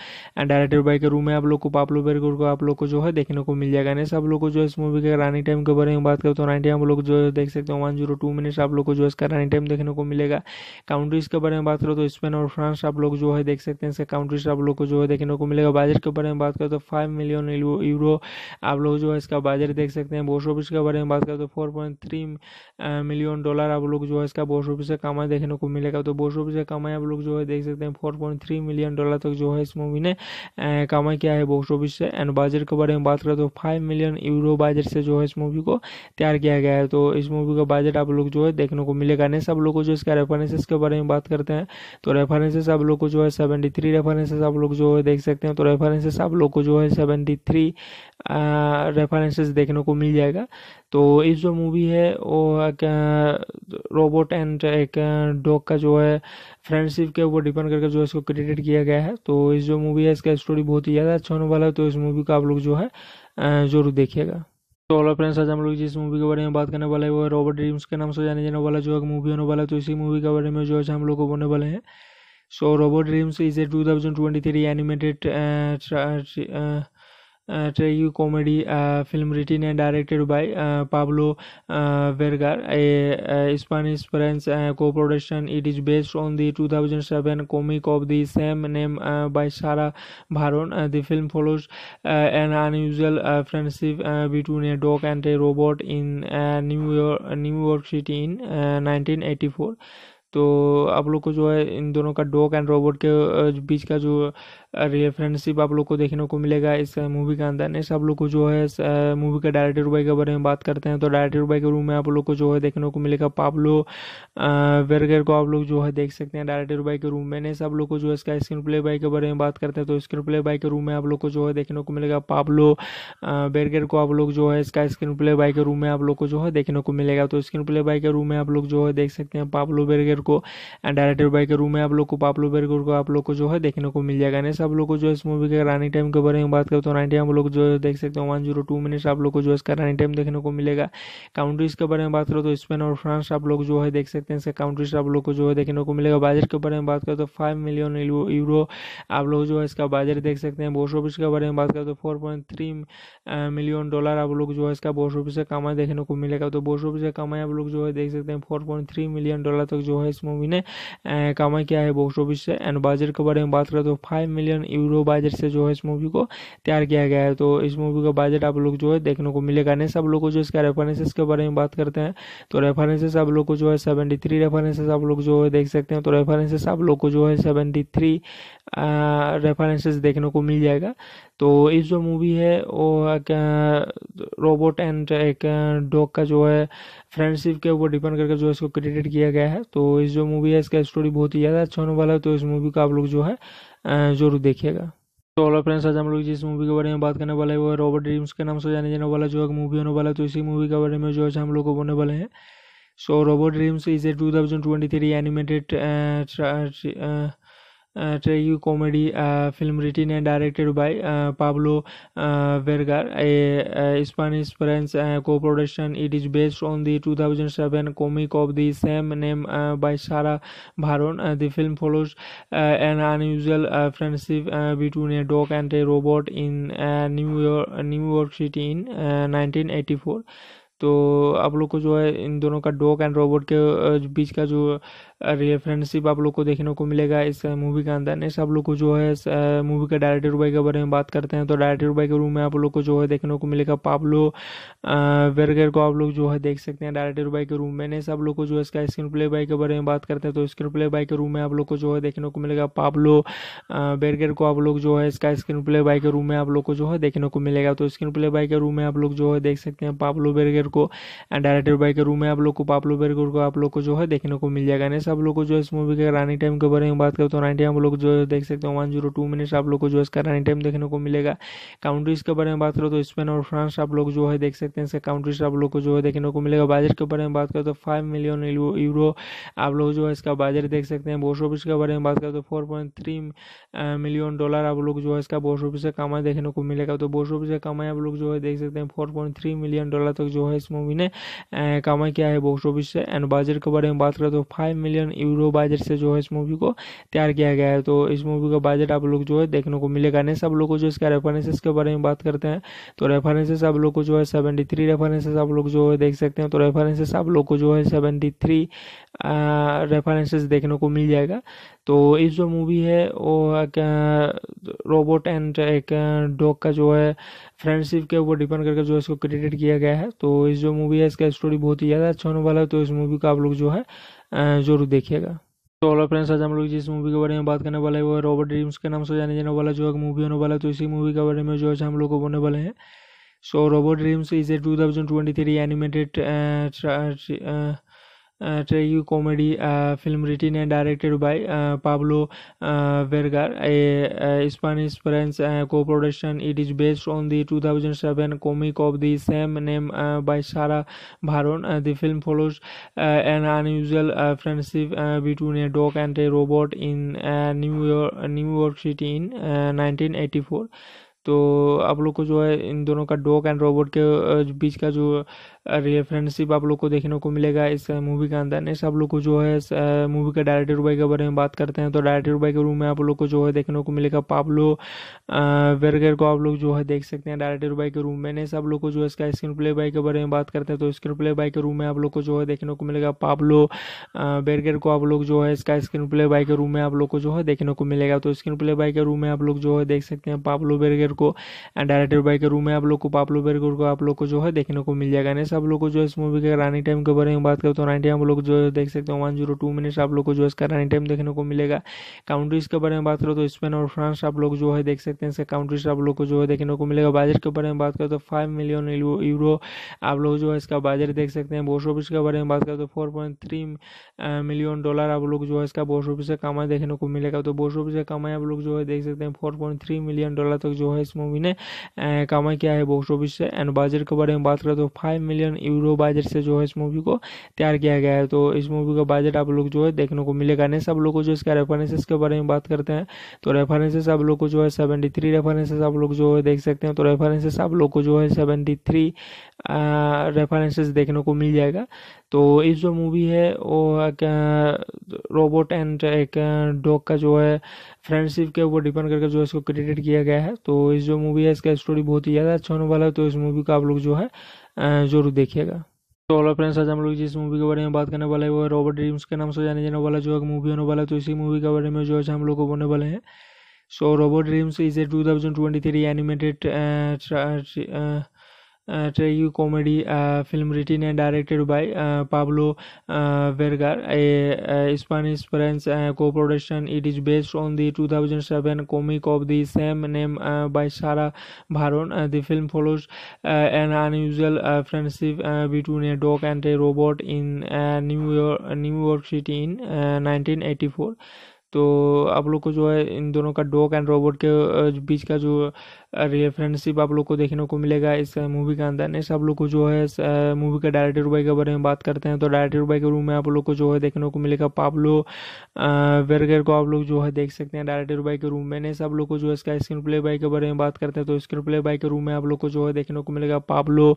S1: डायरेक्टर बाई के रूम में आप लोग को पाब्लो बेरगर को आप लोग को जो है देखने को मिल जाएगा नेक्स्ट आप लोग को जो है इस मूवी के रनिंग टाइम के बारे में बात करें तो रनिंग टाइम तो आप लोग जो है देख सकते हैं वन जीरो टू मिनट्स आप लोग को जो है इसका रनिंग टाइम देखने को मिलेगा काउंट्रीज के बारे में बात करो तो स्पेन और फ्रांस आप लोग जो है देख सकते हैं इसका काउंट्रीज आप लोग को जो है देखने को मिलेगा बजट के बारे में बात करें तो फाइव मिलियन यूरो आप लोग जो है इसका बजट देख सकते हैं बोस ऑफिस के बारे में बात करें तो four point three million dollar आप लोग जो है इसका बोस ऑफिस का कमाई देखने को मिलेगा तो बोस ऑफिस का कमाई आप लोग जो है देख सकते हैं four point three million dollar तक जो है इस मूवी ने कमाई किया है बॉक्स ऑफिस से एंड बजट के बारे में बात करें तो five million million euro budget से जो है इस मूवी को तैयार किया गया है तो इस मूवी का बजट आप लोग जो है देखने को मिलेगा नहीं सब लोग को जो इसका रेफरेंसेस के बारे में बात करते हैं तो रेफरेंसेस आप लोग को जो है सेवेंटी थ्री रेफरेंसेस आप लोग जो है देख सकते हैं तो रेफरेंसेस आप लोग को जो है सेवेंटी थ्री रेफरेंसेस देखने को मिल जाएगा तो इस जो मूवी है वो एक रोबोट एंड एक डॉग का जो है फ्रेंडशिप के ऊपर डिपेंड करके जो है इसको क्रेडिट किया गया है तो इस जो मूवी है इसका स्टोरी बहुत ही ज़्यादा अच्छा होने वाला है तो इस मूवी का आप लोग जो है जरूर देखिएगा तो ऑल फ्रेंड्स आज हम लोग जिस मूवी के बारे में बात करने वाले हैं वो है रॉबर्ट ड्रीम्स के नाम से जाने जाने वाला जो एक मूवी होने वाला है तो इसी मूवी के बारे में जो है हम लोग को बोलने वाले हैं so Robot Dreams is a two thousand twenty three animated tragicomedy film written and directed by Pablo Berger a Spanish French co production it is based on the two thousand comic of the same name by Sara Varon the film follows an unusual friendship between a dog and a robot in New York New York City in nineteen eighty four তো আপলোক কো জো হ্যায় ইন দোনো কা dog and robot কে বিচ रेफरेंसशिप आप लोग को देखने को मिलेगा इस मूवी के अंदर नेक्स्ट आप लोग को जो है मूवी के डायरेक्टर बाई के बारे में बात करते हैं तो डायरेक्टर बाई के रूम में आप लोग को जो है देखने को मिलेगा पाब्लो वेरगर को आप लोग जो है देख सकते हैं डायरेक्टर बाई के रूम में नेक्स्ट आप लोग को जो है इसका स्क्रीन प्ले बाई के बारे में बात करते हैं तो स्क्रीन प्ले बाई के रूम में आप लोग को जो है देखने को मिलेगा पाब्लो वेरगर को आप लोग जो है इसका स्क्रीन प्ले बाई के रूम में आप लोग को जो है देखने को मिलेगा तो स्क्रीन प्ले बाई के रूम में आप लोग जो है देख सकते हैं पाब्लो बेरगर को एंड डायरेक्टर बाई के रूम में आप लोग को पाब्लो बेरगर को आप लोग को जो है देखने को मिल जाएगा गाइस आप लोग को जो है इस मूवी के रनिंग टाइम के बारे में बात करें तो रनिंग टाइम आप लोग जो है देख सकते हो वन जीरो टू मिनट्स आप लोग को जो है इसका रनिंग टाइम देखने को मिलेगा काउंट्रीज के बारे में बात करो तो स्पेन और फ्रांस आप लोग जो है देख सकते हैं इसका काउंट्रीज आप लोग को जो है देखने को मिलेगा बजट के बारे में बात करें तो फाइव मिलियन यूरो आप लोग जो है इसका बजट देख सकते हैं बोस ऑफिस के बारे में बात करें तो four point three million dollar आप लोग जो है इसका बोस ऑफिस का कमाई देखने को मिलेगा तो बोस ऑफिस का कमाई आप लोग जो है देख सकते हैं four point three million dollar तक जो है इस मूवी ने कमाई किया है बॉक्स ऑफिस से एंड बजट के बारे में बात करें तो फाइव तो मिलियन मिलियन यूरो बजट से जो है इस मूवी को तैयार किया गया है तो इस मूवी का बजट आप लोग जो है देखने को मिलेगा नहीं सब लोग को जो इसका रेफरेंसेस के बारे में बात करते हैं तो रेफरेंसेस आप लोग को जो है सेवेंटी थ्री रेफरेंसेस आप लोग जो है देख सकते हैं तो रेफरेंसेस आप लोग को जो है सेवेंटी थ्री रेफरेंसेस देखने को मिल जाएगा तो इस जो मूवी है वो रोबोट एंड एक डॉग का जो है फ्रेंडशिप के ऊपर डिपेंड करके जो है इसको क्रेडिट किया गया है तो इस जो मूवी है इसका स्टोरी बहुत ही ज़्यादा अच्छा होने वाला है तो इस मूवी का आप लोग जो है जरूर देखिएगा तो हेलो फ्रेंड्स आज हम लोग जिस मूवी के बारे में बात करने वाले हैं वो रॉबर्ट ड्रीम्स के नाम से जाने जाने वाला जो एक मूवी होने वाला है तो इसी मूवी के बारे में जो है हम लोग को बोलने वाले हैं so Robot Dreams is a two thousand twenty three animated tragedy comedy film written and directed by Pablo Vergar, a, a Spanish-French co-production. It is based on the 2007 comic of the same name by Sarah Baron. the film follows an unusual friendship between a dog and a robot in New York, New York City in 1984. तो आप लोग को जो है इन दोनों का dog and robot के बीच का जो रेफरेंसिप आप लोग को देखने को मिलेगा इस मूवी के अंदर नेक्स्ट आप लोग को जो है मूवी के डायरेक्टर भाई के बारे में बात करते हैं तो डायरेक्टर भाई के रूम में आप लोग को जो है देखने को मिलेगा पाब्लो वेरगर को आप लोग जो है देख सकते हैं डायरेक्टर भाई के रूम में नेक्स्ट आप लोग को जो है इसका स्क्रीन प्ले बाई के बारे में बात करते हैं तो स्क्रीन प्ले बाई के रूम में आप लोग को जो है देखने को मिलेगा पाब्लो वेरगर को आप लोग जो है इसका स्क्रीन प्ले बाई के रूम में आप लोग को जो है देखने को मिलेगा तो स्क्रीन प्ले बाई के रूम में आप लोग जो है देख सकते हैं पाब्लो बेरगर को डायरेक्टर बाई के रूम में आप लोग को पाब्लो बेरगर को आप लोग को जो है देखने को मिल जाएगा आप लोग को जो इस मूवी के रनिंग टाइम के बारे में बात करें तो रनिंग टाइम आप लोग जो देख सकते हो वन जीरो टू मिनट्स आप लोग को जो इसका रनिंग टाइम देखने को मिलेगा काउंट्रीज के बारे में बात करो तो स्पेन और फ्रांस आप लोग जो है देख सकते हैं इसका काउंट्रीज आप लोग को जो है देखने को मिलेगा बाजट के बारे में बात करें तो फाइव मिलियन यूरो आप लोग जो है इसका बाजट देख सकते हैं बॉक्स ऑफिस के बारे में बात करें तो फोर मिलियन डॉलर आप लोग जो है इसका बॉक्स ऑफिस से कमाई देखने को मिलेगा तो बॉक्स ऑफिस से कमाई आप लोग जो है देख सकते हैं फोर मिलियन डॉलर तक जो है इस मूवी ने कमाई किया है बॉक्स ऑफिस से एंड बाजट के बारे में बात करें तो five million million euro budget से जो है इस मूवी को तैयार किया गया है तो इस मूवी का बजट आप लोग जो है देखने को मिलेगा नहीं सब लोग को जो इसका रेफरेंसेस के बारे में बात करते हैं तो रेफरेंसेस आप लोग को जो है सेवेंटी थ्री रेफरेंसेस आप लोग जो है देख सकते हैं तो रेफरेंसेस आप लोग को जो है सेवेंटी थ्री रेफरेंसेस देखने को मिल जाएगा तो इस जो मूवी है वो रोबोट एंड एक डॉग का जो है फ्रेंडशिप के ऊपर डिपेंड करके जो है इसको क्रेडिट किया गया है तो इस जो मूवी है इसका स्टोरी बहुत ही ज़्यादा अच्छा होने वाला है तो इस मूवी का आप लोग जो है जरूर देखिएगा तो हेलो फ्रेंड्स आज हम लोग जिस मूवी के बारे में बात करने वाले हैं वो है रॉबर्ट ड्रीम्स के नाम से जाने जाने वाला जो है मूवी होने वाला है तो इसी मूवी के बारे में जो है हम लोग को बोलने वाले हैं so Robot Dreams is a two thousand twenty three animated tragedy comedy uh, film written and directed by uh, Pablo uh, Vergar, a, a Spanish French co production. It is based on the 2007 comic of the same name by Sarah Baron. the film follows an unusual friendship between a dog and a robot in New, York, New York City in 1984. तो आप लोग को जो है इन दोनों का dog and robot के बीच का जो रेफरेंसिप आप लोग को देखने को मिलेगा इस मूवी के अंदर नेक्स्ट आप लोग को जो है मूवी के डायरेक्टर भाई के बारे में बात करते हैं तो डायरेक्टर भाई के रूम में आप लोग को जो है देखने को मिलेगा पाब्लो वेरगर को आप लोग जो है देख सकते हैं डायरेक्टर भाई के रूम में नेक्स्ट आप लोग को जो है इसका स्क्रीन प्ले बाई के बारे में बात करते हैं तो स्क्रीन प्ले बाई के रूम में आप लोग को जो है देखने को मिलेगा पाब्लो वेरगर को आप लोग जो है इसका स्क्रीन प्ले बाई के रूम में आप लोग को जो है देखने को मिलेगा तो स्क्रीन प्ले बाई के रूम में आप लोग जो है देख सकते हैं पाब्लो बेरगर को एंड डायरेक्टर बाई के रूम में आप लोग को पाब्लो बेरगर को आप लोग को जो है देखने को मिल जाएगा नेक्स्ट आप लोग को जो इस मूवी के रनिंग टाइम के बारे में बात करें तो रनिंग टाइम तो आप लोग जो है देख सकते हैं वन जीरो टू मिनट्स आप लोग को जो है इसका रनिंग टाइम देखने को मिलेगा काउंट्रीज के बारे में बात करो तो स्पेन और फ्रांस आप लोग जो है देख सकते हैं इसका काउंट्रीज आप लोग को जो है देखने को मिलेगा बजट के बारे में बात करें तो फाइव मिलियन यूरो आप लोग जो है इसका बजट देख सकते हैं बोस ऑफिस के बारे में बात करें तो four point three million dollar आप लोग जो है इसका बोस ऑफिस का कमाई देखने को मिलेगा तो बोस ऑफिस का कमाई आप लोग जो है देख सकते हैं four point three million dollar तक जो है इस मूवी ने कमाई किया है बॉक्स ऑफिस से एंड बजट के बारे में बात करें तो five million million euro budget से जो है इस मूवी को तैयार किया गया है तो इस मूवी का बजट आप लोग जो है देखने को मिलेगा नहीं सब लोग को जो इसका रेफरेंसेस के बारे में बात करते हैं तो रेफरेंसेस आप लोग को जो है सेवेंटी थ्री रेफरेंसेस आप लोग जो है देख सकते हैं तो रेफरेंसेस आप लोग को जो है सेवेंटी थ्री रेफरेंसेस देखने को मिल जाएगा तो इस जो मूवी है वो एक रोबोट एंड एक डॉग का जो है फ्रेंडशिप के ऊपर डिपेंड करके जो है इसको क्रेडिट किया गया है तो इस जो मूवी है इसका स्टोरी बहुत ही ज़्यादा अच्छा होने वाला है तो इस मूवी का आप लोग जो है जरूर देखिएगा तो ऑल फ्रेंड्स आज हम लोग जिस मूवी के बारे में बात करने वाले हैं वो है रॉबर्ट ड्रीम्स के नाम से जाने जाने वाला जो है मूवी होने वाला है तो इसी मूवी के बारे में जो है हम लोग को बोलने वाले हैं so Robot Dreams is a two thousand twenty three animated tragedy comedy film written and directed by Pablo Vergar, a, a Spanish French co production. It is based on the 2007 comic of the same name by Sarah Baron. the film follows an unusual friendship between a dog and a robot in New, York, New York City in 1984. तो आप लोग को जो है इन दोनों का dog and robot के बीच का जो रेफरेंसशिप आप लोग को देखने को मिलेगा इस मूवी के अंदर नेक्स्ट आप लोग को जो है मूवी के डायरेक्टर बाई के बारे में बात करते हैं तो डायरेक्टर बाई के रूम में आप लोग को जो है देखने को मिलेगा पाब्लो वेरगर को आप लोग जो है देख सकते हैं डायरेक्टर बाई के रूम में नेक्स्ट आप लोग को जो है इसका स्क्रीन प्ले बाई के बारे में बात करते हैं तो स्क्रीन प्ले बाई के रूम में आप लोग को जो है देखने को मिलेगा पाब्लो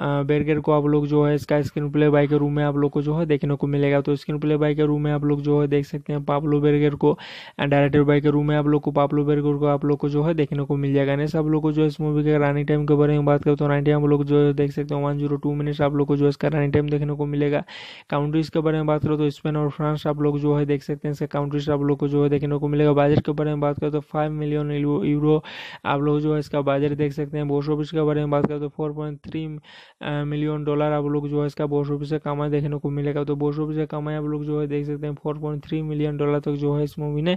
S1: वेरगर को आप लोग जो है इसका स्क्रीन प्ले बाई के रूम में आप लोग को जो है देखने को मिलेगा तो स्क्रीन प्ले बाई के रूम में आप लोग जो है देख सकते हैं पाब्लो बेरगर को एंड डायरेक्टर बाई के रूम में आप लोग को पाब्लो बेरगर को आप लोग को जो है देखने को मिल जाएगा गाइस आप लोग को जो है इस मूवी के रानी टाइम के बारे में बात करें तो रनिंग टाइम आप लोग जो है देख सकते हो वन जीरो टू मिनट्स आप लोग को जो है इसका रनिंग टाइम देखने को मिलेगा काउंट्रीज के बारे में बात करो तो स्पेन और फ्रांस आप लोग जो है देख सकते हैं इसका काउंट्रीज आप लोग को जो है देखने को मिलेगा बाजट के बारे में बात करें तो फाइव मिलियन यूरो आप लोग जो है इसका बाजट देख सकते हैं बोस ऑफिस के बारे में बात करें तो four point three million dollar आप लोग जो है इसका बोस ऑफिस से कमाई देखने को मिलेगा तो बोस ऑफिस से कमाई आप लोग जो है देख सकते हैं four point three million dollar तक जो है इस मूवी ने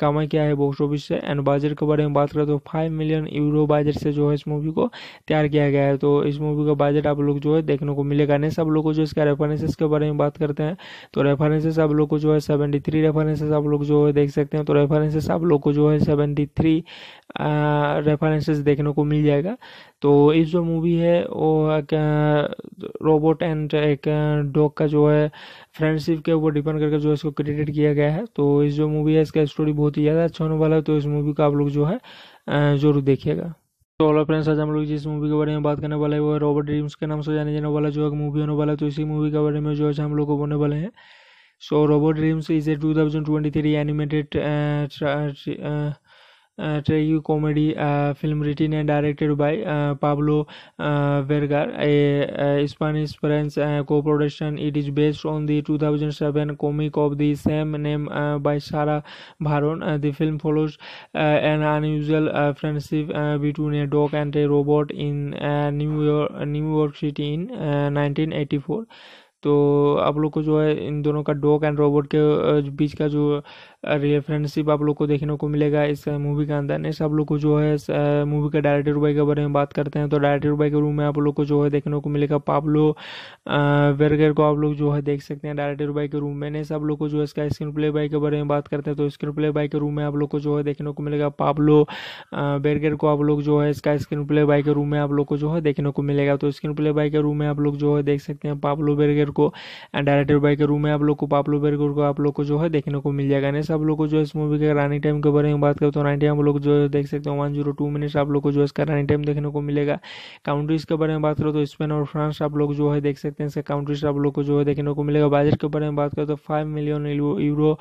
S1: कमाई किया है बॉक्स ऑफिस से एंड बाजट के बारे में बात करें तो फाइव तो मिलियन मिलियन यूरो बजट से जो है इस मूवी को तैयार किया गया है तो इस मूवी का बजट आप लोग जो है देखने को मिलेगा नहीं सब लोग को जो इसका रेफरेंसेस के बारे में बात करते हैं तो रेफरेंसेस आप लोग को जो है सेवेंटी थ्री रेफरेंसेस आप लोग जो है देख सकते हैं तो रेफरेंसेस आप लोग को जो है सेवेंटी थ्री रेफरेंसेस देखने को मिल जाएगा तो इस जो मूवी है वो एक रोबोट एंड एक डॉग का जो है फ्रेंडशिप के ऊपर डिपेंड करके जो है इसको क्रेडिट किया गया है तो इस जो मूवी है इसका स्टोरी बहुत ही ज़्यादा अच्छा होने वाला है तो इस मूवी का आप लोग जो है जरूर देखिएगा तो ऑल फ्रेंड्स आज हम लोग जिस मूवी के बारे में बात करने वाले हैं वो रॉबर्ट ड्रीम्स के नाम से जाने जाने वाला जो एक मूवी होने वाला है तो इसी मूवी के बारे में जो है हम लोग को बोलने वाले हैं so Robot Dreams is a two thousand twenty three animated tragicomedy uh, film written and directed by uh, Pablo uh, Vergar, a, a Spanish French co production. It is based on the 2007 comic of the same name by Sarah Baron. the film follows an unusual friendship between a dog and a robot in New, York, New York City in 1984. तो आप लोग को जो है इन दोनों का dog and robot के बीच का जो रेफरेंसिप आप लोग को देखने को मिलेगा इस मूवी के अंदर नेक्स्ट आप लोग को जो है मूवी के डायरेक्टर भाई के बारे में बात करते हैं तो डायरेक्टर भाई के रूम में आप लोग को जो है देखने को मिलेगा पाब्लो वेरगर को आप लोग जो है देख सकते हैं डायरेक्टर भाई के रूम में नेक्स्ट आप लोग को जो है इसका स्क्रीन प्ले बाई के बारे में बात करते हैं तो स्क्रीन प्ले बाई के रूम में आप लोग को जो है देखने को मिलेगा पाब्लो वेरगर को आप लोग जो है इसका स्क्रीन प्ले बाई के रूम में आप लोग को जो है देखने को मिलेगा तो स्क्रीन प्ले बाई के रूम में आप लोग जो है देख सकते हैं पाब्लो बेरगर को एंड डायरेक्टर बाई के रूम में आप लोग को पाब्लो बेरगर को आप लोग को जो है देखने को मिल जाएगा नेक्स्ट आप लोग को जो है इस मूवी के रनिंग टाइम के बारे में बात करें तो रनिंग टाइम आप लोग जो है देख सकते हैं वन जीरो टू मिनट्स आप लोग को जो है इसका रनिंग टाइम देखने को मिलेगा काउंट्रीज के बारे में बात करो तो स्पेन और फ्रांस आप लोग जो है देख सकते हैं इसका काउंट्रीज आप लोग को जो है देखने को मिलेगा बजट के बारे में बात करें तो फाइव मिलियन यूरो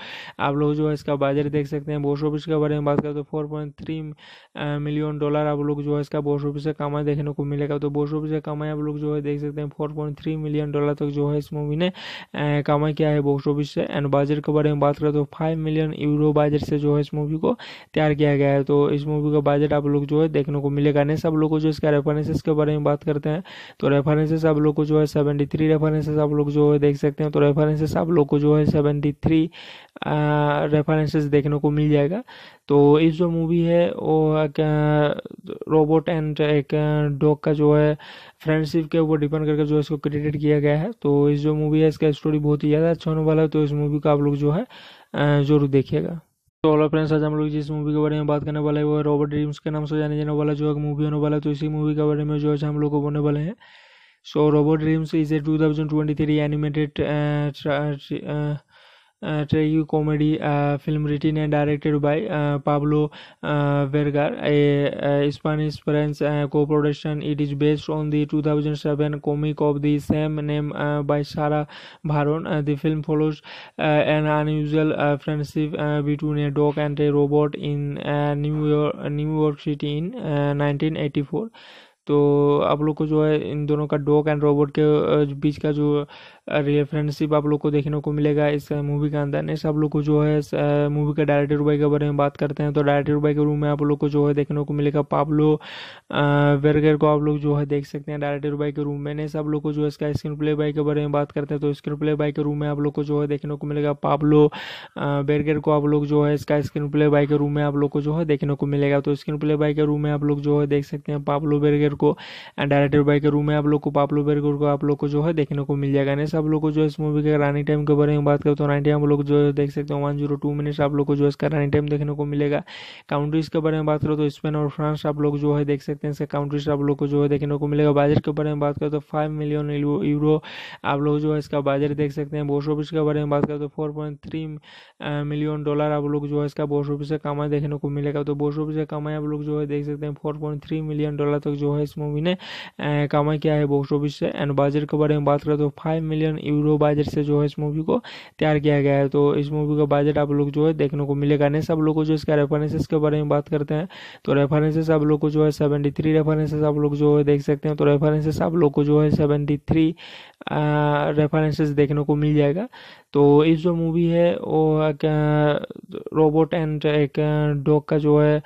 S1: आप लोग जो है इसका बजट देख सकते हैं बोस ऑफिस के बारे में बात करें तो four point three million dollar आप लोग जो है इसका बोस ऑफिस का कमाई देखने को मिलेगा तो बोस ऑफिस का कमाई आप लोग जो है देख सकते हैं four point three million dollar तक जो है इस मूवी ने कमाई किया है बॉक्स ऑफिस से एंड बजट के बारे में बात करें तो five million million euro budget से जो है इस मूवी को तैयार किया गया है तो इस मूवी का बजट आप लोग जो है देखने को मिलेगा नहीं सब लोग को जो इसका रेफरेंसेस के बारे में बात करते हैं तो रेफरेंसेस आप लोग को जो है सेवेंटी थ्री रेफरेंसेस आप लोग जो है देख सकते हैं तो रेफरेंसेस आप लोग को जो है सेवेंटी थ्री रेफरेंसेस देखने को मिल जाएगा तो इस जो मूवी है वो एक रोबोट एंड एक डॉग का जो है फ्रेंडशिप के ऊपर डिपेंड करके जो है इसको क्रेडिट किया गया है तो इस जो मूवी है इसका स्टोरी बहुत ही ज़्यादा अच्छा होने वाला है तो इस मूवी का आप लोग जो है जरूर देखिएगा तो ऑल फ्रेंड्स आज हम लोग जिस मूवी के बारे में बात करने वाले हैं वो है रॉबर्ट ड्रीम्स के नाम से जाने जाने वाला जो एक मूवी होने वाला है तो इसी मूवी के बारे में जो है हम लोग को बोलने वाले हैं so Robot Dreams is a two thousand twenty three animated tragedy comedy film written and directed by Pablo Vergar, a, a Spanish-French co-production. It is based on the 2007 comic of the same name by Sarah Baron. the film follows an unusual friendship between a dog and a robot in New York, New York City in 1984. तो आप लोग को जो है इन दोनों का dog and robot के बीच का जो रेफरेंसशिप आप लोग को देखने को मिलेगा इस मूवी के अंदर नेक्स्ट आप लोग को जो है मूवी के डायरेक्टर भाई के बारे में बात करते हैं तो डायरेक्टर भाई के रूम में आप लोग को जो है देखने को मिलेगा पाब्लो वेरगर को आप लोग जो है देख सकते हैं डायरेक्टर भाई के रूम में नेक्स्ट आप लोग को जो है इसका स्क्रीन प्ले बाई के बारे में बात करते हैं तो स्क्रीन प्ले बाई के रूम में आप लोग को जो है देखने को मिलेगा पाब्लो वेरगर को आप लोग जो है इसका स्क्रीन प्ले बाई के रूम में आप लोग को जो है देखने को मिलेगा तो स्क्रीन प्ले बाई के रूम में आप लोग जो है देख सकते हैं पाब्लो बेरगर को डायरेक्टर बाई के रूम में आप लोग को पाब्लो बेरगर को आप लोग को जो है देखने को मिल जाएगा नेक्स्ट आप लोग को जो है इस मूवी के रनिंग टाइम के बारे में बात करें तो रनिंग टाइम तो आप लोग जो है देख सकते हैं वन जीरो टू मिनट्स आप लोग को जो है इसका रनिंग टाइम देखने को मिलेगा काउंट्रीज के बारे में बात करो तो स्पेन और फ्रांस आप लोग जो है देख सकते हैं इसका काउंट्रीज आप लोग को जो है देखने को मिलेगा बजट के बारे में बात करें तो फाइव मिलियन यूरो आप लोग जो है इसका बजट देख सकते हैं बोस ऑफिस के बारे में बात करें तो four point three million dollar आप लोग जो है इसका बोस ऑफिस का कमाई देखने को मिलेगा तो बोस ऑफिस का कमाई आप लोग जो है देख सकते हैं four point three million dollar तक जो है इस मूवी ने कमाई किया है बॉक्स ऑफिस से एंड बजट के बारे में बात करें तो फाइव मिलियन यूरो बजट से जो है इस मूवी को तैयार किया गया है तो इस मूवी का बजट आप लोग जो है देखने को मिलेगा नहीं सब लोग को जो इसका रेफरेंसेस के बारे में बात करते हैं तो रेफरेंसेस आप लोग को जो है सेवेंटी थ्री रेफरेंसेस आप लोग जो है देख सकते हैं तो रेफरेंसेस आप लोग को जो है सेवेंटी थ्री रेफरेंसेस देखने को मिल जाएगा तो इस जो मूवी है वो एक रोबोट एंड एक डॉग का जो है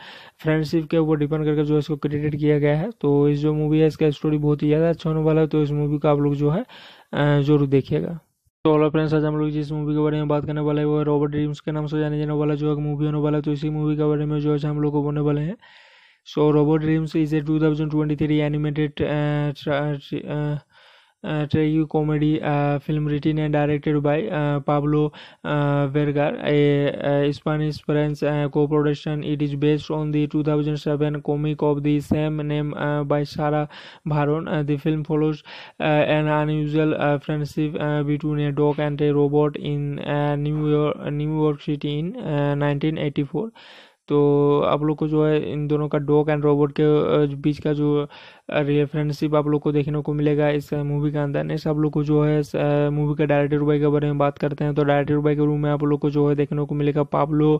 S1: फ्रेंडशिप के ऊपर डिपेंड करके जो है इसको क्रिएटेड किया गया है तो इस जो मूवी है इसका स्टोरी बहुत ही ज़्यादा अच्छा होने वाला है तो इस मूवी का आप लोग जो है जरूर देखिएगा तो ऑल फ्रेंड्स आज हम लोग जिस मूवी के बारे में बात करने वाले हैं वो है रॉबर्ट ड्रीम्स के नाम से जाने जाने वाला जो है मूवी होने वाला है तो इसी मूवी के बारे में जो है हम लोग को बोलने वाले हैं so Robot Dreams is a two thousand twenty three animated tragedy comedy film written and directed by Pablo Vergar, a, a Spanish French co production. It is based on the 2007 comic of the same name by Sarah Baron. the film follows an unusual friendship between a dog and a robot in New, York, New York City in 1984. तो आप लोग को जो है इन दोनों का dog and robot के बीच का जो रेफरेंसशिप आप लोग को देखने को मिलेगा इस मूवी के अंदर नेक्स्ट आप लोग को जो है मूवी के डायरेक्टर बाई के बारे में बात करते हैं तो डायरेक्टर बाई के रूम में आप लोग को जो है देखने को मिलेगा पाब्लो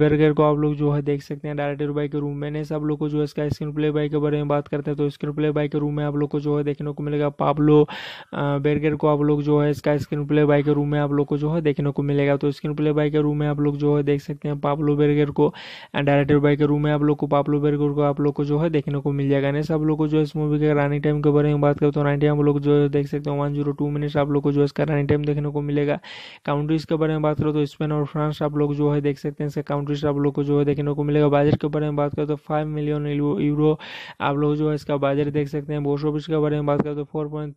S1: वेरगर को आप लोग जो है देख सकते हैं डायरेक्टर बाई के रूम में नेक्स्ट आप लोग को जो है इसका स्क्रीन प्ले बाई के बारे में बात करते हैं तो स्क्रीन प्ले बाई के रूम में आप लोग को जो है देखने को मिलेगा पाब्लो बेरगर को आप लोग जो है इसका स्क्रीन प्ले बाई के रूम में आप लोग को जो है देखने को मिलेगा तो स्क्रीन प्ले बाई के रूम में आप लोग जो है देख सकते हैं पाब्लो बेरगर को एंड डायरेक्टर बाई के रूम में आप लोग को पाब्लो बेरगर को आप लोग को जो है देखने को मिल जाएगा मिनट्स आप लोग को जो है इस मूवी के रनिंग टाइम के बारे में बात करें तो रनिंग टाइम आप लोग जो है देख सकते हो वन जीरो टू मिनट्स आप लोग को जो है इसका रनिंग टाइम देखने को मिलेगा काउंट्रीज के बारे में बात करो तो स्पेन और फ्रांस आप लोग जो है देख सकते हैं इसका काउंट्रीज तो आप लोग को जो है देखने को मिलेगा बजट के बारे में बात करें तो फाइव मिलियन यूरो आप लोग जो है इसका बजट देख सकते हैं बोस ऑफिस के बारे में बात करें तो फोर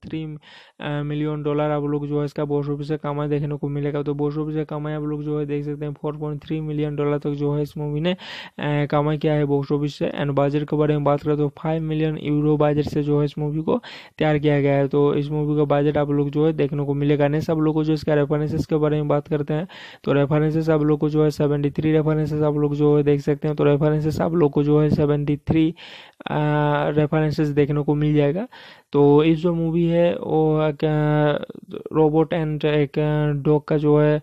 S1: मिलियन डॉलर आप लोग जो है इसका बोस ऑफिस का कमाई देखने को मिलेगा तो बोस ऑफिस का कमाई आप लोग जो है देख सकते हैं फोर मिलियन डॉलर तक जो है इस मूवी ने कमाई किया है बॉक्स ऑफिस से एंड बजट के बारे में बात करें तो फाइव मिलियन यूरो बजट से जो है इस मूवी को तैयार किया गया है तो इस मूवी का बजट आप लोग जो है देखने को मिलेगा नहीं सब लोग को जो इसका रेफरेंसेस के बारे में बात करते हैं तो रेफरेंसेस आप लोग को जो है सेवेंटी थ्री रेफरेंसेस आप लोग जो है देख सकते हैं तो रेफरेंसेस आप लोग को जो है सेवेंटी थ्री रेफरेंसेस देखने को मिल जाएगा तो इस जो मूवी है वो एक रोबोट एंड एक डॉग का जो है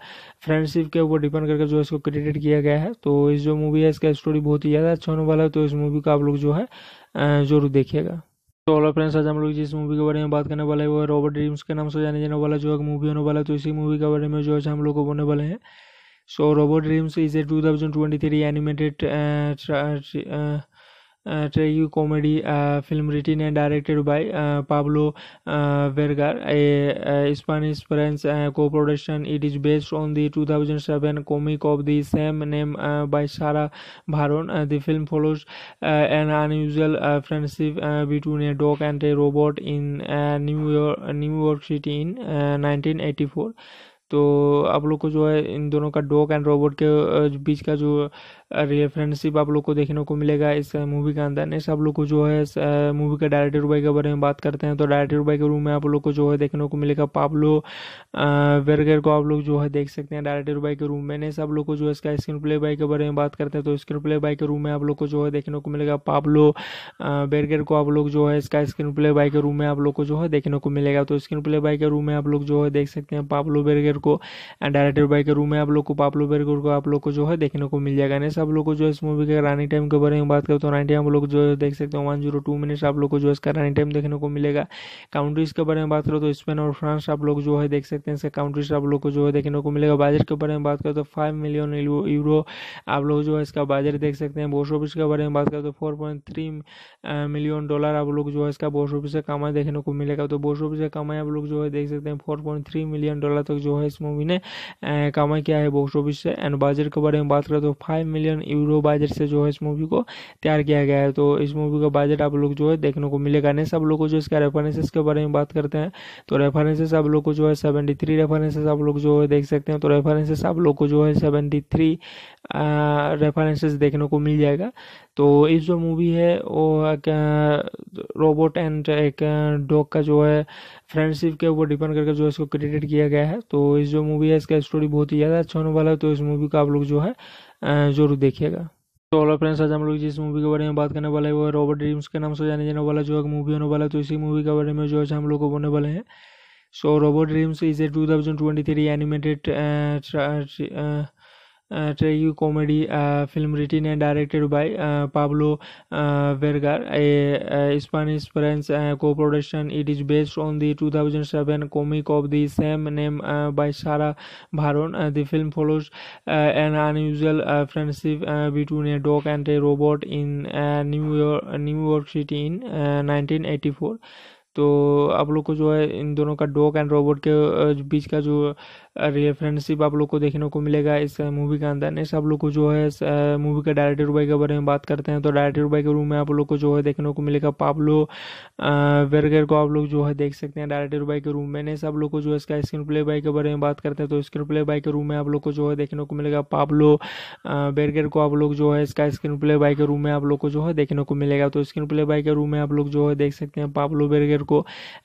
S1: फ्रेंडशिप के ऊपर डिपेंड करके जो है इसको क्रेडिट किया गया है तो इस जो मूवी है इसका स्टोरी बहुत ही ज़्यादा अच्छा होने वाला है तो इस मूवी का आप लोग जो है जरूर देखिएगा तो हेलो फ्रेंड्स आज हम लोग जिस मूवी के बारे में बात करने वाले हैं वो रॉबर्ट ड्रीम्स के नाम से जाने जाने वाला जो एक मूवी होने वाला है तो इसी मूवी के बारे में जो है हम लोग को बोलने वाले हैं so Robot Dreams is a two thousand twenty three animated tragicomedy uh, film written and directed by uh, Pablo uh, Vergar, a, a Spanish French co production. It is based on the 2007 comic of the same name by Sarah Baron. the film follows an unusual friendship between a dog and a robot in New, York, New York City in 1984. तो आप लोग को जो है इन दोनों का dog and robot के बीच का जो फ्रेंडशिप आप लोग को देखने को मिलेगा इस मूवी के अंदर नेक्स्ट आप लोग को जो है मूवी के डायरेक्टर बाई के बारे में बात करते हैं तो डायरेक्टर बाई के रूम में आप लोग को जो है देखने को मिलेगा पाब्लो वेरगर को आप लोग जो है देख सकते हैं डायरेक्टर बाई के रूम में नेक्स्ट आप लोग को जो है इसका स्क्रीन प्ले बाई के बारे में बात करते हैं तो स्क्रीन प्ले बाई के रूम में आप लोग को जो है देखने को मिलेगा पाब्लो वेरगर को आप लोग जो है इसका स्क्रीन प्ले बाई के रूम में आप लोग को जो है देखने को मिलेगा तो स्क्रीन प्ले बाई के रूम में आप लोग जो है देख सकते हैं पाब्लो बेरगर को एंड डायरेक्टर बाई के रूम में आप लोग को पाब्लो बेरगर को आप लोग को जो है देखने को मिल जाएगा नेक्स्ट आप लोग को जो है इस मूवी के रनिंग टाइम के बारे में बात करें तो रनिंग टाइम आप लोग जो है देख सकते हो वन जीरो टू मिनट्स आप लोग को जो है इसका रनिंग टाइम देखने को मिलेगा काउंट्रीज के बारे में बात करो तो स्पेन और फ्रांस आप लोग जो है देख सकते हैं इसका काउंट्रीज आप लोग को जो है देखने को मिलेगा बजट के बारे में बात करें तो फाइव मिलियन यूरो आप लोग जो है इसका बजट देख सकते हैं बोस ऑफिस के बारे में बात करें तो four point three million dollar आप लोग जो है इसका बोस ऑफिस से कमाई देखने को मिलेगा तो बोस ऑफिस से कमाई आप लोग जो है देख सकते हैं four point three million dollar तक जो है इस मूवी ने कमाई किया है बॉक्स ऑफिस से एंड बजट के बारे में बात करें तो five million million euro budget से जो है इस मूवी को तैयार किया गया है तो इस मूवी का बजट आप लोग जो है देखने को मिलेगा नहीं सब लोग को जो इसका रेफरेंसेस के बारे में बात करते हैं तो रेफरेंसेस आप लोग को जो है सेवेंटी थ्री रेफरेंसेस आप लोग जो है देख सकते हैं तो रेफरेंसेस आप लोग को जो है सेवेंटी थ्री रेफरेंसेस देखने को मिल जाएगा तो इस जो मूवी है वो एक रोबोट एंड एक डॉग का जो है फ्रेंडशिप के ऊपर डिपेंड करके जो है इसको क्रेडिट किया गया है तो इस जो मूवी है इसका स्टोरी बहुत ही ज़्यादा अच्छा होने वाला है तो इस मूवी का आप लोग जो है जरूर देखिएगा तो ऑल फ्रेंड्स आज हम लोग जिस मूवी के बारे में बात करने वाले हैं वो है रॉबर्ट ड्रीम्स के नाम से जाने जाने वाला जो एक मूवी होने वाला है तो इसी मूवी के बारे में जो है हम लोग को बोलने वाले हैं so Robot Dreams is a two thousand twenty three animated tragedy comedy film written and directed by Pablo Vergar, a, a Spanish French co-production. It is based on the 2007 comic of the same name by Sarah Baron. the film follows an unusual friendship between a dog and a robot in New York, New York City in 1984. तो आप लोग को जो है इन दोनों का dog and robot के बीच का जो रेफरेंसिप आप लोग को देखने को मिलेगा इस मूवी के अंदर नेक्स्ट आप लोग को जो है मूवी के डायरेक्टर भाई के बारे में बात करते हैं तो डायरेक्टर भाई के रूम में आप लोग को जो है देखने को मिलेगा पाब्लो वेरगर को आप लोग जो है देख सकते हैं डायरेक्टर भाई के रूम में नेक्स्ट आप लोग को जो है इसका स्क्रीन प्ले बाई के बारे में बात करते हैं तो स्क्रीन प्ले बाई के रूम में आप लोग को जो है देखने को मिलेगा पाब्लो वेरगर को आप लोग जो है इसका स्क्रीन प्ले बाई के रूम में आप लोग को जो है देखने को मिलेगा तो स्क्रीन प्ले बाई के रूम में आप लोग जो है देख सकते हैं पाब्लो बेरगर को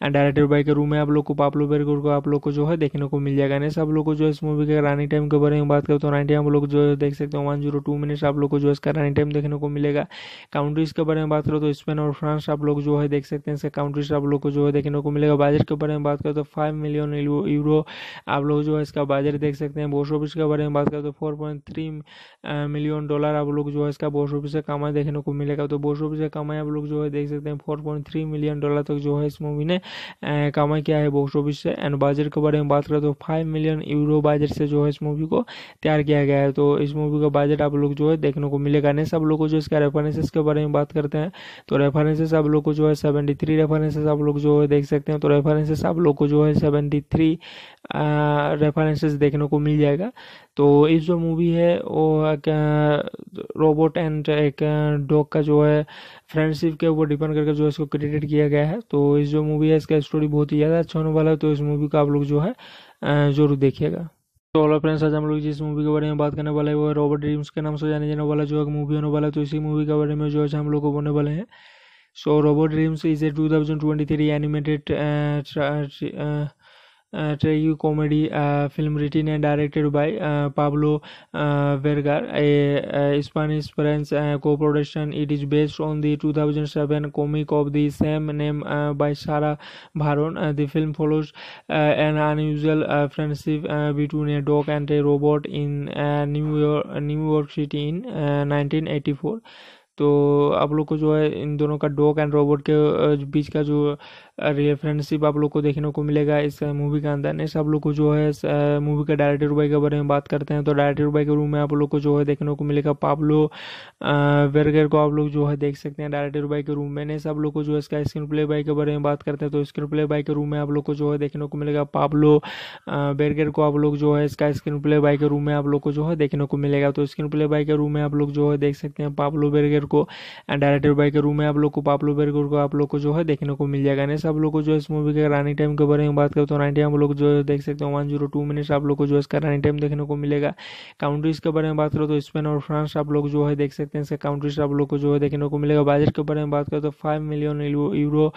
S1: डायरेक्टर बाई के रूम में आप लोग को पाब्लो बेरगर को आप लोग को जो है देखने को मिल जाएगा गाइस आप लोग को जो है इस मूवी के रनिंग टाइम के बारे में बात करें तो रनिंग टाइम आप लोग जो है देख सकते हो वन जीरो टू मिनट्स आप लोग को जो इसका रनिंग टाइम देखने को मिलेगा काउंट्रीज के बारे में बात करो तो स्पेन और फ्रांस आप लोग जो है देख सकते हैं इसका काउंट्रीज आप लोग को जो है देखने को मिलेगा बाजट के बारे में बात करें तो फाइव मिलियन यूरो आप लोग जो है इसका बाजट देख सकते हैं बोस ऑफिस के बारे में बात करें तो फोर मिलियन डॉलर आप लोग जो है इसका बोस ऑफिस से कमाई देखने को मिलेगा तो बोस ऑफिस का कमाई आप लोग जो है देख सकते हैं four point three million dollar तक जो है इस मूवी ने कमाई किया है बॉक्स ऑफिस से एंड बजट के बारे में बात करें तो five million million euro budget से जो है इस मूवी को तैयार किया गया है तो इस मूवी का बजट आप लोग जो है देखने को मिलेगा नहीं सब लोग को जो इसका रेफरेंसेस के बारे में बात करते हैं तो रेफरेंसेस आप लोग को जो है सेवेंटी थ्री रेफरेंसेस आप लोग जो है देख सकते हैं तो रेफरेंसेस आप लोग को जो है सेवेंटी थ्री रेफरेंसेस देखने को मिल जाएगा तो इस जो मूवी है वो एक रोबोट एंड एक डॉग का जो है फ्रेंडशिप के ऊपर डिपेंड करके जो है इसको क्रेडिट किया गया है तो इस जो मूवी है इसका स्टोरी बहुत ही ज़्यादा अच्छा होने वाला है तो इस मूवी का आप लोग जो है जरूर देखिएगा तो ऑल फ्रेंड्स आज हम लोग जिस मूवी के बारे में बात करने वाले हैं वो है रॉबर्ट ड्रीम्स के नाम से जाने जाने वाला जो एक मूवी होने वाला है तो इसी मूवी के बारे में जो है हम लोग को बोलने वाले हैं so Robot Dreams is a two thousand twenty three animated tragicomedy uh, film written and directed by uh, Pablo uh, Vergar, a, a Spanish French co production. It is based on the 2007 comic of the same name by Sarah Baron. the film follows an unusual friendship between a dog and a robot in New, York, New York City in 1984. तो आप लोग को जो है इन दोनों का dog and robot के बीच का जो रेफरेंसशिप आप लोग को देखने को मिलेगा इस मूवी के अंदर नेक्स्ट आप लोग को जो है मूवी के डायरेक्टर बाई के बारे में बात करते हैं तो डायरेक्टर बाई के रूम में आप लोग को जो है देखने को मिलेगा पाब्लो वेरगर को आप लोग जो है देख सकते हैं डायरेक्टर बाई के रूम में नेक्स्ट आप लोग को जो है इसका स्क्रीन प्ले बाई के बारे में बात करते हैं तो स्क्रीन प्ले बाई के रूम में आप लोग को जो है देखने को मिलेगा पाब्लो वेरगर को आप लोग जो है इसका स्क्रीन प्ले बाई के रूम में आप लोग को जो है देखने को मिलेगा तो स्क्रीन प्ले बाई के रूम में आप लोग जो है देख सकते हैं पाब्लो बेरगर को एंड डायरेक्टर बाई के रूम में आप लोग को पाब्लो बेरगर को आप लोग को जो है देखने को मिल जाएगा गाइस आप लोग को जो है इस मूवी के रानी टाइम के बारे में बात करें तो रानी टाइम आप लोग जो है देख सकते हो वन जीरो टू मिनट्स आप लोग को जो है इसका रानी टाइम देखने को मिलेगा काउंट्रीज के बारे में बात करो तो स्पेन और फ्रांस आप लोग जो है देख सकते हैं इसका काउंट्रीज आप लोग को जो है देखने को मिलेगा बजट के बारे में बात करें तो फाइव मिलियन यूरो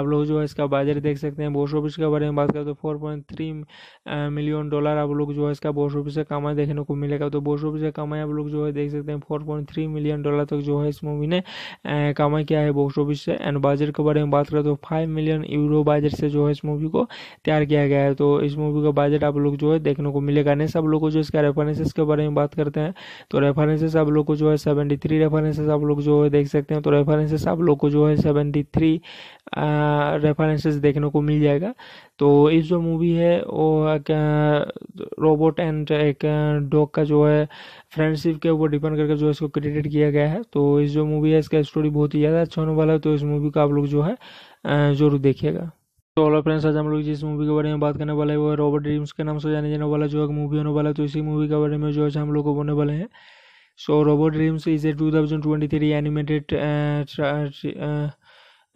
S1: आप लोग जो है इसका बजट देख सकते हैं बोस ऑफिस के बारे में बात करें तो फोर मिलियन डॉलर आप लोग जो है इसका बोस ऑफिस का कमाई देखने को मिलेगा तो बोस ऑफिस का कमाई आप लोग जो है देख सकते हैं फोर मिलियन डॉलर तक जो है इस मूवी ने कमाई किया है बॉक्स ऑफिस से एंड बजट के बारे में बात करें तो फाइव मिलियन यूरो बजट से जो है इस मूवी को तैयार किया गया है तो इस मूवी का बजट आप लोग जो है देखने को मिलेगा नहीं सब लोग को जो इसका रेफरेंसेस के बारे में बात करते हैं तो रेफरेंसेस आप लोग को जो है सेवेंटी थ्री रेफरेंसेस आप लोग जो है देख सकते हैं तो रेफरेंसेस आप लोग को जो है सेवेंटी थ्री रेफरेंसेस देखने को मिल जाएगा तो इस जो मूवी है वो रोबोट एंड एक डॉग का जो है फ्रेंडशिप के ऊपर डिपेंड करके जो है इसको क्रेडिट किया गया है तो इस जो मूवी है इसका स्टोरी बहुत ही ज़्यादा अच्छा होने वाला है तो इस मूवी का आप लोग जो है जरूर देखिएगा तो हेलो फ्रेंड्स आज हम लोग जिस मूवी के बारे में बात करने वाले हैं वो रॉबर्ट ड्रीम्स के नाम से जाने जाने वाला जो एक मूवी होने वाला है तो इसी मूवी के बारे में जो है हम लोग को बोलने वाले हैं so Robot Dreams is a two thousand twenty three animated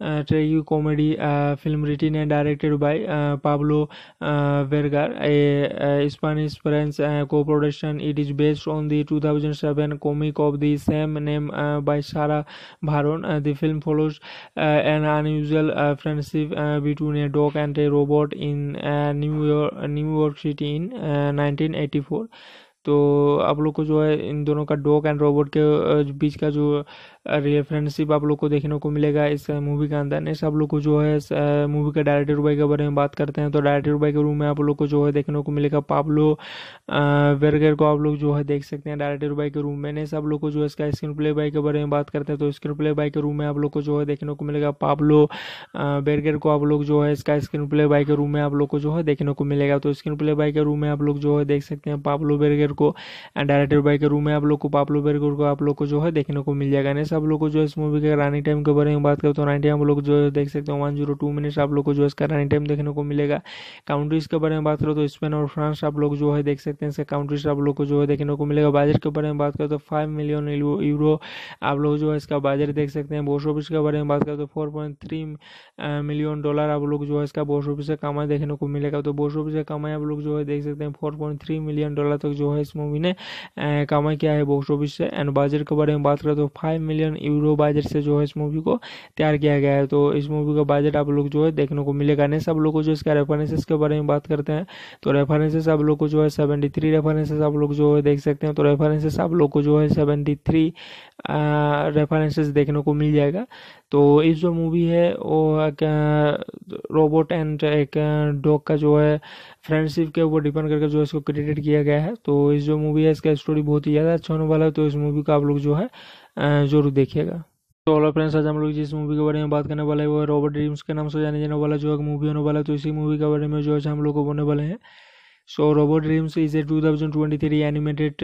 S1: tragicomedy uh, film written and directed by uh, Pablo uh, Vergar, a, a Spanish French co production. It is based on the 2007 comic of the same name by Sarah Baron. the film follows an unusual friendship between a dog and a robot in New, York, New York City in 1984. तो आप लोग को जो है इन दोनों का dog and robot के बीच का जो रेफरेंसिप आप लोग को देखने को मिलेगा इस मूवी के अंदर नेक्स्ट आप लोग को जो है मूवी के डायरेक्टर भाई के बारे में बात करते हैं तो डायरेक्टर भाई के रूम में आप लोग को जो है देखने को मिलेगा पाब्लो वेरगर को आप लोग जो है देख सकते हैं डायरेक्टर भाई के रूम में नेक्स्ट आप लोग को जो है इसका स्क्रीन प्ले बाई के बारे में बात करते हैं तो स्क्रीन प्ले बाई के रूम में आप लोग को जो है देखने को मिलेगा पाब्लो वेरगर को आप लोग जो है इसका स्क्रीन प्ले बाई के रूम में आप लोग को जो है देखने को मिलेगा तो स्क्रीन प्ले बाई के रूम में आप लोग जो है देख सकते हैं पाब्लो वर्गर को एंड डायरेक्टर बाई के रूम में आप लोग को पाब्लो वर्गर को आप लोग को जो है देखने को मिल जाएगा नेक्स्ट आप लोग को जो है इस मूवी के रनिंग टाइम के बारे में बात करें तो रनिंग टाइम आप लोग जो है देख सकते हैं वन जीरो टू मिनट्स आप लोग को जो है इसका रनिंग टाइम देखने को मिलेगा काउंट्रीज के बारे में बात करो तो स्पेन और फ्रांस आप लोग जो है देख सकते हैं इसका काउंट्रीज आप लोग को जो है देखने को मिलेगा बजट के बारे में बात करें तो फाइव मिलियन यूरो आप लोग जो है इसका बजट देख सकते हैं बोस ऑफिस के बारे में बात करें तो four point three million dollar आप लोग जो है इसका बोस ऑफिस का कमाई देखने को मिलेगा तो बोस ऑफिस का कमाई आप लोग जो है देख सकते हैं four point three million dollar तक जो है इस मूवी ने कमाई किया है बॉक्स ऑफिस से एंड बजट के बारे में बात करें तो five million million euro budget से जो है इस मूवी को तैयार किया गया है तो इस मूवी का बजट आप लोग जो है देखने को मिलेगा नहीं सब लोग को जो इसका रेफरेंसेस के बारे में बात करते हैं तो रेफरेंसेस आप लोग को जो है सेवेंटी थ्री रेफरेंसेस आप लोग जो है देख सकते हैं तो रेफरेंसेस आप लोग को जो है सेवेंटी थ्री रेफरेंसेस देखने को मिल जाएगा तो इस जो मूवी है वो एक रोबोट एंड एक डॉग का जो है फ्रेंडशिप के ऊपर डिपेंड करके जो है इसको क्रेडिट किया गया है तो इस जो मूवी है इसका स्टोरी बहुत ही ज़्यादा अच्छा होने वाला है तो इस मूवी का आप लोग जो है जरूर देखिएगा तो ऑल फ्रेंड्स आज हम लोग जिस मूवी के बारे में बात करने वाले हैं वो है रॉबर्ट ड्रीम्स के नाम से जाने जाने वाला जो एक मूवी होने वाला है तो इसी मूवी के बारे में जो है हम लोग को बोलने वाले हैं so Robot Dreams is a two thousand twenty three animated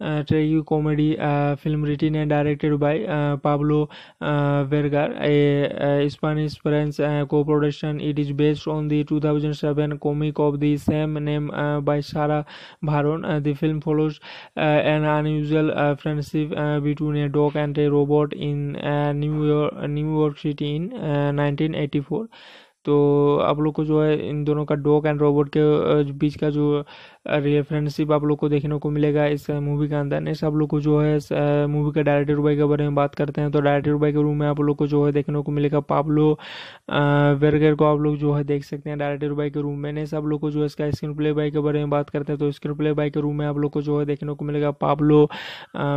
S1: tragedy comedy film written and directed by Pablo Vergar, a, a Spanish French co-production. It is based on the 2007 comic of the same name by Sarah Baron. the film follows an unusual friendship between a dog and a robot in New York, New York City in 1984. तो आप लोग को जो है इन दोनों का dog and robot के बीच का जो रेफरेंसशिप आप लोग को देखने को मिलेगा इस मूवी के अंदर नेक्स्ट आप लोग को जो है मूवी के डायरेक्टर भाई के बारे में बात करते हैं तो डायरेक्टर भाई के रूम में आप लोग को जो है देखने को मिलेगा पाब्लो वेरगर को आप लोग जो है देख सकते हैं डायरेक्टर भाई के रूम में नेक्स्ट आप लोग को जो है इसका स्क्रीन प्ले बाई के बारे में बात करते हैं तो स्क्रीन प्ले बाई के रूम में आप लोग को जो है देखने को मिलेगा पाब्लो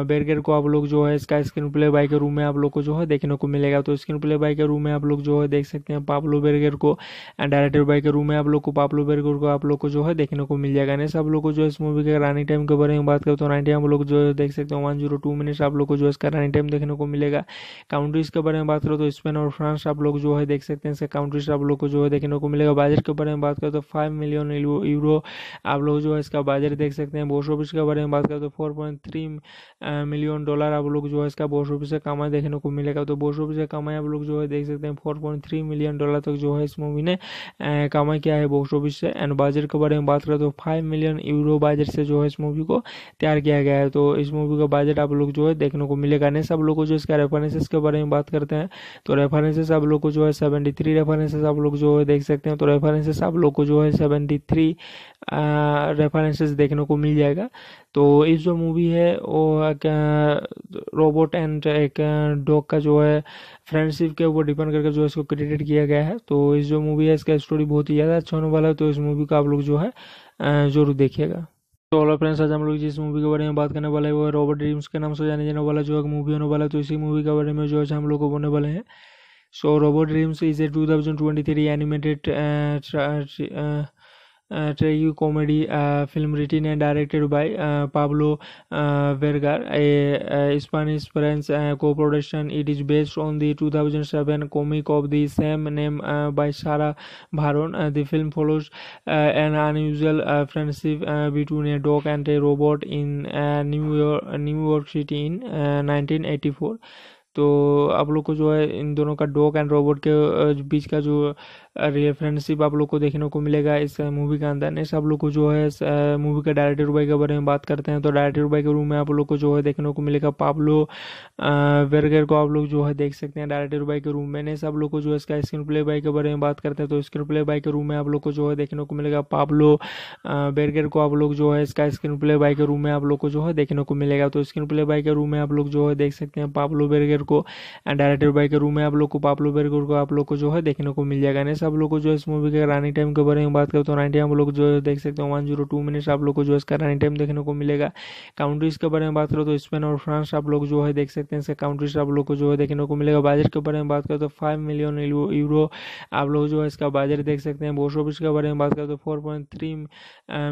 S1: वेरगर को आप लोग जो है इसका स्क्रीन प्ले बाई के रूम में आप लोग को जो है देखने को मिलेगा तो स्क्रीन प्ले बाई के रूम में आप लोग जो है देख सकते हैं पाब्लो बेरगर को एंड डायरेक्टर बाई के रूम में आप लोग को पाब्लो बेरगर को आप लोग को जो है देखने को मिल जाएगा मिनट्स आप लोग को जो है इस मूवी के रनिंग टाइम के बारे में बात करें तो रनिंग टाइम तो आप लोग जो है देख सकते हैं वन जीरो टू मिनट्स आप लोग को जो है इसका रनिंग टाइम देखने को मिलेगा काउंट्रीज के बारे में बात करो तो स्पेन और फ्रांस आप लोग जो है देख सकते हैं इसका काउंट्रीज आप लोग को जो है देखने को मिलेगा बजट के बारे में बात करें तो फाइव मिलियन यूरो आप लोग जो है इसका बजट देख सकते हैं बॉस ऑफिस के बारे में बात करें तो फोर मिलियन डॉलर आप लोग जो है इसका बॉस ऑफिस का कमाई देखने को मिलेगा तो बॉस ऑफिस का कमाई आप लोग जो है देख सकते हैं फोर मिलियन डॉलर तक जो है इस मूवी ने कमाई किया है बॉस ऑफिस से एंड बजट के बारे में बात करें तो फाइव मिलियन यूरो बजट से जो है इस मूवी को तैयार किया गया है तो इस मूवी का बजट आप लोग जो है देखने को मिलेगा नहीं सब लोग को जो इसका रेफरेंसेस के बारे में बात करते हैं तो रेफरेंसेस आप लोग को जो है सेवेंटी थ्री रेफरेंसेस आप लोग जो है देख सकते हैं तो रेफरेंसेस आप लोग को जो है सेवेंटी थ्री रेफरेंसेस देखने को मिल जाएगा तो इस जो मूवी है वो एक रोबोट एंड एक डॉग का जो है फ्रेंडशिप के ऊपर डिपेंड करके जो है इसको क्रेडिट किया गया है तो इस जो मूवी है इसका स्टोरी बहुत ही ज़्यादा अच्छा होने वाला है तो इस मूवी का आप लोग जो है जरूर देखिएगा तो ऑल फ्रेंड्स आज हम लोग जिस मूवी के बारे में बात करने वाले हैं वो रॉबर्ट ड्रीम्स के नाम से जाने जाने वाला जो एक मूवी होने वाला है तो इसी मूवी के बारे में जो है हम लोग को बोलने वाले हैं so Robot Dreams is a two thousand twenty three animated tragedy comedy film written and directed by Pablo Vergar, a, a Spanish-French co-production. It is based on the 2007 comic of the same name by Sarah Baron. the film follows an unusual friendship between a dog and a robot in New York, New York City in 1984. तो आप लोग को जो है इन दोनों का dog and robot के बीच का जो रेफरेंसिप आप लोग को देखने को मिलेगा इस मूवी के अंदर नेक्स्ट आप लोग को जो है मूवी के डायरेक्टर बाई के बारे में बात करते हैं तो डायरेक्टर बाई के रूम में आप लोग को जो है देखने को मिलेगा पाब्लो वेरगर को आप लोग जो है देख सकते हैं डायरेक्टर बाई के रूम में नेक्स्ट आप लोग को जो है इसका स्क्रीन प्ले बाई के बारे में बात करते हैं तो स्क्रीन प्ले बाई के रूम में आप लोग को जो है देखने को मिलेगा पाब्लो बेरगर को आप लोग जो है इसका स्क्रीन प्ले बाई के रूम में आप लोग को जो है देखने को मिलेगा तो स्क्रीन प्ले बाई के रूम में आप लोग जो है देख सकते हैं पाब्लो बेरगर को एंड डायरेक्टर बाई के रूम में आप लोग को पाब्लो बेरगर को आप लोग को जो है देखने को मिल जाएगा आप लोग को जो है इस मूवी के रनिंग टाइम के बारे में बात करें तो रनिंग टाइम आप लोग जो है देख सकते हैं वन जीरो टू मिनट्स आप लोग को जो है इसका रनिंग टाइम देखने को मिलेगा काउंट्रीज के बारे में बात करो तो स्पेन और फ्रांस आप लोग जो है देख सकते हैं इसका काउंट्रीज आप लोग को जो है देखने को मिलेगा बजट के बारे में बात करें तो फाइव मिलियन यूरो आप लोग जो है इसका बजट देख सकते हैं बोस ऑफिस के बारे में बात करें तो four point three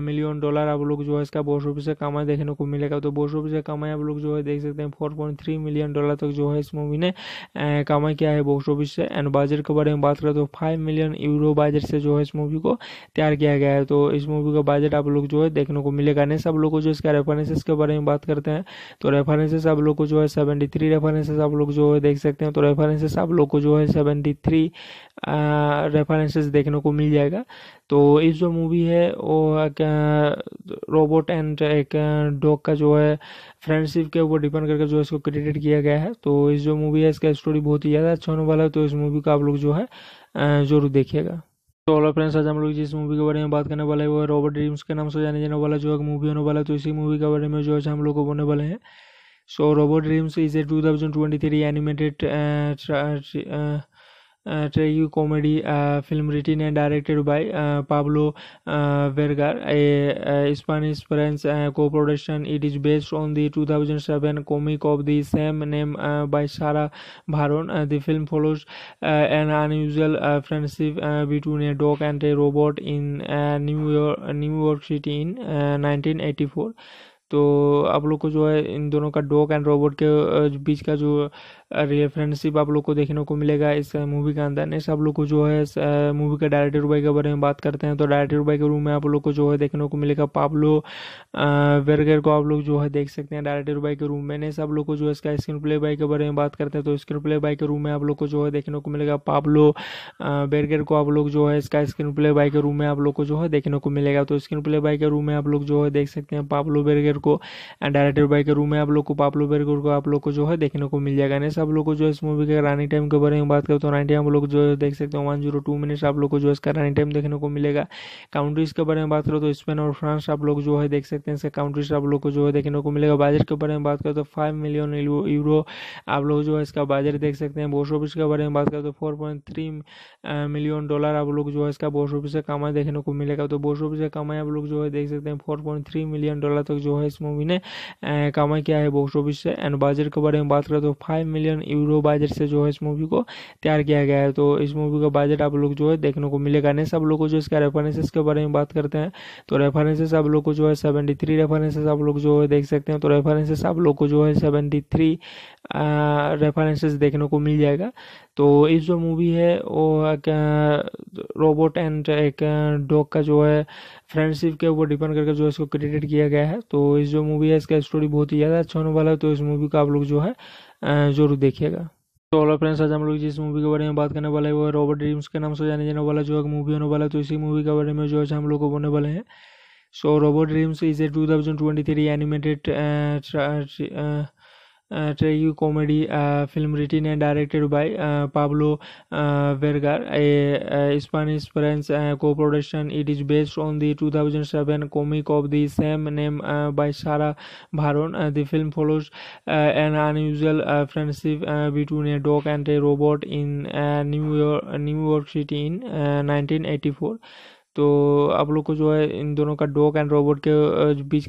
S1: million dollar आप लोग जो है इसका बोस ऑफिस का कमाई देखने को मिलेगा तो बोस ऑफिस का कमाई आप लोग जो है देख सकते हैं four point three million dollar तक जो है इस मूवी ने कमाई किया है बॉक्स ऑफिस से एंड बजट के बारे में बात करें तो five million million euro budget से जो है इस मूवी को तैयार किया गया है तो इस मूवी का बजट आप लोग जो है देखने को मिलेगा नहीं सब लोग को जो इसका रेफरेंसेस के बारे में बात करते हैं तो रेफरेंसेस आप लोग को जो है सेवेंटी थ्री रेफरेंसेस आप लोग जो है देख सकते हैं तो रेफरेंसेस आप लोग को जो है सेवेंटी थ्री रेफरेंसेस देखने को मिल जाएगा तो इस जो मूवी है वो रोबोट एंड एक डॉग का जो है फ्रेंडशिप के ऊपर डिपेंड करके जो है इसको क्रेडिट किया गया है तो इस जो मूवी है इसका स्टोरी बहुत ही ज़्यादा अच्छा होने वाला है तो इस मूवी का आप लोग जो है जरूर देखिएगा तो हेलो फ्रेंड्स आज हम लोग जिस मूवी के बारे में बात करने वाले हैं वो रॉबर्ट ड्रीम्स के नाम से जाने जाने वाला जो एक मूवी होने वाला है तो इसी मूवी के बारे में जो है हम लोग को बोलने वाले हैं so Robot Dreams is a two thousand twenty three animated tragicomedy uh, film written and directed by uh, Pablo uh, Vergar, a, a Spanish French co production. It is based on the 2007 comic of the same name by Sarah Baron. the film follows an unusual friendship between a dog and a robot in New, York, New York City in 1984. तो आप लोग को जो है इन दोनों का dog and robot के बीच का जो रेफरेंसिप आप लोग को देखने को मिलेगा इस मूवी के अंदर नेक्स्ट आप लोग को जो है मूवी के डायरेक्टर भाई के बारे में बात करते हैं तो डायरेक्टर भाई के रूम में आप लोग को जो है देखने को मिलेगा पाब्लो वेरगर को आप लोग जो है देख सकते हैं डायरेक्टर भाई के रूम में नेक्स्ट आप लोग को जो है इसका स्क्रीन प्ले बाई के बारे में बात करते हैं तो स्क्रीन प्ले बाई के रूम में आप लोग को जो है देखने को मिलेगा पाब्लो वेरगर को आप लोग जो है इसका स्क्रीन प्ले बाई के रूम में आप लोग को जो है देखने को मिलेगा तो स्क्रीन प्ले बाई के रूम में आप लोग जो है देख सकते हैं पाब्लो वर्गर को डायरेक्टर बाई के रूम में आप लोग को पाब्लो वर्गर को आप लोग को जो है देखने को मिल जाएगा नेक्स्ट आप लोग को जो इस मूवी के रनिंग टाइम के बारे में बात करें तो रनिंग टाइम आप लोग जो है देख सकते हो वन जीरो टू मिनट्स आप लोग को जो इसका रनिंग टाइम देखने को मिलेगा काउंट्रीज के बारे में बात करो तो स्पेन और फ्रांस आप लोग जो है देख सकते हैं इसका काउंट्रीज आप लोग को जो है देखने को मिलेगा बाजट के बारे में बात करें तो फाइव मिलियन यूरो आप लोग जो है इसका बाजट देख सकते हैं बोस ऑफिस के बारे में बात करें तो फोर मिलियन डॉलर आप लोग जो है इसका बोस ऑफिस से कमाई देखने को मिलेगा तो बोस ऑफिस से कमाई आप लोग जो है देख सकते हैं फोर मिलियन डॉलर तक जो है इस मूवी ने कमाई किया है बॉक्स ऑफिस से एंड बाजट के बारे में बात करें तो five million million euro budget से जो है इस मूवी को तैयार किया गया है तो इस मूवी का बजट आप लोग जो है देखने को मिलेगा नहीं सब लोग को जो इसका रेफरेंसेस के बारे में बात करते हैं तो रेफरेंसेस आप लोग को जो है सेवेंटी थ्री रेफरेंसेस आप लोग जो है देख सकते हैं तो रेफरेंसेस आप लोग को जो है सेवेंटी थ्री रेफरेंसेस देखने को मिल जाएगा तो इस जो मूवी है वो रोबोट एंड एक डॉग का जो है फ्रेंडशिप के ऊपर डिपेंड करके जो इसको क्रेडिट किया गया है तो इस जो मूवी है इसका स्टोरी बहुत ही ज़्यादा अच्छा होने वाला है तो इस मूवी का आप लोग जो है जरूर देखिएगा तो ऑल फ्रेंड्स आज हम लोग जिस मूवी के बारे में बात करने वाले हैं वो है रॉबर्ट ड्रीम्स के नाम से जाने जाने वाला जो एक मूवी होने वाला है तो इसी मूवी के बारे में जो है हम लोग को बोलने वाले हैं so Robot Dreams is a two thousand twenty three animated tragicomedy film written and directed by Pablo Berger a Spanish French co production it is based on the two thousand seven comic of the same name by Sara Varon the film follows an unusual friendship between a dog and a robot in New York New York City in nineteen eighty four তো আপলোক কো জো হ্যায় ইন দোনো কা dog and robot কে বিচ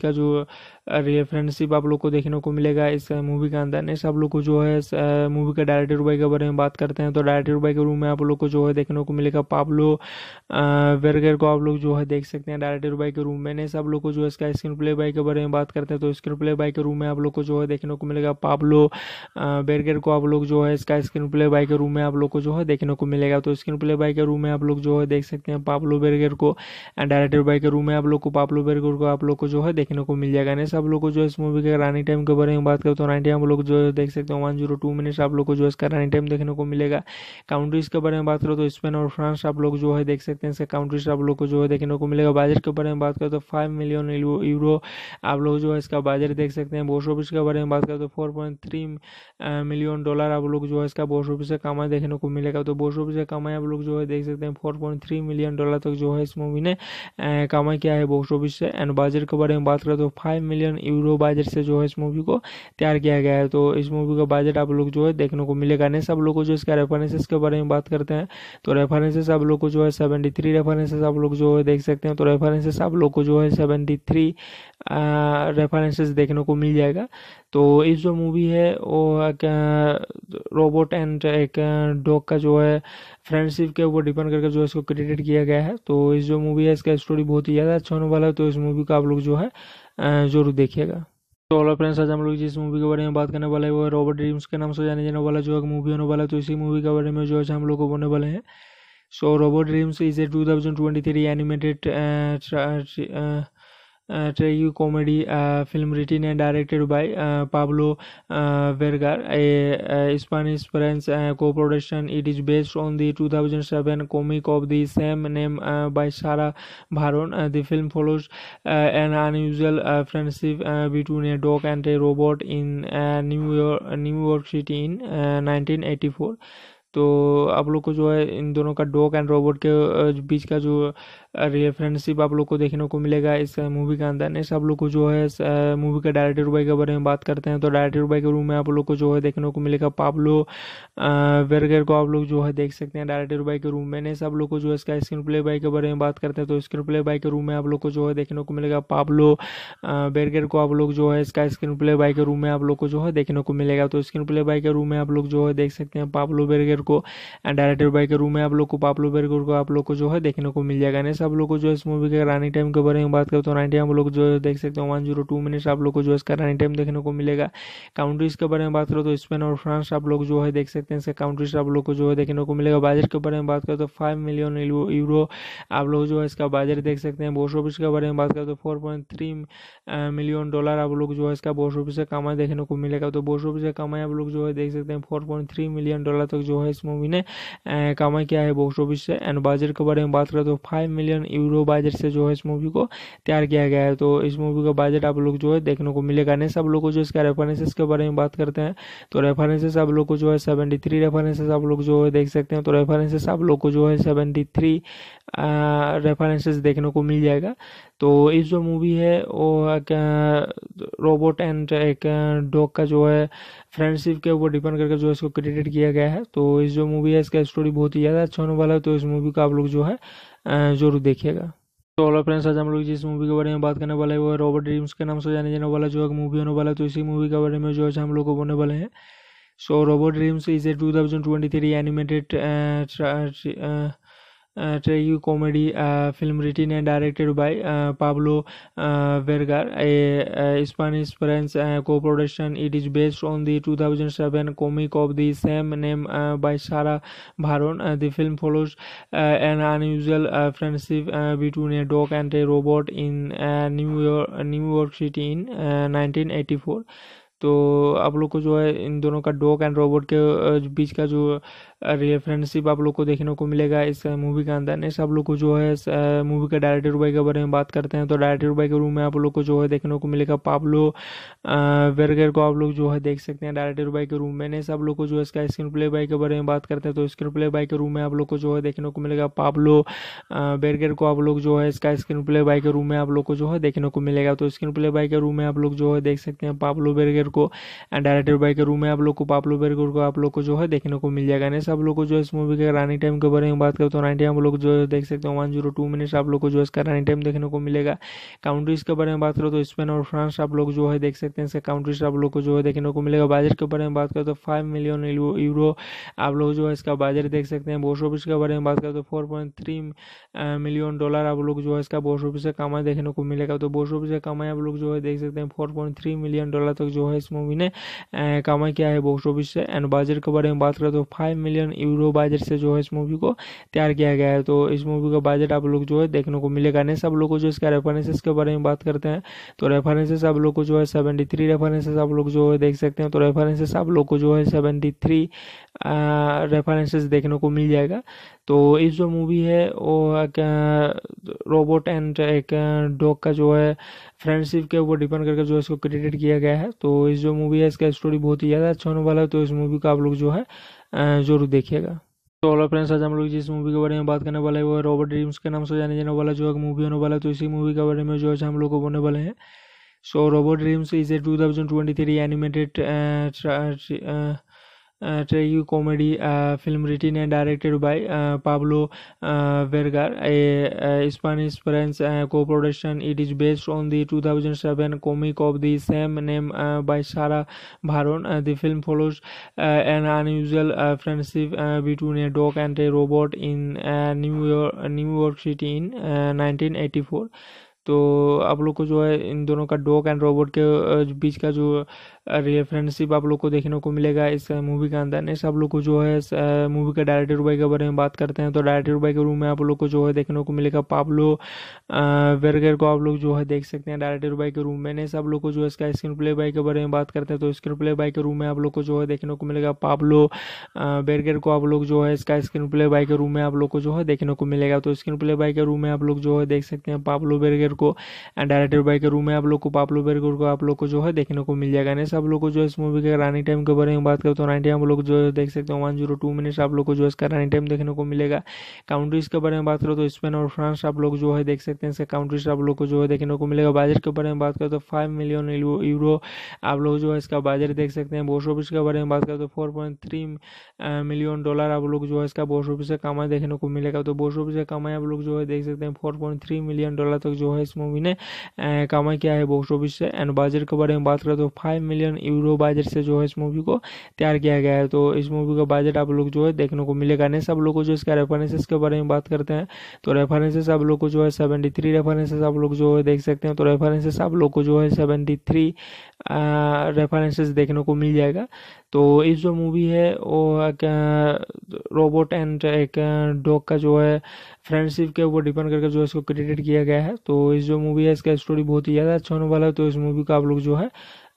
S1: रेफरेंसिप आप लोग को देखने को मिलेगा इस मूवी के अंदर नेक्स्ट आप लोग को जो है मूवी के डायरेक्टर बाई के बारे में बात करते हैं तो डायरेक्टर बाई के रूम में आप लोग को जो है देखने को मिलेगा पाब्लो वेरगर को आप लोग जो है देख सकते हैं डायरेक्टर बाई के रूम में नेक्स्ट आप लोग को जो है इसका स्क्रीन प्ले बाई के बारे में बात करते हैं तो स्क्रीन प्ले बाई के रूम में आप लोग को जो है देखने को मिलेगा पाब्लो वेरगर को आप लोग जो है इसका स्क्रीन प्ले बाई के रूम में आप लोग को जो है देखने को मिलेगा तो स्क्रीन प्ले बाई के रूम में आप लोग जो है देख सकते हैं पाब्लो बेरगर को डायरेक्टर बाई के रूम में आप लोग को पाब्लो बेरगर को आप लोग को जो है देखने को मिल जाएगा मिनट्स आप लोग को जो है इस मूवी के रानी टाइम के बारे में बात करें तो रनिंग टाइम आप लोग जो है देख सकते हो वन जीरो टू मिनट्स आप लोग को जो है इसका रानी टाइम देखने को मिलेगा काउंट्रीज के बारे में बात करो तो स्पेन और फ्रांस आप लोग जो है देख सकते हैं इसका काउंट्रीज आप लोग को जो है देखने को मिलेगा बजट के बारे में बात करें तो फाइव मिलियन यूरो आप लोग जो है इसका बजट देख सकते हैं बोस ऑफिस के बारे में बात करें तो four point three million dollar आप लोग जो है इसका बोस ऑफिस से कमाई देखने को मिलेगा तो बोस ऑफिस से कमाई आप लोग जो है देख सकते हैं four point three million dollar तक जो है इस मूवी ने कमाई किया है बॉक्स ऑफिस से एंड बजट के बारे में बात करें तो five million million euro budget से जो है इस मूवी को तैयार किया गया है तो इस मूवी का बजट आप लोग जो है देखने को मिलेगा नहीं सब लोग को जो इसका रेफरेंसेस के बारे में बात करते हैं तो रेफरेंसेस आप लोग को जो है सेवेंटी थ्री रेफरेंसेस आप लोग जो है देख सकते हैं तो रेफरेंसेस आप लोग को जो है सेवेंटी थ्री रेफरेंसेस देखने को मिल जाएगा तो इस जो मूवी है वो एक रोबोट एंड एक डॉग का जो है फ्रेंडशिप के ऊपर डिपेंड करके जो है इसको क्रेडिट किया गया है तो इस जो मूवी है इसका स्टोरी बहुत ही ज़्यादा अच्छा होने वाला है तो इस मूवी का आप लोग जो है जरूर देखिएगा तो ऑल फ्रेंड्स आज हम लोग जिस मूवी के बारे में बात करने वाले हैं वो रॉबर्ट ड्रीम्स के नाम से जाने जाने वाला जो एक मूवी होने वाला है तो इसी मूवी के बारे में जो है हम लोग को बोलने वाले हैं so Robot Dreams is a two thousand twenty three animated tragedy comedy film written and directed by Pablo Vergar, a, a Spanish-French co-production. It is based on the 2007 comic of the same name by Sarah Baron. the film follows an unusual friendship between a dog and a robot in New York, New York City in 1984. तो आप लोग को जो है इन दोनों का dog and robot के बीच का जो रेफरेंसिप आप लोग को देखने को मिलेगा इस मूवी के अंदर नेक्स्ट आप लोग को जो है मूवी के डायरेक्टर बाई के बारे में बात करते हैं तो डायरेक्टर बाई के रूम में आप लोग को जो है देखने को मिलेगा पाब्लो वेरगर को आप लोग जो है देख सकते हैं डायरेक्टर बाई के रूम में नेक्स्ट आप लोग को जो है इसका स्क्रीन प्ले बाई के बारे में बात करते हैं तो स्क्रीन प्ले बाई के रूम में आप लोग को जो है देखने को मिलेगा पाब्लो वेरगर को आप लोग जो है इसका स्क्रीन प्ले बाई के रूम में आप लोग को जो है देखने को मिलेगा तो स्क्रीन प्ले बाई के रूम में आप लोग जो है देख सकते हैं पाब्लो बेरगर को एंड डायरेक्टर बाई के रूम में आप लोग को पाब्लो बेरगर को आप लोग को जो है देखने को मिल जाएगा आप लोग को जो है इस मूवी के रनिंग टाइम के बारे में बात करें तो रनिंग टाइम आप लोग जो है देख सकते हैं वन जीरो टू मिनट्स आप लोग को जो है इसका रनिंग टाइम देखने को मिलेगा काउंट्रीज के बारे में बात करो तो स्पेन और फ्रांस आप लोग जो है देख सकते हैं इसका काउंट्रीज आप लोग को जो है देखने को मिलेगा बजट के बारे में बात करें तो फाइव मिलियन यूरो आप लोग जो है इसका बजट देख सकते हैं बोस ऑफिस के बारे में बात करें तो four point three million dollar आप लोग जो है इसका बोस ऑफिस का कमाई देखने को मिलेगा तो बोस ऑफिस का कमाई आप लोग जो है देख सकते हैं four point three million dollar तक जो है इस मूवी ने कमाई किया है बॉक्स ऑफिस से एंड बजट के बारे में बात करें तो five million million euro budget से जो है इस मूवी को तैयार किया गया है तो इस मूवी का बजट आप लोग जो है देखने को मिलेगा नहीं सब लोग को जो इसका रेफरेंसेस के बारे में बात करते हैं तो रेफरेंसेस आप लोग को जो है सेवेंटी थ्री रेफरेंसेस आप लोग जो है देख सकते हैं तो रेफरेंसेस आप लोग को जो है सेवेंटी थ्री रेफरेंसेस देखने को मिल जाएगा तो इस जो मूवी है वो रोबोट एंड एक डॉग का जो है फ्रेंडशिप के ऊपर डिपेंड करके जो है इसको क्रेडिट किया गया है तो इस जो मूवी है इसका स्टोरी बहुत ही ज़्यादा अच्छा होने वाला है तो इस मूवी का आप लोग जो है जरूर देखिएगा तो ऑल फ्रेंड्स आज हम लोग जिस मूवी के बारे में बात करने वाले हैं वो है रॉबर्ट ड्रीम्स के नाम से जाने जाने वाला जो है मूवी होने वाला है तो इसी मूवी के बारे में जो है हम लोग को बोलने वाले हैं so Robot Dreams is a two thousand twenty three animated tragicomedy uh, film written and directed by uh, Pablo uh, Vergar, a, a Spanish French co production. It is based on the 2007 comic of the same name by Sarah Baron. the film follows an unusual friendship between a dog and a robot in New, York, New York City in 1984. तो आप लोग को जो है इन दोनों का dog and robot के बीच का जो रेफरेंसिप आप लोग को देखने को मिलेगा इस मूवी के अंदर नेक्स्ट आप लोग को जो है मूवी के डायरेक्टर भाई के बारे में बात करते हैं तो डायरेक्टर भाई के रूम में आप लोग को जो है देखने को मिलेगा पाब्लो वेरगर को आप लोग जो है देख सकते हैं डायरेक्टर भाई के रूम में ने सब लोग को जो है इसका स्क्रीन प्ले बाई के बारे में बात करते हैं तो स्क्रीन प्ले बाई के रूम में आप लोग को जो है देखने को मिलेगा पाब्लो वेरगर को आप लोग जो है इसका स्क्रीन प्ले बाई के रूम में आप लोग को जो है देखने को मिलेगा तो स्क्रीन प्ले बाई के रूम में आप लोग जो है देख सकते हैं पाब्लो बेरगर को एंड डायरेक्टर बाई के रूम में आप लोग को पाब्लो बेरगर को आप लोग को जो है देखने को मिल जाएगा नेक्स्ट आप लोग को जो है इस मूवी के रनिंग टाइम के बारे में बात करें तो रनिंग टाइम आप लोग जो है देख सकते हो वन जीरो टू मिनट्स आप लोग को जो है इसका रनिंग टाइम देखने को मिलेगा काउंट्रीज के बारे में बात करो तो स्पेन और फ्रांस आप लोग जो है देख सकते हैं इसका काउंट्रीज आप लोग को जो है देखने को मिलेगा बजट के बारे में बात करें तो फाइव मिलियन यूरो आप लोग जो है इसका बजट देख सकते हैं बोस ऑफिस के बारे में बात करें तो four point three million dollar आप लोग जो है इसका बोस ऑफिस का कमाई देखने को मिलेगा तो बोस ऑफिस का कमाई आप लोग जो है देख सकते हैं four point three million dollar तक जो है इस मूवी ने कमाई किया है बॉक्स ऑफिस से एंड बजट के बारे में बात करें तो five million million euro budget से जो है इस मूवी को तैयार किया गया है तो इस मूवी का बजट आप लोग जो है देखने को मिलेगा नहीं सब लोग को जो इसका रेफरेंसेस के बारे में बात करते हैं तो रेफरेंसेस आप लोग को जो है सेवेंटी थ्री रेफरेंसेस आप लोग जो है देख सकते हैं तो रेफरेंसेस आप लोग को जो है सेवेंटी थ्री रेफरेंसेस देखने को मिल जाएगा तो इस जो मूवी है वो रोबोट एंड एक डॉग का जो है फ्रेंडशिप के ऊपर डिपेंड करके जो इसको क्रेडिट किया गया है तो इस जो मूवी है इसका स्टोरी बहुत ही ज़्यादा अच्छा होने वाला है तो इस मूवी का आप लोग जो है जरूर देखिएगा तो ऑल फ्रेंड्स आज हम लोग जिस मूवी के बारे में बात करने वाले हैं वो है रॉबर्ट ड्रीम्स के नाम से जाने जाने वाला जो एक मूवी होने वाला है तो इसी मूवी के बारे में जो है हम लोग को बोलने वाले हैं so Robot Dreams is a two thousand twenty three animated tragedy comedy film written and directed by Pablo Vergar, a, a Spanish French co production. It is based on the 2007 comic of the same name by Sarah Baron. the film follows an unusual friendship between a dog and a robot in New, York, New York City in 1984. तो आप लोग को जो है इन दोनों का dog and robot के बीच का जो रेफरेंसशिप आप लोग को देखने को मिलेगा इस मूवी के अंदर नेक्स्ट आप लोग को जो है मूवी के डायरेक्टर बाई के बारे में बात करते हैं तो डायरेक्टर बाई के रूम में आप लोग को जो है देखने को मिलेगा पाब्लो वेरगर को आप लोग जो है देख सकते हैं डायरेक्टर बाई के रूम में नेक्स्ट आप लोग को जो है इसका स्क्रीन प्ले बाई के बारे में बात करते हैं तो स्क्रीन प्ले बाई के रूम में आप लोग को जो है देखने को मिलेगा पाब्लो वेरगर को आप लोग जो है इसका स्क्रीन प्ले बाई के रूम में आप लोग को जो है देखने को मिलेगा तो स्क्रीन प्ले बाई के रूम में आप लोग जो है देख सकते हैं पाब्लो बेरगर को एंड डायरेक्टर बाई के रूम में आप लोग को पाब्लो बेरगर को आप लोग को जो है देखने को मिल जाएगा गाइस आप लोग को जो है इस मूवी के रनिंग टाइम के बारे में बात करें तो रनिंग टाइम आप लोग जो है देख सकते हो वन जीरो टू मिनट्स आप लोग को जो है इसका रनिंग टाइम देखने को मिलेगा काउंट्रीज के बारे में बात करो तो स्पेन और फ्रांस आप लोग जो है देख सकते हैं इसका काउंट्रीज आप लोग को जो है देखने को मिलेगा बजट के बारे में बात करें तो फाइव मिलियन यूरो आप लोग जो है इसका बजट देख सकते हैं बोस ऑफिस के बारे में बात करें तो four point three million dollar आप लोग जो है इसका बोस ऑफिस का कमाई देखने को मिलेगा तो बोस ऑफिस का कमाई आप लोग जो है देख सकते हैं four point three million dollar तक जो है इस मूवी ने कमाई किया है बॉक्स ऑफिस से एंड बजट के बारे में बात करें तो फाइव तो मिलियन मिलियन यूरो बजट से जो है इस मूवी को तैयार किया गया है तो इस मूवी का बजट आप लोग जो है देखने को मिलेगा नहीं सब लोग को जो इसका रेफरेंसेस के बारे में बात करते हैं तो रेफरेंसेस आप लोग को जो है सेवेंटी थ्री रेफरेंसेस आप लोग जो है देख सकते हैं तो रेफरेंसेस आप लोग को जो है सेवेंटी थ्री रेफरेंसेस देखने को मिल जाएगा तो इस जो मूवी है वो रोबोट एंड एक डॉग का जो है फ्रेंडशिप के ऊपर डिपेंड करके जो है इसको क्रेडिट किया गया है तो इस जो मूवी है इसका स्टोरी बहुत ही ज़्यादा अच्छा होने वाला है तो इस मूवी का आप लोग जो है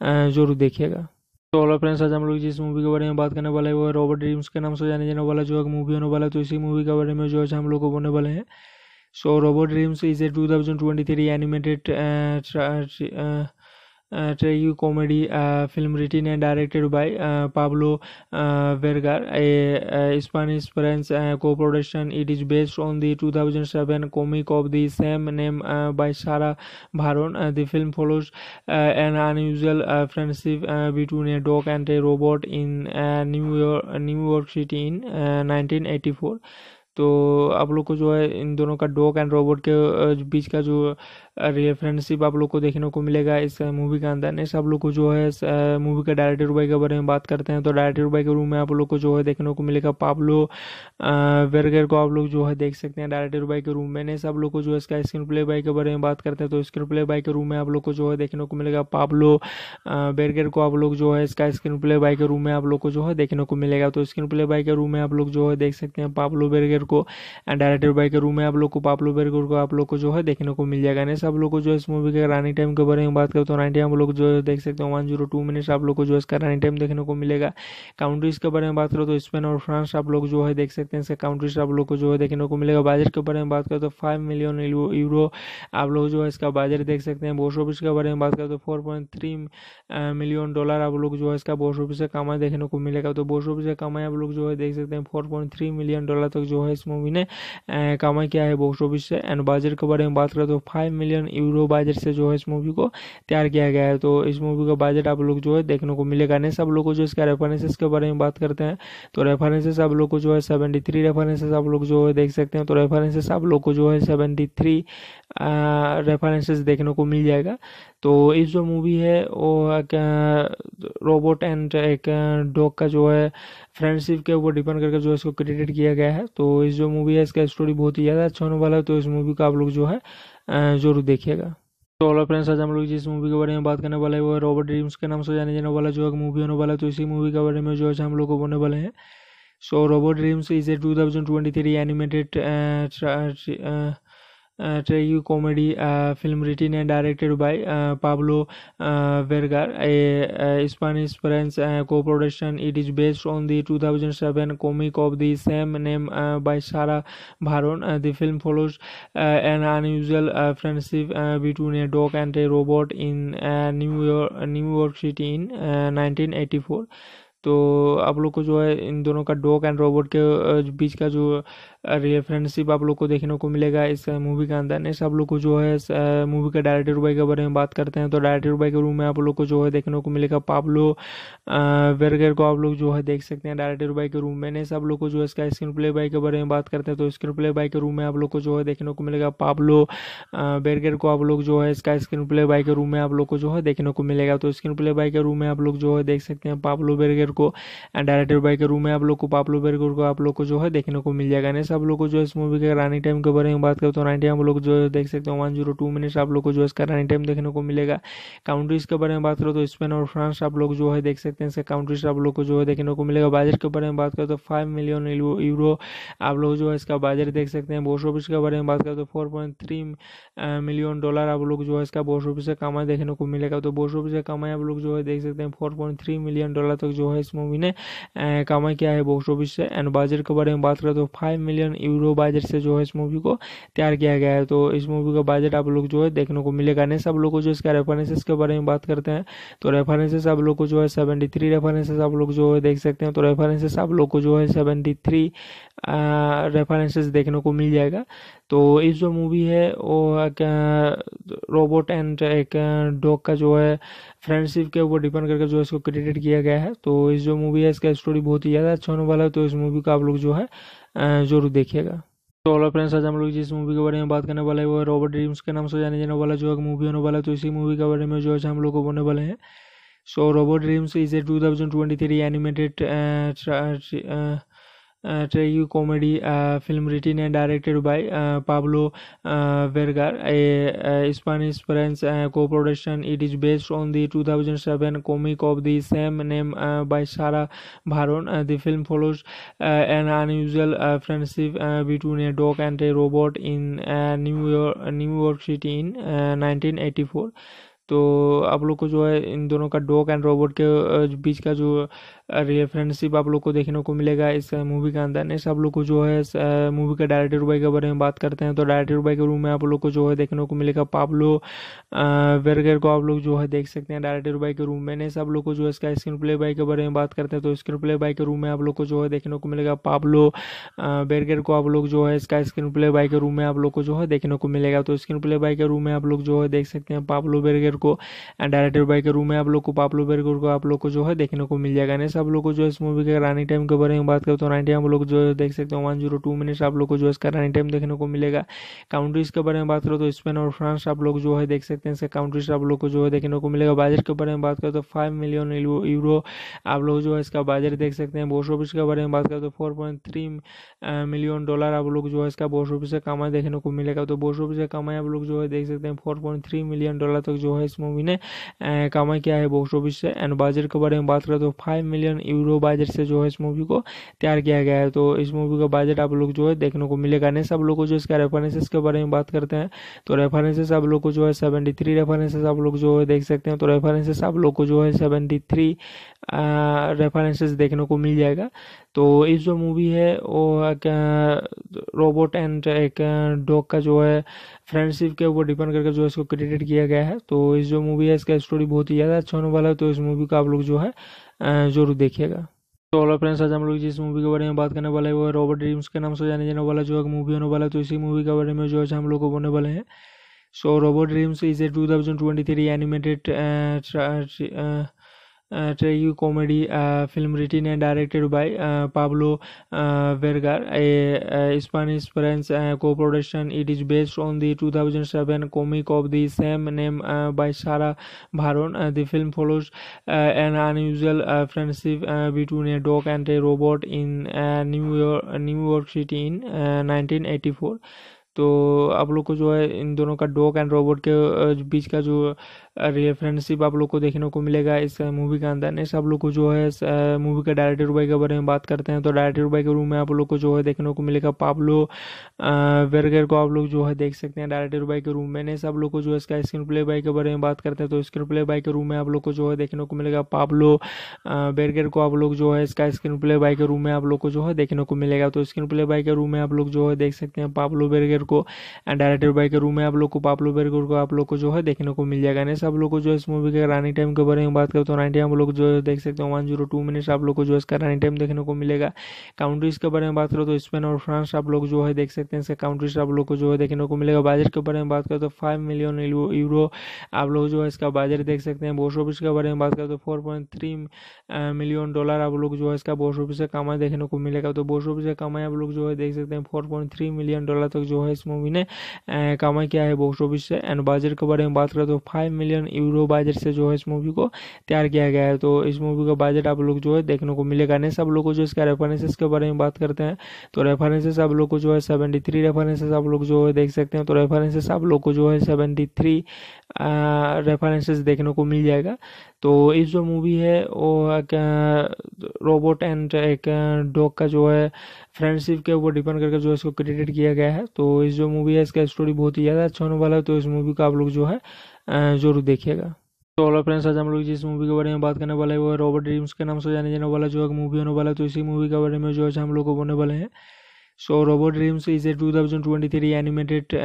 S1: ज़रूर देखिएगा तो हेलो फ्रेंड्स आज हम लोग जिस मूवी के बारे में बात करने वाले हैं वो रॉबर्ट ड्रीम्स के नाम से जाने जाने वाला जो एक मूवी होने वाला है तो इसी मूवी के बारे में जो है हम लोग को बोलने वाले हैं so Robot Dreams is a two thousand twenty three animated tragedy comedy film written and directed by Pablo Vergar, a, a Spanish-French co-production. It is based on the 2007 comic of the same name by Sarah Baron. the film follows an unusual friendship between a dog and a robot in New York, New York City in 1984. तो आप लोग को जो है इन दोनों का dog and robot के बीच का जो रेफरेंसिप आप लोग को देखने को मिलेगा इस मूवी के अंदर नेक्स्ट आप लोग को जो है मूवी के डायरेक्टर भाई के बारे में बात करते हैं तो डायरेक्टर भाई के रूम में आप लोग को जो है देखने को मिलेगा पाब्लो वेरगर को आप लोग जो है देख सकते हैं डायरेक्टर भाई के रूम में नेक्स्ट आप लोग को जो है इसका स्क्रीन प्ले बाई के बारे में बात करते हैं तो स्क्रीन प्ले बाई के रूम में आप लोग को जो है देखने को मिलेगा पाब्लो वेरगर को आप लोग जो है इसका स्क्रीन प्ले बाई के रूम में आप लोग को जो है देखने को मिलेगा तो स्क्रीन प्ले बाई के रूम में आप लोग जो है देख सकते हैं पाब्लो बेरगर को डायरेक्टर बाई के रूम में आप लोग को पाब्लो बेरगर को आप लोग को जो है देखने को मिल जाएगा आप लोग को जो है इस मूवी के रनिंग टाइम के बारे में बात करें तो रनिंग टाइम आप लोग जो देख सकते हो वन जीरो टू मिनट्स आप लोग को जो इसका रनिंग टाइम देखने को मिलेगा काउंट्रीज के बारे में बात करो तो स्पेन और फ्रांस आप लोग जो है देख सकते हैं इसका काउंट्रीज आप लोग को जो है देखने को मिलेगा बाजट के बारे में बात करें तो फाइव मिलियन यूरो आप लोग जो है इसका बाजट देख सकते हैं बोस ऑफिस के बारे में बात करें तो फोर मिलियन डॉलर आप लोग जो है इसका बोस ऑफिस से कमाई देखने को मिलेगा तो बोस ऑफिस से कमाई आप लोग जो है देख सकते हैं फोर मिलियन डॉलर तक जो है इस मूवी ने कमाई किया है बॉक्स ऑफिस से एंड बाजट के बारे में बात करें तो five million million euro budget से जो है इस मूवी को तैयार किया गया है तो इस मूवी का बजट आप लोग जो है देखने को मिलेगा नहीं सब लोग को जो इसका रेफरेंसेस के बारे में बात करते हैं तो रेफरेंसेस आप लोग को जो है सेवेंटी थ्री रेफरेंसेस आप लोग जो है देख सकते हैं तो रेफरेंसेस आप लोग को जो है सेवेंटी थ्री रेफरेंसेस देखने को मिल जाएगा तो इस जो मूवी है वो रोबोट एंड एक डॉग का जो है फ्रेंडशिप के ऊपर डिपेंड करके जो है इसको क्रेडिट किया गया है तो इस जो मूवी है इसका स्टोरी बहुत ही ज़्यादा अच्छा होने वाला है तो इस मूवी का आप लोग जो है जरूर देखिएगा तो ऑल फ्रेंड्स आज हम लोग जिस मूवी के बारे में बात करने वाले हैं वो है रॉबर्ट ड्रीम्स के नाम से जाने जाने वाला जो एक मूवी होने वाला है तो इसी मूवी के बारे में जो है हम लोग को बोलने वाले हैं so Robot Dreams is a two thousand twenty three animated tragicomedy uh, film written and directed by uh, Pablo uh, Vergar, a, a Spanish French co production. It is based on the 2007 comic of the same name by Sarah Baron. the film follows an unusual friendship between a dog and a robot in New, York, New York City in 1984. तो आप लोग को जो है इन दोनों का dog and robot के बीच का जो रेफरेंसिप आप लोग को देखने को मिलेगा इस मूवी के अंदर नेक्स्ट आप लोग को जो है मूवी के डायरेक्टर भाई के बारे में बात करते हैं तो डायरेक्टर भाई के रूम में आप लोग को जो है देखने को मिलेगा पाब्लो वेरगर को आप लोग जो है देख सकते हैं डायरेक्टर भाई के रूम में नेक्स्ट आप लोग को जो है इसका स्क्रीन प्ले बाई के बारे में बात करते हैं तो स्क्रीन प्ले बाई के रूम में आप लोग को जो है देखने को मिलेगा पाब्लो वेरगर को आप लोग जो है इसका स्क्रीन प्ले बाई के रूम में आप लोग को जो है देखने को मिलेगा तो स्क्रीन प्ले बाई के रूम में आप लोग जो है देख सकते हैं पाब्लो बेरगर को एंड डायरेक्टर बाई के रूम में आप लोग को पाब्लो बेरगर को आप लोग को जो है देखने को मिल जाएगा नेक्स्ट आप लोग को जो है इस मूवी के रनिंग टाइम के बारे में बात करें तो रनिंग टाइम आप लोग जो है देख सकते हो वन जीरो टू मिनट्स आप लोग को जो है इसका रनिंग टाइम देखने को मिलेगा काउंट्रीज के बारे में बात करो तो स्पेन और फ्रांस आप लोग जो है देख सकते हैं इसका काउंट्रीज आप लोग को जो है देखने को मिलेगा बाजट के बारे में बात करें तो फाइव मिलियन यूरो आप लोग जो है इसका बाजट देख सकते हैं बोस ऑफिस के बारे में बात करें तो four point three million dollar आप लोग जो है इसका बोस ऑफिस का कमाई देखने को मिलेगा तो बोस ऑफिस का कमाई आप लोग जो है देख सकते हैं four point three million dollar तक जो है इस मूवी ने कमाई किया है बॉक्स ऑफिस से एंड बाजट के बारे में बात करें तो five million million euro budget से जो है इस मूवी को तैयार किया गया है तो इस मूवी का बजट आप लोग जो है देखने को मिलेगा नहीं सब लोग को जो इसका रेफरेंसेस के बारे में बात करते हैं तो रेफरेंसेस आप लोग को जो है सेवेंटी थ्री रेफरेंसेस आप लोग जो है देख सकते हैं तो रेफरेंसेस आप लोग को जो है सेवेंटी थ्री रेफरेंसेस देखने को मिल जाएगा तो इस जो मूवी है वो रोबोट एंड एक डॉग का जो है फ्रेंडशिप के ऊपर डिपेंड करके जो इसको क्रेडिट किया गया है तो इस जो मूवी है इसका स्टोरी बहुत ही ज़्यादा अच्छा होने वाला है तो इस मूवी का आप लोग जो है जरूर देखिएगा तो ऑल फ्रेंड्स आज हम लोग जिस मूवी के बारे में बात करने वाले हैं वो है रॉबर्ट ड्रीम्स के नाम से जाने जाने वाला जो है मूवी होने वाला है तो इसी मूवी के बारे में जो है हम लोग को बोलने वाले हैं so Robot Dreams is a two thousand twenty three animated tragedy comedy film written and directed by Pablo Vergar, a, a Spanish French co production. It is based on the 2007 comic of the same name by Sarah Baron. the film follows an unusual friendship between a dog and a robot in New, York, New York City in 1984. तो आप लोग को जो है इन दोनों का dog and robot के बीच का जो रेफरेंसशिप आप लोग को देखने को मिलेगा इस मूवी के अंदर नेक्स्ट आप लोग को जो है मूवी के डायरेक्टर बाई के बारे में बात करते हैं तो डायरेक्टर बाई के रूम में आप लोग को जो है देखने को मिलेगा पाब्लो वेरगर को आप लोग जो है देख सकते हैं डायरेक्टर बाई के रूम में नेक्स्ट आप लोग को जो है इसका स्क्रीन प्ले बाई के बारे में बात करते हैं तो स्क्रीन प्ले बाई के रूम में आप लोग को जो है देखने को मिलेगा पाब्लो वेरगर को आप लोग जो है इसका स्क्रीन प्ले बाई के रूम में आप लोग को जो है देखने को मिलेगा तो स्क्रीन प्ले बाई के रूम में आप लोग जो है देख सकते हैं पाब्लो बेरगर को एंड डायरेक्टर बाई के रूम में आप लोग को पाब्लो बेरगर को आप लोग को जो है देखने को मिल जाएगा नेक्स्ट गाइस आप लोग को जो है इस मूवी के रानी टाइम के बारे में बात करें तो रनिंग टाइम आप लोग जो देख सकते हो वन जीरो टू मिनट्स आप लोग को जो है इसका रनिंग टाइम देखने को मिलेगा काउंट्रीज के बारे में बात करो तो स्पेन और फ्रांस आप लोग जो है देख सकते हैं इसका काउंट्रीज तो आप लोग को जो है देखने को मिलेगा बाजट के बारे में बात करें तो फाइव मिलियन यूरो आप लोग जो है इसका बाजट देख सकते हैं बोस ऑफिस के बारे में बात करें तो फोर मिलियन डॉलर आप लोग जो है इसका बोस ऑफिस से कमाई देखने को मिलेगा तो बोस ऑफिस से कमाई आप लोग जो है देख सकते हैं four point three million dollar तक जो है इस मूवी ने कमाई किया है बॉक्स ऑफिस से एंड बाजट के बारे में बात करें तो five million million euro budget से जो है इस मूवी को तैयार किया गया है तो इस मूवी का बजट आप लोग जो है देखने को मिलेगा नहीं सब लोग को जो इसका रेफरेंसेस के बारे में बात करते हैं तो रेफरेंसेस आप लोग को जो है सेवेंटी थ्री रेफरेंसेस आप लोग जो है देख सकते हैं तो रेफरेंसेस आप लोग को जो है सेवेंटी थ्री रेफरेंसेस देखने को मिल जाएगा तो इस जो मूवी है वो एक रोबोट एंड एक डॉग का जो है फ्रेंडशिप के ऊपर डिपेंड करके जो है इसको क्रेडिट किया गया है तो इस जो मूवी है इसका स्टोरी बहुत ही ज़्यादा अच्छा होने वाला है तो इस मूवी का आप लोग जो है जरूर देखिएगा तो ऑल फ्रेंड्स आज हम लोग जिस मूवी के बारे में बात करने वाले हैं वो रॉबर्ट ड्रीम्स के नाम से जाने जाने वाला जो एक मूवी होने वाला है तो इसी मूवी के बारे में जो है हम लोग को बोलने वाले हैं so Robot Dreams is a two thousand twenty three animated tragicomedy uh, film written and directed by uh, Pablo uh, Vergar, a, a Spanish French co production. It is based on the 2007 comic of the same name by Sarah Baron. the film follows an unusual friendship between a dog and a robot in New, York, New York City in 1984. तो आप लोग को जो है इन दोनों का dog and robot के बीच का जो रेफरेंसिप आप लोग को देखने को मिलेगा इस मूवी के अंदर नेक्स्ट आप लोग को जो है मूवी के डायरेक्टर भाई के बारे में बात करते हैं तो डायरेक्टर भाई के रूम में आप लोग को जो है देखने को मिलेगा पाब्लो वेरगर को आप लोग जो है देख सकते हैं डायरेक्टर भाई के रूम में नेक्स्ट आप लोग को जो है इसका स्क्रीन प्ले बाई के बारे में बात करते हैं तो स्क्रीन प्ले बाई के रूम में आप लोग को जो है देखने को मिलेगा पाब्लो वेरगर को आप लोग जो है इसका स्क्रीन प्ले बाई के रूम में आप लोग को जो है देखने को मिलेगा तो स्क्रीन प्ले बाई के रूम में आप लोग जो है देख सकते हैं पाब्लो बेरगर को एंड डायरेक्टर बाई के रूम में आप लोग को पाब्लो बेरगर को आप लोग को जो है देखने को मिल जाएगा नेक्स्ट आप लोग को जो है इस मूवी के रनिंग टाइम के बारे में बात करें तो रनिंग टाइम आप लोग जो है देख सकते हैं वन जीरो टू मिनट्स आप लोग को जो है इसका रनिंग टाइम देखने को मिलेगा काउंट्रीज के बारे में बात करो तो स्पेन और फ्रांस आप लोग जो है देख सकते हैं इसका काउंट्रीज आप लोग को जो है देखने को मिलेगा बजट के बारे में बात करें तो फाइव मिलियन यूरो आप लोग जो है इसका बजट देख सकते हैं बोस ऑफिस के बारे में बात करें तो four point three million dollar आप लोग जो है इसका बोस ऑफिस का कमाई देखने को मिलेगा तो बोस ऑफिस का कमाई आप लोग जो है देख सकते हैं four point three million dollar तक जो है इस मूवी ने कमाई किया है बॉक्स ऑफिस से एंड बजट के बारे में बात करें तो five million million euro budget से जो है इस मूवी को तैयार किया गया है तो इस मूवी का बजट आप लोग जो है देखने को मिलेगा नहीं सब लोग को जो इसका रेफरेंसेस के बारे में बात करते हैं तो रेफरेंसेस आप लोग को जो है सेवेंटी थ्री रेफरेंसेस आप लोग जो है देख सकते हैं तो रेफरेंसेस आप लोग को जो है सेवेंटी थ्री रेफरेंसेस देखने को मिल जाएगा तो इस जो मूवी है वो एक रोबोट एंड एक डॉग का जो है फ्रेंडशिप के ऊपर डिपेंड करके जो है इसको क्रेडिट किया गया है तो इस जो मूवी है इसका स्टोरी बहुत ही ज़्यादा अच्छा होने वाला है तो इस मूवी का आप लोग जो है जरूर देखिएगा तो ऑल फ्रेंड्स आज हम लोग जिस मूवी के बारे में बात करने वाले हैं वो है रॉबर्ट ड्रीम्स के नाम से जाने जाने वाला जो एक मूवी होने वाला है तो इसी मूवी के बारे में जो है हम लोग को बोलने वाले हैं so Robot Dreams is a two thousand twenty three animated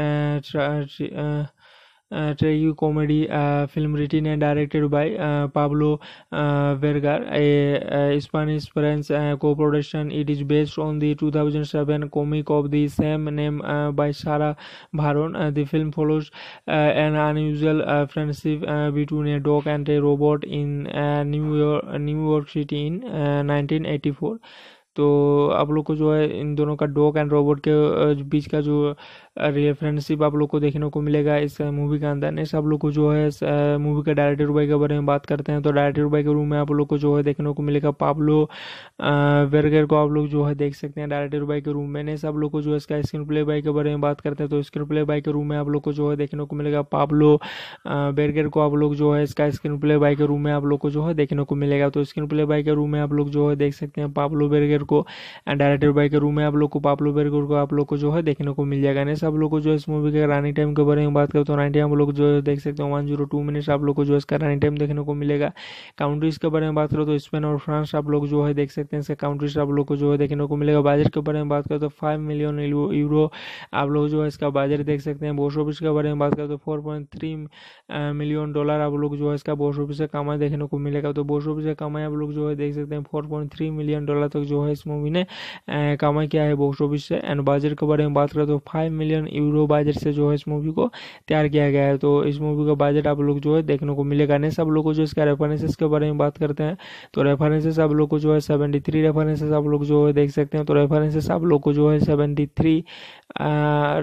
S1: tragedy comedy film written and directed by Pablo Vergar, a, a Spanish-French co-production. It is based on the 2007 comic of the same name by Sarah Baron. the film follows an unusual friendship between a dog and a robot in New York, New York City in 1984. तो आप लोग को जो है इन दोनों का dog and robot के बीच का जो रेफरेंसिप आप लोग को देखने को मिलेगा इस मूवी के अंदर नेक्स्ट आप लोग को जो है मूवी के डायरेक्टर भाई के बारे में बात करते हैं तो डायरेक्टर भाई के रूम में आप लोग को जो है देखने को मिलेगा पाब्लो वेरगर को आप लोग जो है देख सकते हैं डायरेक्टर भाई के रूम में नेक्स्ट आप लोग को जो है इसका स्क्रीन प्ले बाई के बारे में बात करते हैं तो स्क्रीन प्ले बाई के रूम में आप लोग को जो है देखने को मिलेगा पाब्लो वेरगर को आप लोग जो है इसका स्क्रीन प्ले बाई के रूम में आप लोग को जो है देखने को मिलेगा तो स्क्रीन प्ले बाई के रूम में आप लोग जो है देख सकते हैं पाब्लो बेरगर को एंड डायरेक्टर बाई के रूम में आप लोग को पाब्लो बेरगर को आप लोग को जो है देखने को मिल जाएगा गाइस आप लोग को जो है इस मूवी के रनिंग टाइम के बारे में बात करें तो रनिंग टाइम आप लोग जो है देख सकते हो वन जीरो टू मिनट्स आप लोग को जो है इसका रनिंग टाइम देखने को मिलेगा काउंट्रीज के बारे में बात करो तो स्पेन और फ्रांस आप लोग जो है देख सकते हैं इसका काउंट्रीज आप लोग को जो है देखने को मिलेगा बजट के बारे में बात करें तो फाइव मिलियन यूरो आप लोग जो है इसका बजट देख सकते हैं बोस ऑफिस के बारे में बात करें तो four point three million dollar आप लोग जो है इसका बोस ऑफिस का कमाई देखने को मिलेगा तो बोस ऑफिस का कमाई आप लोग जो है देख सकते हैं four point three million dollar तक जो है इस मूवी ने कमाई किया है बॉक्स ऑफिस से एंड बजट के बारे में बात करें तो फाइव मिलियन यूरो बजट से जो है इस मूवी को तैयार किया गया है तो इस मूवी का बजट आप लोग जो है देखने को मिलेगा नहीं सब लोग को जो इसका रेफरेंसेस के बारे में बात करते हैं तो रेफरेंसेस आप लोग को जो है सेवेंटी थ्री रेफरेंसेस आप लोग जो है देख सकते हैं तो रेफरेंसेस आप लोग को जो है सेवेंटी थ्री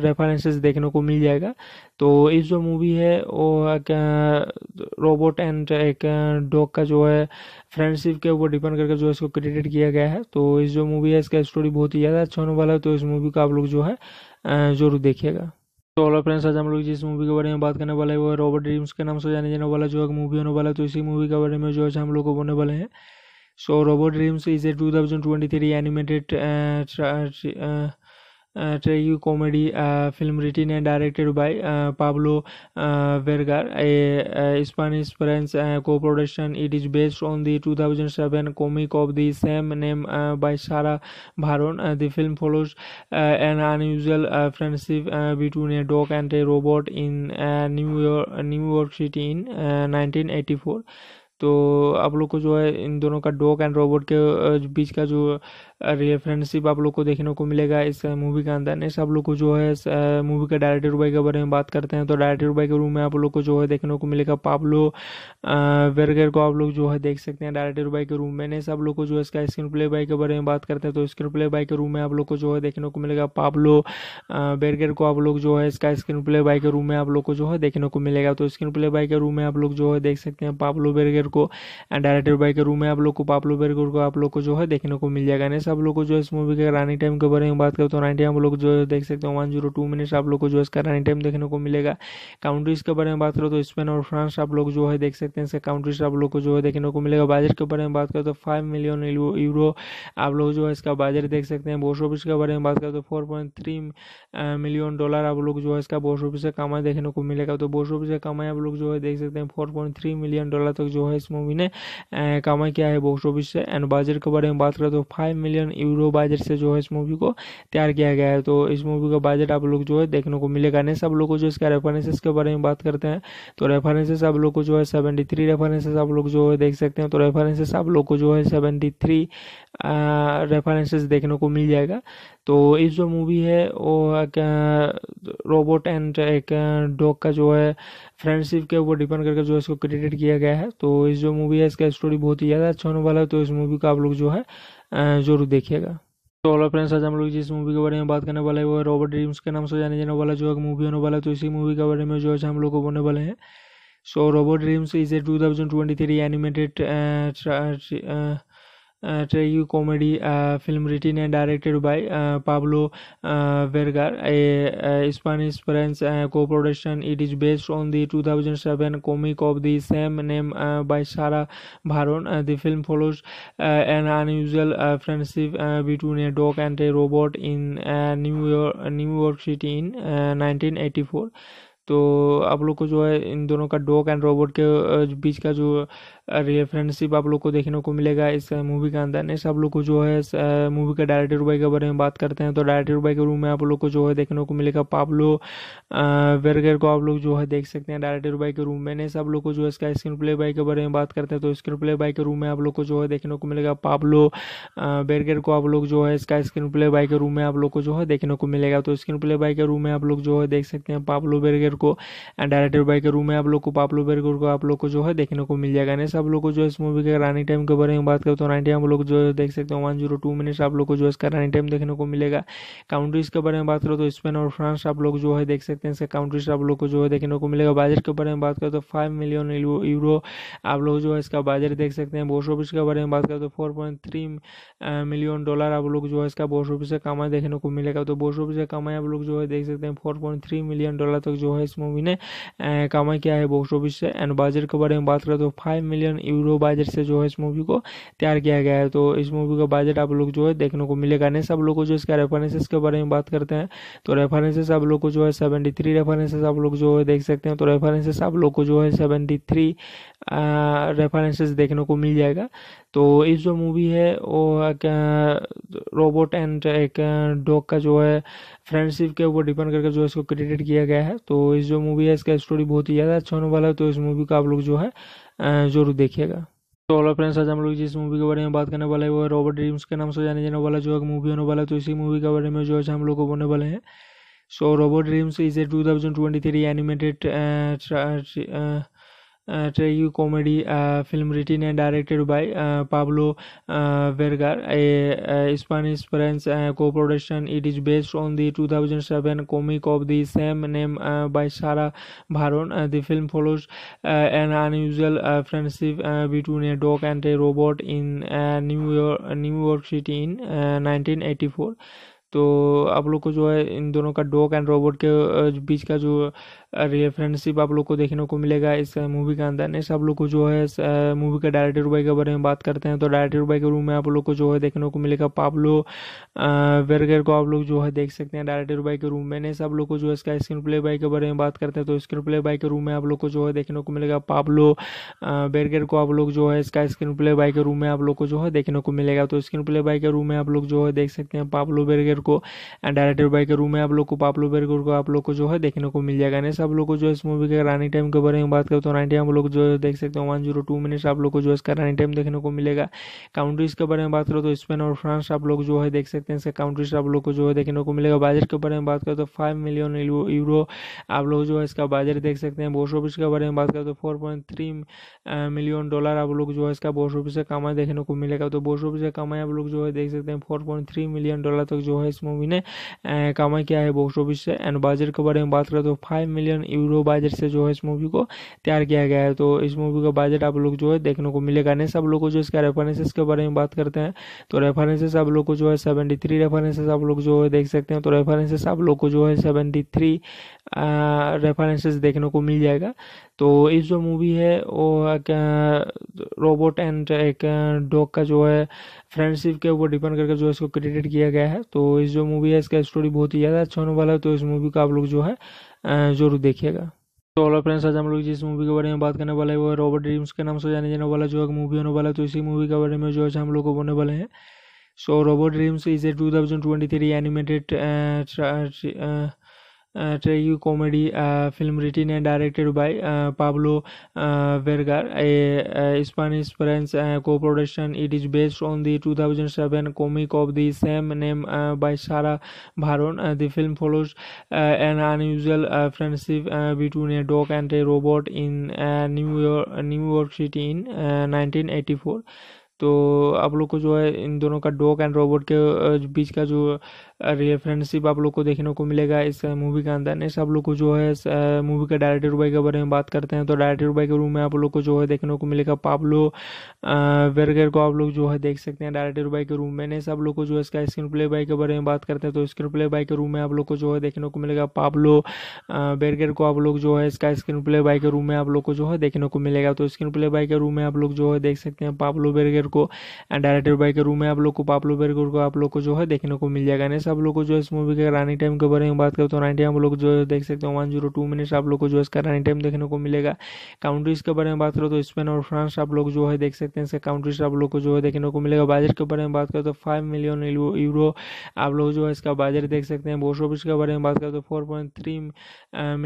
S1: रेफरेंसेस देखने को मिल जाएगा तो इस जो मूवी है वो एक रोबोट एंड एक डॉग का जो है फ्रेंडशिप के ऊपर डिपेंड करके जो है इसको क्रेडिट किया गया है तो इस जो मूवी है इसका स्टोरी बहुत ही ज़्यादा अच्छा होने वाला है तो इस मूवी का आप लोग जो है जरूर देखिएगा तो ऑल फ्रेंड्स आज हम लोग जिस मूवी के बारे में बात करने वाले हैं वो है रॉबर्ट ड्रीम्स के नाम से जाने जाने वाला जो है मूवी होने वाला है तो इसी मूवी के बारे में जो है हम लोग को बोलने वाले हैं so Robot Dreams is a two thousand twenty three animated tragedy comedy film written and directed by Pablo Vergar, a, a Spanish French co production. It is based on the 2007 comic of the same name by Sarah Baron. the film follows an unusual friendship between a dog and a robot in New, York, New York City in 1984. तो आप लोग को जो है इन दोनों का dog and robot के बीच का जो रेफरेंसशिप आप लोग को देखने को मिलेगा इस मूवी के अंदर नेक्स्ट आप लोग को जो है मूवी के डायरेक्टर बाई के बारे में बात करते हैं तो डायरेक्टर बाई के रूम में आप लोग को जो है देखने को मिलेगा पाब्लो वेरगर को आप लोग जो है देख सकते हैं डायरेक्टर बाई के रूम में नेक्स्ट आप लोग को जो है इसका स्क्रीन प्ले बाई के बारे में बात करते हैं तो स्क्रीन प्ले बाई के रूम में आप लोग को जो है देखने को मिलेगा पाब्लो बेरगर को आप लोग जो है इसका स्क्रीन प्ले बाई के रूम में आप लोग को जो है देखने को मिलेगा तो स्क्रीन प्ले बाई के रूम में आप लोग जो है देख सकते हैं पाब्लो बेरगर को एंड डायरेक्टर बाई के रूम में आप लोग को पाब्लो बेरगर को आप लोग को जो है देखने को मिल जाएगा गाइस आप लोग को जो है इस मूवी के रानी टाइम के बारे में बात करें तो रानी टाइम आप लोग जो है देख सकते हो वन जीरो टू मिनट्स आप लोग को जो है इसका रानी टाइम देखने को मिलेगा काउंट्रीज के बारे में बात करो तो स्पेन और फ्रांस आप लोग जो है देख सकते हैं इसका काउंट्रीज आप लोग को जो है देखने को मिलेगा बजट के बारे में बात करें तो फाइव मिलियन यूरो आप लोग जो है इसका बजट देख सकते हैं बोस ऑफिस के बारे में बात करें तो four point three million dollar आप लोग जो है इसका बोस ऑफिस का कमाई देखने को मिलेगा तो बोस ऑफिस का कमाई आप लोग जो है देख सकते हैं four point three million dollar तक जो है इस मूवी ने कमाई किया है बॉक्स ऑफिस से एंड बजट के बारे में बात करें तो फाइव तो मिलियन मिलियन यूरो बजट से जो है इस मूवी को तैयार किया गया है तो इस मूवी का बजट आप लोग जो है देखने को मिलेगा नहीं सब लोग को जो इसका रेफरेंसेस के बारे में बात करते हैं तो रेफरेंसेस आप लोग को जो है सेवेंटी थ्री रेफरेंसेस आप लोग जो है देख सकते हैं तो रेफरेंसेस आप लोग को जो है सेवेंटी थ्री रेफरेंसेस देखने को मिल जाएगा तो इस जो मूवी है वो एक रोबोट एंड एक डॉग का जो है फ्रेंडशिप के ऊपर डिपेंड करके जो है इसको क्रेडिट किया गया है तो इस जो मूवी है इसका स्टोरी बहुत ही ज़्यादा अच्छा होने वाला है तो इस मूवी का आप लोग जो है जरूर देखिएगा तो हेलो फ्रेंड्स आज हम लोग जिस मूवी के बारे में बात करने वाले हैं वो रॉबर्ट ड्रीम्स के नाम से जाने जाने वाला जो एक मूवी होने वाला है तो इसी मूवी के बारे में जो है हम लोग को बोलने वाले हैं so Robot Dreams is a two thousand twenty three animated tragicomedy uh, film written and directed by uh, Pablo uh, Vergar, a, a Spanish French co production. It is based on the 2007 comic of the same name by Sarah Baron. the film follows an unusual friendship between a dog and a robot in New, York, New York City in 1984. तो आप लोग को जो है इन दोनों का dog and robot के बीच का जो फ्रेंडशिप आप लोग को देखने को मिलेगा इस मूवी के अंदर नेक्स्ट आप लोग को जो है मूवी के डायरेक्टर भाई के बारे में बात करते हैं तो डायरेक्टर भाई के रूम में आप लोग को जो है देखने को मिलेगा पाब्लो वेरगर को आप लोग जो है देख सकते हैं डायरेक्टर भाई के रूम में नेक्स्ट आप लोग को जो है इसका स्क्रीन प्ले बाई के बारे में बात करते हैं तो स्क्रीन प्ले बाई के रूम में आप लोग को जो है देखने को मिलेगा पाब्लो वेरगर को आप लोग जो है इसका स्क्रीन प्ले बाई के रूम में आप लोग को जो है देखने को मिलेगा तो स्क्रीन प्ले बाई के रूम में आप लोग जो है देख सकते हैं पाब्लो बेरगर को एंड डायरेक्टर बाई के रूम में आप लोग को पाब्लो बेरगर को आप लोग को जो है देखने को मिल जाएगा नेक्स्ट आप लोग को जो है इस मूवी के रनिंग टाइम के बारे में बात करें तो रनिंग टाइम आप लोग जो है देख सकते हैं वन जीरो टू मिनट्स आप लोग को जो है इसका रनिंग टाइम देखने को मिलेगा काउंट्रीज के बारे में बात करें तो स्पेन और फ्रांस आप लोग जो है देख सकते हैं इसका काउंट्रीज आप लोग को जो है देखने को मिलेगा बजट के बारे में बात करें तो फाइव मिलियन यूरो आप लोग जो है इसका बजट देख सकते हैं बोस ऑफिस के बारे में बात करें तो four point three million dollar आप लोग जो है इसका बोस ऑफिस का कमाई देखने को मिलेगा तो बोस ऑफिस का कमाई आप लोग जो है देख सकते हैं four point three million dollar तक जो है इस मूवी ने कमाई किया है बॉक्स ऑफिस से एंड बजट के बारे में बात करें तो five million million euro budget से जो है इस मूवी को तैयार किया गया है तो इस मूवी का बजट आप लोग जो है देखने को मिलेगा नहीं सब लोग को जो इसका रेफरेंसेस के बारे में बात करते हैं तो रेफरेंसेस आप लोग को जो है सेवेंटी थ्री रेफरेंसेस आप लोग जो है देख सकते हैं तो रेफरेंसेस आप लोग को जो है सेवेंटी थ्री रेफरेंसेस देखने को मिल जाएगा तो इस जो मूवी है वो एक रोबोट एंड एक डॉग का जो है फ्रेंडशिप के ऊपर डिपेंड करके जो है इसको क्रेडिट किया गया है तो इस जो मूवी है इसका स्टोरी बहुत ही ज़्यादा अच्छा होने वाला है तो इस मूवी का आप लोग जो है जरूर देखिएगा तो ऑल फ्रेंड्स आज हम लोग जिस मूवी के बारे में बात करने वाले हैं वो है रॉबर्ट ड्रीम्स के नाम से जाने जाने वाला जो एक मूवी होने वाला है तो इसी मूवी के बारे में जो है हम लोग को बोलने वाले हैं so Robot Dreams is a two thousand twenty three animated tragedy comedy film written and directed by Pablo Vergar, a, a Spanish French co-production. It is based on the 2007 comic of the same name by Sarah Baron. the film follows an unusual friendship between a dog and a robot in New York, New York City in 1984. तो आप लोग को जो है इन दोनों का dog and robot के बीच का जो रेफरेंसिप आप लोग को देखने को मिलेगा इस मूवी के अंदर नेक्स्ट आप लोग को जो है मूवी के डायरेक्टर भाई के बारे में बात करते हैं तो डायरेक्टर भाई के रूम में आप लोग को जो है देखने को मिलेगा पाब्लो वेरगर को आप लोग जो है देख सकते हैं डायरेक्टर भाई के रूम में नेक्स्ट आप लोग को जो है इसका स्क्रीन प्ले बाई के बारे में बात करते हैं तो स्क्रीन प्ले बाई के रूम में आप लोग को जो है देखने को मिलेगा पाब्लो वेरगर को आप लोग जो है इसका स्क्रीन प्ले बाई के रूम में आप लोग को जो है देखने को मिलेगा तो स्क्रीन प्ले बाई के रूम में आप लोग जो है देख सकते हैं पाब्लो बेरगर को डायरेक्टर बाई के रूम में आप लोग को पाब्लो बेरगर को आप लोग को जो है देखने को मिल जाएगा गाइस आप लोग को जो है इस मूवी के रनिंग टाइम के बारे में बात करें तो रनिंग टाइम आप लोग जो है देख सकते हो वन जीरो टू मिनट्स आप लोग को जो इसका रनिंग टाइम देखने को मिलेगा काउंट्रीज के बारे में बात करो तो स्पेन और फ्रांस आप लोग जो है देख सकते हैं इसका काउंट्रीज आप लोग को जो है देखने को मिलेगा बाजट के बारे में बात करें तो फाइव मिलियन यूरो आप लोग जो है इसका बाजट देख सकते हैं बोस ऑफिस के बारे में बात करें तो four point three million dollar आप लोग जो है इसका बोस ऑफिस से कमाई देखने को मिलेगा तो बोस ऑफिस का कमाई आप लोग जो है देख सकते हैं four point three million dollar तक जो है इस मूवी ने कमाई किया है बॉक्स ऑफिस से एंड बजट के बारे में बात करें तो five million million euro budget से जो है इस मूवी को तैयार किया गया है तो इस मूवी का बजट आप लोग जो है देखने को मिलेगा नहीं सब लोग को जो इसका रेफरेंसेस के बारे में बात करते हैं तो रेफरेंसेस आप लोग को जो है सेवेंटी थ्री रेफरेंसेस आप लोग जो है देख सकते हैं तो रेफरेंसेस आप लोग को जो है सेवेंटी थ्री रेफरेंसेस देखने को मिल जाएगा तो इस जो मूवी है वो एक रोबोट एंड एक डॉग का जो है फ्रेंडशिप के ऊपर डिपेंड करके जो है इसको क्रेडिट किया गया है तो इस जो मूवी है इसका स्टोरी बहुत ही ज़्यादा अच्छा होने वाला है तो इस मूवी का आप लोग जो है जरूर देखिएगा तो ऑल फ्रेंड्स आज हम लोग जिस मूवी के बारे में बात करने वाले हैं वो है रॉबर्ट ड्रीम्स के नाम से जाने जाने वाला जो है मूवी होने वाला है तो इसी मूवी के बारे में जो है हम लोग को बोलने वाले हैं so Robot Dreams is a two thousand twenty three animated tragedy comedy film written and directed by Pablo Vergar, a, a Spanish French co production. It is based on the 2007 comic of the same name by Sarah Baron. the film follows an unusual friendship between a dog and a robot in New, York, New York City in 1984. तो आप लोग को जो है इन दोनों का dog and robot के बीच का जो रेफरेंसशिप आप लोग को देखने को मिलेगा इस मूवी के अंदर नेक्स्ट आप लोग को जो है मूवी के डायरेक्टर बाई के बारे में बात करते हैं तो डायरेक्टर बाई के रूम में आप लोग को जो है देखने को मिलेगा पाब्लो वेरगर को आप लोग जो है देख सकते हैं डायरेक्टर बाई के रूम में नेक्स्ट आप लोग को जो है इसका स्क्रीन प्ले बाई के बारे में बात करते हैं तो स्क्रीन प्ले बाई के रूम में आप लोग को जो है देखने को मिलेगा पाब्लो बेरगेर को आप लोग जो है इसका स्क्रीन प्ले बाई के रूम में आप लोग को जो है देखने को मिलेगा तो स्क्रीन प्ले बाई के रूम में आप लोग जो है देख सकते हैं पाब्लो बेरगर को एंड डायरेक्टर बाई के रूम में आप लोग को पाब्लो बेरगर को आप लोग को जो है देखने को मिल जाएगा मिनट्स आप लोग को जो है इस मूवी के रानी टाइम के बारे में बात करें तो रानी टाइम आप लोग जो है देख सकते हो वन जीरो टू मिनट्स आप लोग को जो है इसका रानी टाइम देखने को मिलेगा काउंट्रीज के बारे में बात करो तो स्पेन और फ्रांस आप लोग जो है देख सकते हैं इसका काउंट्रीज आप लोग को जो है देखने को मिलेगा बजट के बारे में बात करें तो फाइव मिलियन यूरो आप लोग जो है इसका बजट देख सकते हैं बोस ऑफिस के बारे में बात करें तो फोर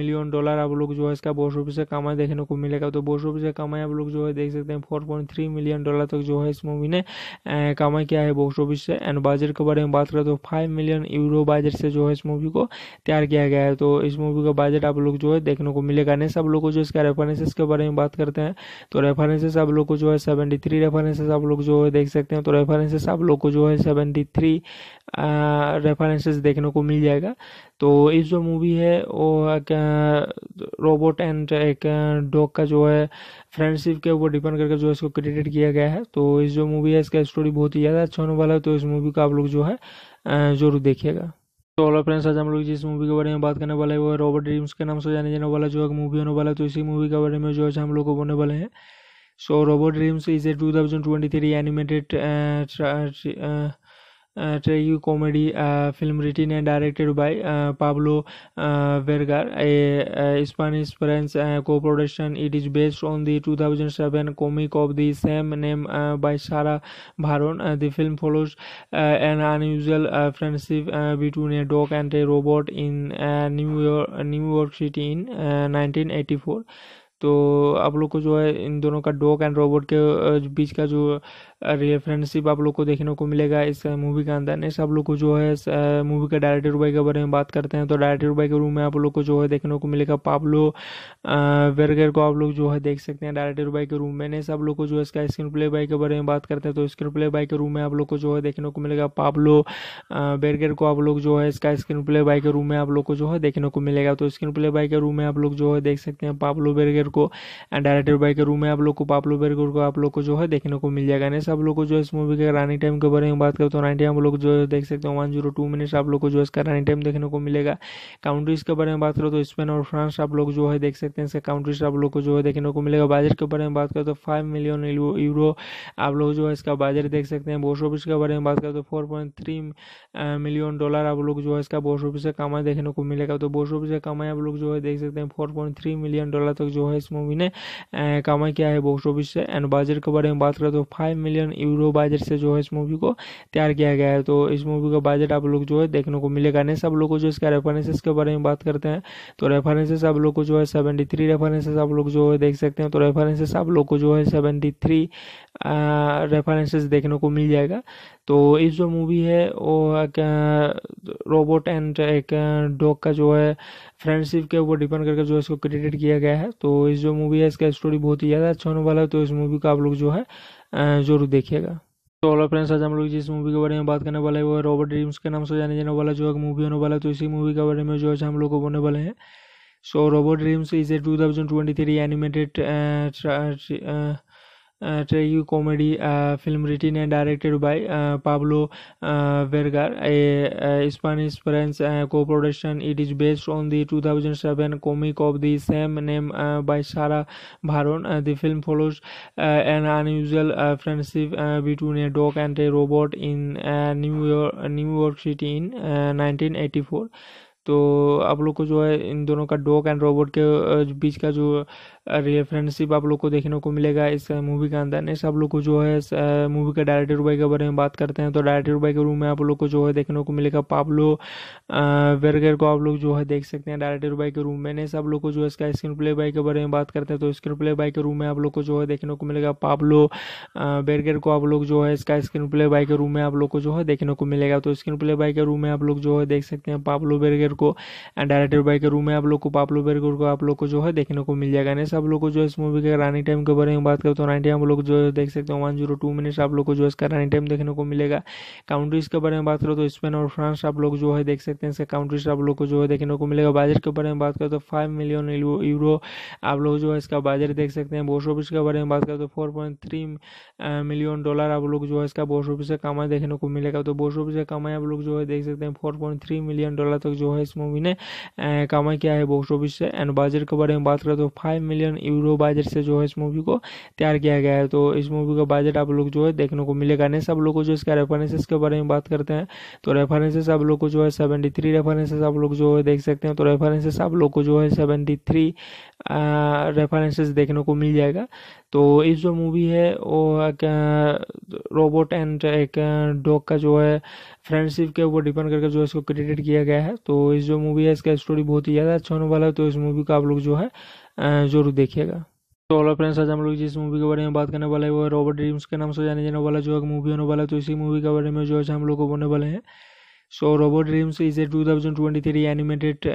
S1: मिलियन डॉलर आप लोग जो है इसका बोस ऑफिस का कमाई देखने को मिलेगा तो बोस ऑफिस का कमाई आप लोग जो है देख सकते हैं फोर मिलियन डॉलर तक जो है इस मूवी ने कमाई किया है बॉक्स ऑफिस से एंड बजट के बारे में बात करें तो फाइव मिलियन यूरो बजट से जो है इस मूवी को तैयार किया गया है तो इस मूवी का बजट आप लोग जो है देखने को मिलेगा नहीं सब लोग को जो इसका रेफरेंसेस के बारे में बात करते हैं तो रेफरेंसेस आप लोग को जो है सेवेंटी थ्री रेफरेंसेस आप लोग जो है देख सकते हैं तो रेफरेंसेस आप लोग को जो है सेवेंटी थ्री रेफरेंसेस देखने को मिल जाएगा तो इस जो मूवी है वो एक रोबोट एंड एक डॉग का जो है फ्रेंडशिप के ऊपर डिपेंड करके जो है इसको क्रेडिट किया गया है तो इस जो मूवी है इसका स्टोरी बहुत ही ज़्यादा अच्छा होने वाला है तो इस मूवी का आप लोग जो है जरूर देखिएगा तो ऑल फ्रेंड्स आज हम लोग जिस मूवी के बारे में बात करने वाले हैं वो रॉबर्ट ड्रीम्स के नाम से जाने जाने वाला जो एक मूवी होने वाला है तो इसी मूवी के बारे में जो है हम लोग को बोलने वाले हैं so Robot Dreams is a two thousand twenty three animated tragicomedy uh, film written and directed by uh, Pablo uh, Vergar, a, a Spanish French co production. It is based on the 2007 comic of the same name by Sarah Baron. the film follows an unusual friendship between a dog and a robot in New, York, New York City in 1984. तो आप लोग को जो है इन दोनों का dog and robot के बीच का जो रेफरेंसिप आप लोग को देखने को मिलेगा इस मूवी के अंदर नेक्स्ट आप लोग को जो है मूवी के डायरेक्टर भाई के बारे में बात करते हैं तो डायरेक्टर भाई के रूम में आप लोग को जो है देखने को मिलेगा पाब्लो वेरगर को आप लोग जो है देख सकते हैं डायरेक्टर भाई के रूम में नेक्स्ट आप लोग को जो है इसका स्क्रीन प्ले बाई के बारे में बात करते हैं तो स्क्रीन प्ले बाई के रूम में आप लोग को जो है देखने को मिलेगा पाब्लो वेरगर को आप लोग जो है इसका स्क्रीन प्ले बाई के रूम में आप लोग को जो है देखने को मिलेगा तो स्क्रीन प्ले बाई के रूम में आप लोग जो है देख सकते हैं पाब्लो बेरगर को एंड डायरेक्टर बाई के रूम में आप लोग को पाब्लो बेरगर को आप लोग को जो है देखने को मिल जाएगा नेक्स्ट आप लोग को जो है इस मूवी के रनिंग टाइम के बारे में बात करें तो रनिंग टाइम आप लोग जो है देख सकते हैं वन जीरो टू मिनट्स आप लोग को जो है इसका रनिंग टाइम देखने को मिलेगा काउंट्रीज के बारे में बात करो तो स्पेन और फ्रांस आप लोग जो है देख सकते हैं इसका काउंट्रीज आप लोग को जो है देखने को मिलेगा बजट के बारे में बात करें तो फाइव मिलियन यूरो आप लोग जो है इसका बजट देख सकते हैं बोस ऑफिस के बारे में बात करें तो four point three million dollar आप लोग जो है इसका बोस ऑफिस का कमाई देखने को मिलेगा तो बोस ऑफिस का कमाई आप लोग जो है देख सकते हैं four point three million dollar तक जो है इस मूवी ने कमाई किया है बॉक्स ऑफिस से एंड बजट के बारे में बात करें तो five million million euro budget से जो है इस मूवी को तैयार किया गया है तो इस मूवी का बजट आप लोग जो है देखने को मिलेगा नहीं सब लोग को जो इसका रेफरेंसेस के बारे में बात करते हैं तो रेफरेंसेस आप लोग को जो है सेवेंटी थ्री रेफरेंसेस आप लोग जो है देख सकते हैं तो रेफरेंसेस आप लोग को जो है सेवेंटी थ्री रेफरेंसेस देखने को मिल जाएगा तो इस जो मूवी है वो एक रोबोट एंड एक डॉग का जो है फ्रेंडशिप के ऊपर डिपेंड करके जो है इसको क्रेडिट किया गया है तो इस जो मूवी है इसका स्टोरी बहुत ही ज़्यादा अच्छा होने वाला है तो इस मूवी का आप लोग जो है जरूर देखिएगा तो ऑल फ्रेंड्स आज हम लोग जिस मूवी के बारे में बात करने वाले हैं वो है रॉबर्ट ड्रीम्स के नाम से जाने जाने वाला जो एक मूवी होने वाला है तो इसी मूवी के बारे में जो है हम लोग को बोलने वाले हैं so Robot Dreams is a two thousand twenty three animated tragedy comedy film written and directed by Pablo Vergar, a, a Spanish-French co-production. It is based on the 2007 comic of the same name by Sarah Baron. the film follows an unusual friendship between a dog and a robot in New York, New York City in 1984. तो आप लोग को जो है इन दोनों का dog and robot के बीच का जो रेफरेंसशिप आप लोग को देखने को मिलेगा इस मूवी के अंदर नेक्स्ट आप लोग को जो है मूवी के डायरेक्टर भाई के बारे में बात करते हैं तो डायरेक्टर भाई के रूम में आप लोग को जो है देखने को मिलेगा पाब्लो वेरगर को आप लोग जो है देख सकते हैं डायरेक्टर भाई के रूम में नेक्स्ट आप लोग को जो है इसका स्क्रीन प्ले बाई के बारे में बात करते हैं तो स्क्रीन प्ले बाई के रूम में आप लोग को जो है देखने को मिलेगा पाब्लो वेरगर को आप लोग जो है इसका स्क्रीन प्ले बाई के रूम में आप लोग को जो है देखने को मिलेगा तो स्क्रीन प्ले बाई के रूम में आप लोग जो है देख सकते हैं पाब्लो बेरगर को एंड डायरेक्टर बाई के रूम में आप लोग को पाब्लो बेरगर को आप लोग को जो है देखने को मिल जाएगा मिनट्स आप लोग को जो है इस मूवी के रनिंग टाइम के बारे में बात करें तो रनिंग टाइम तो आप लोग जो है देख सकते हैं वन जीरो टू मिनट्स आप लोग को जो है इसका रनिंग टाइम देखने को मिलेगा काउंट्रीज के बारे में बात करो तो स्पेन और फ्रांस आप लोग जो है देख सकते हैं इसका काउंट्रीज आप लोग को जो है देखने को मिलेगा बजट के बारे में बात करें तो फाइव मिलियन यूरो आप लोग जो है इसका बजट देख सकते हैं बॉस ऑफिस के बारे में बात करें तो फोर मिलियन डॉलर आप लोग जो है इसका बॉस ऑफिस का कमाई देखने को मिलेगा तो बॉस ऑफिस का कमाई आप लोग जो है देख सकते हैं फोर मिलियन डॉलर तक जो है इस मूवी ने कमाई किया है बॉस ऑफिस से एंड बजट के बारे में बात करें तो फाइव मिलियन यूरो बजट से जो है इस मूवी को तैयार किया गया है तो इस मूवी का बजट आप लोग जो है देखने को मिलेगा नहीं सब लोग को जो इसका रेफरेंसेस के बारे में बात करते हैं तो रेफरेंसेस आप लोग को जो है सेवेंटी थ्री रेफरेंसेस आप लोग जो है देख सकते हैं तो रेफरेंसेस आप लोग को जो है सेवेंटी थ्री रेफरेंसेस देखने को मिल जाएगा तो इस जो मूवी है वो एक रोबोट एंड एक डॉग का जो है फ्रेंडशिप के ऊपर डिपेंड करके जो है इसको क्रेडिट किया गया है तो इस जो मूवी है इसका स्टोरी बहुत ही ज़्यादा अच्छा होने वाला है तो इस मूवी का आप लोग जो है जरूर देखिएगा तो ऑल फ्रेंड्स आज हम लोग जिस मूवी के बारे में बात करने वाले हैं वो रॉबर्ट ड्रीम्स के नाम से जाने जाने वाला जो एक मूवी होने वाला है तो इसी मूवी के बारे में जो है हम लोग को बोलने वाले हैं so Robot Dreams is a two thousand twenty three animated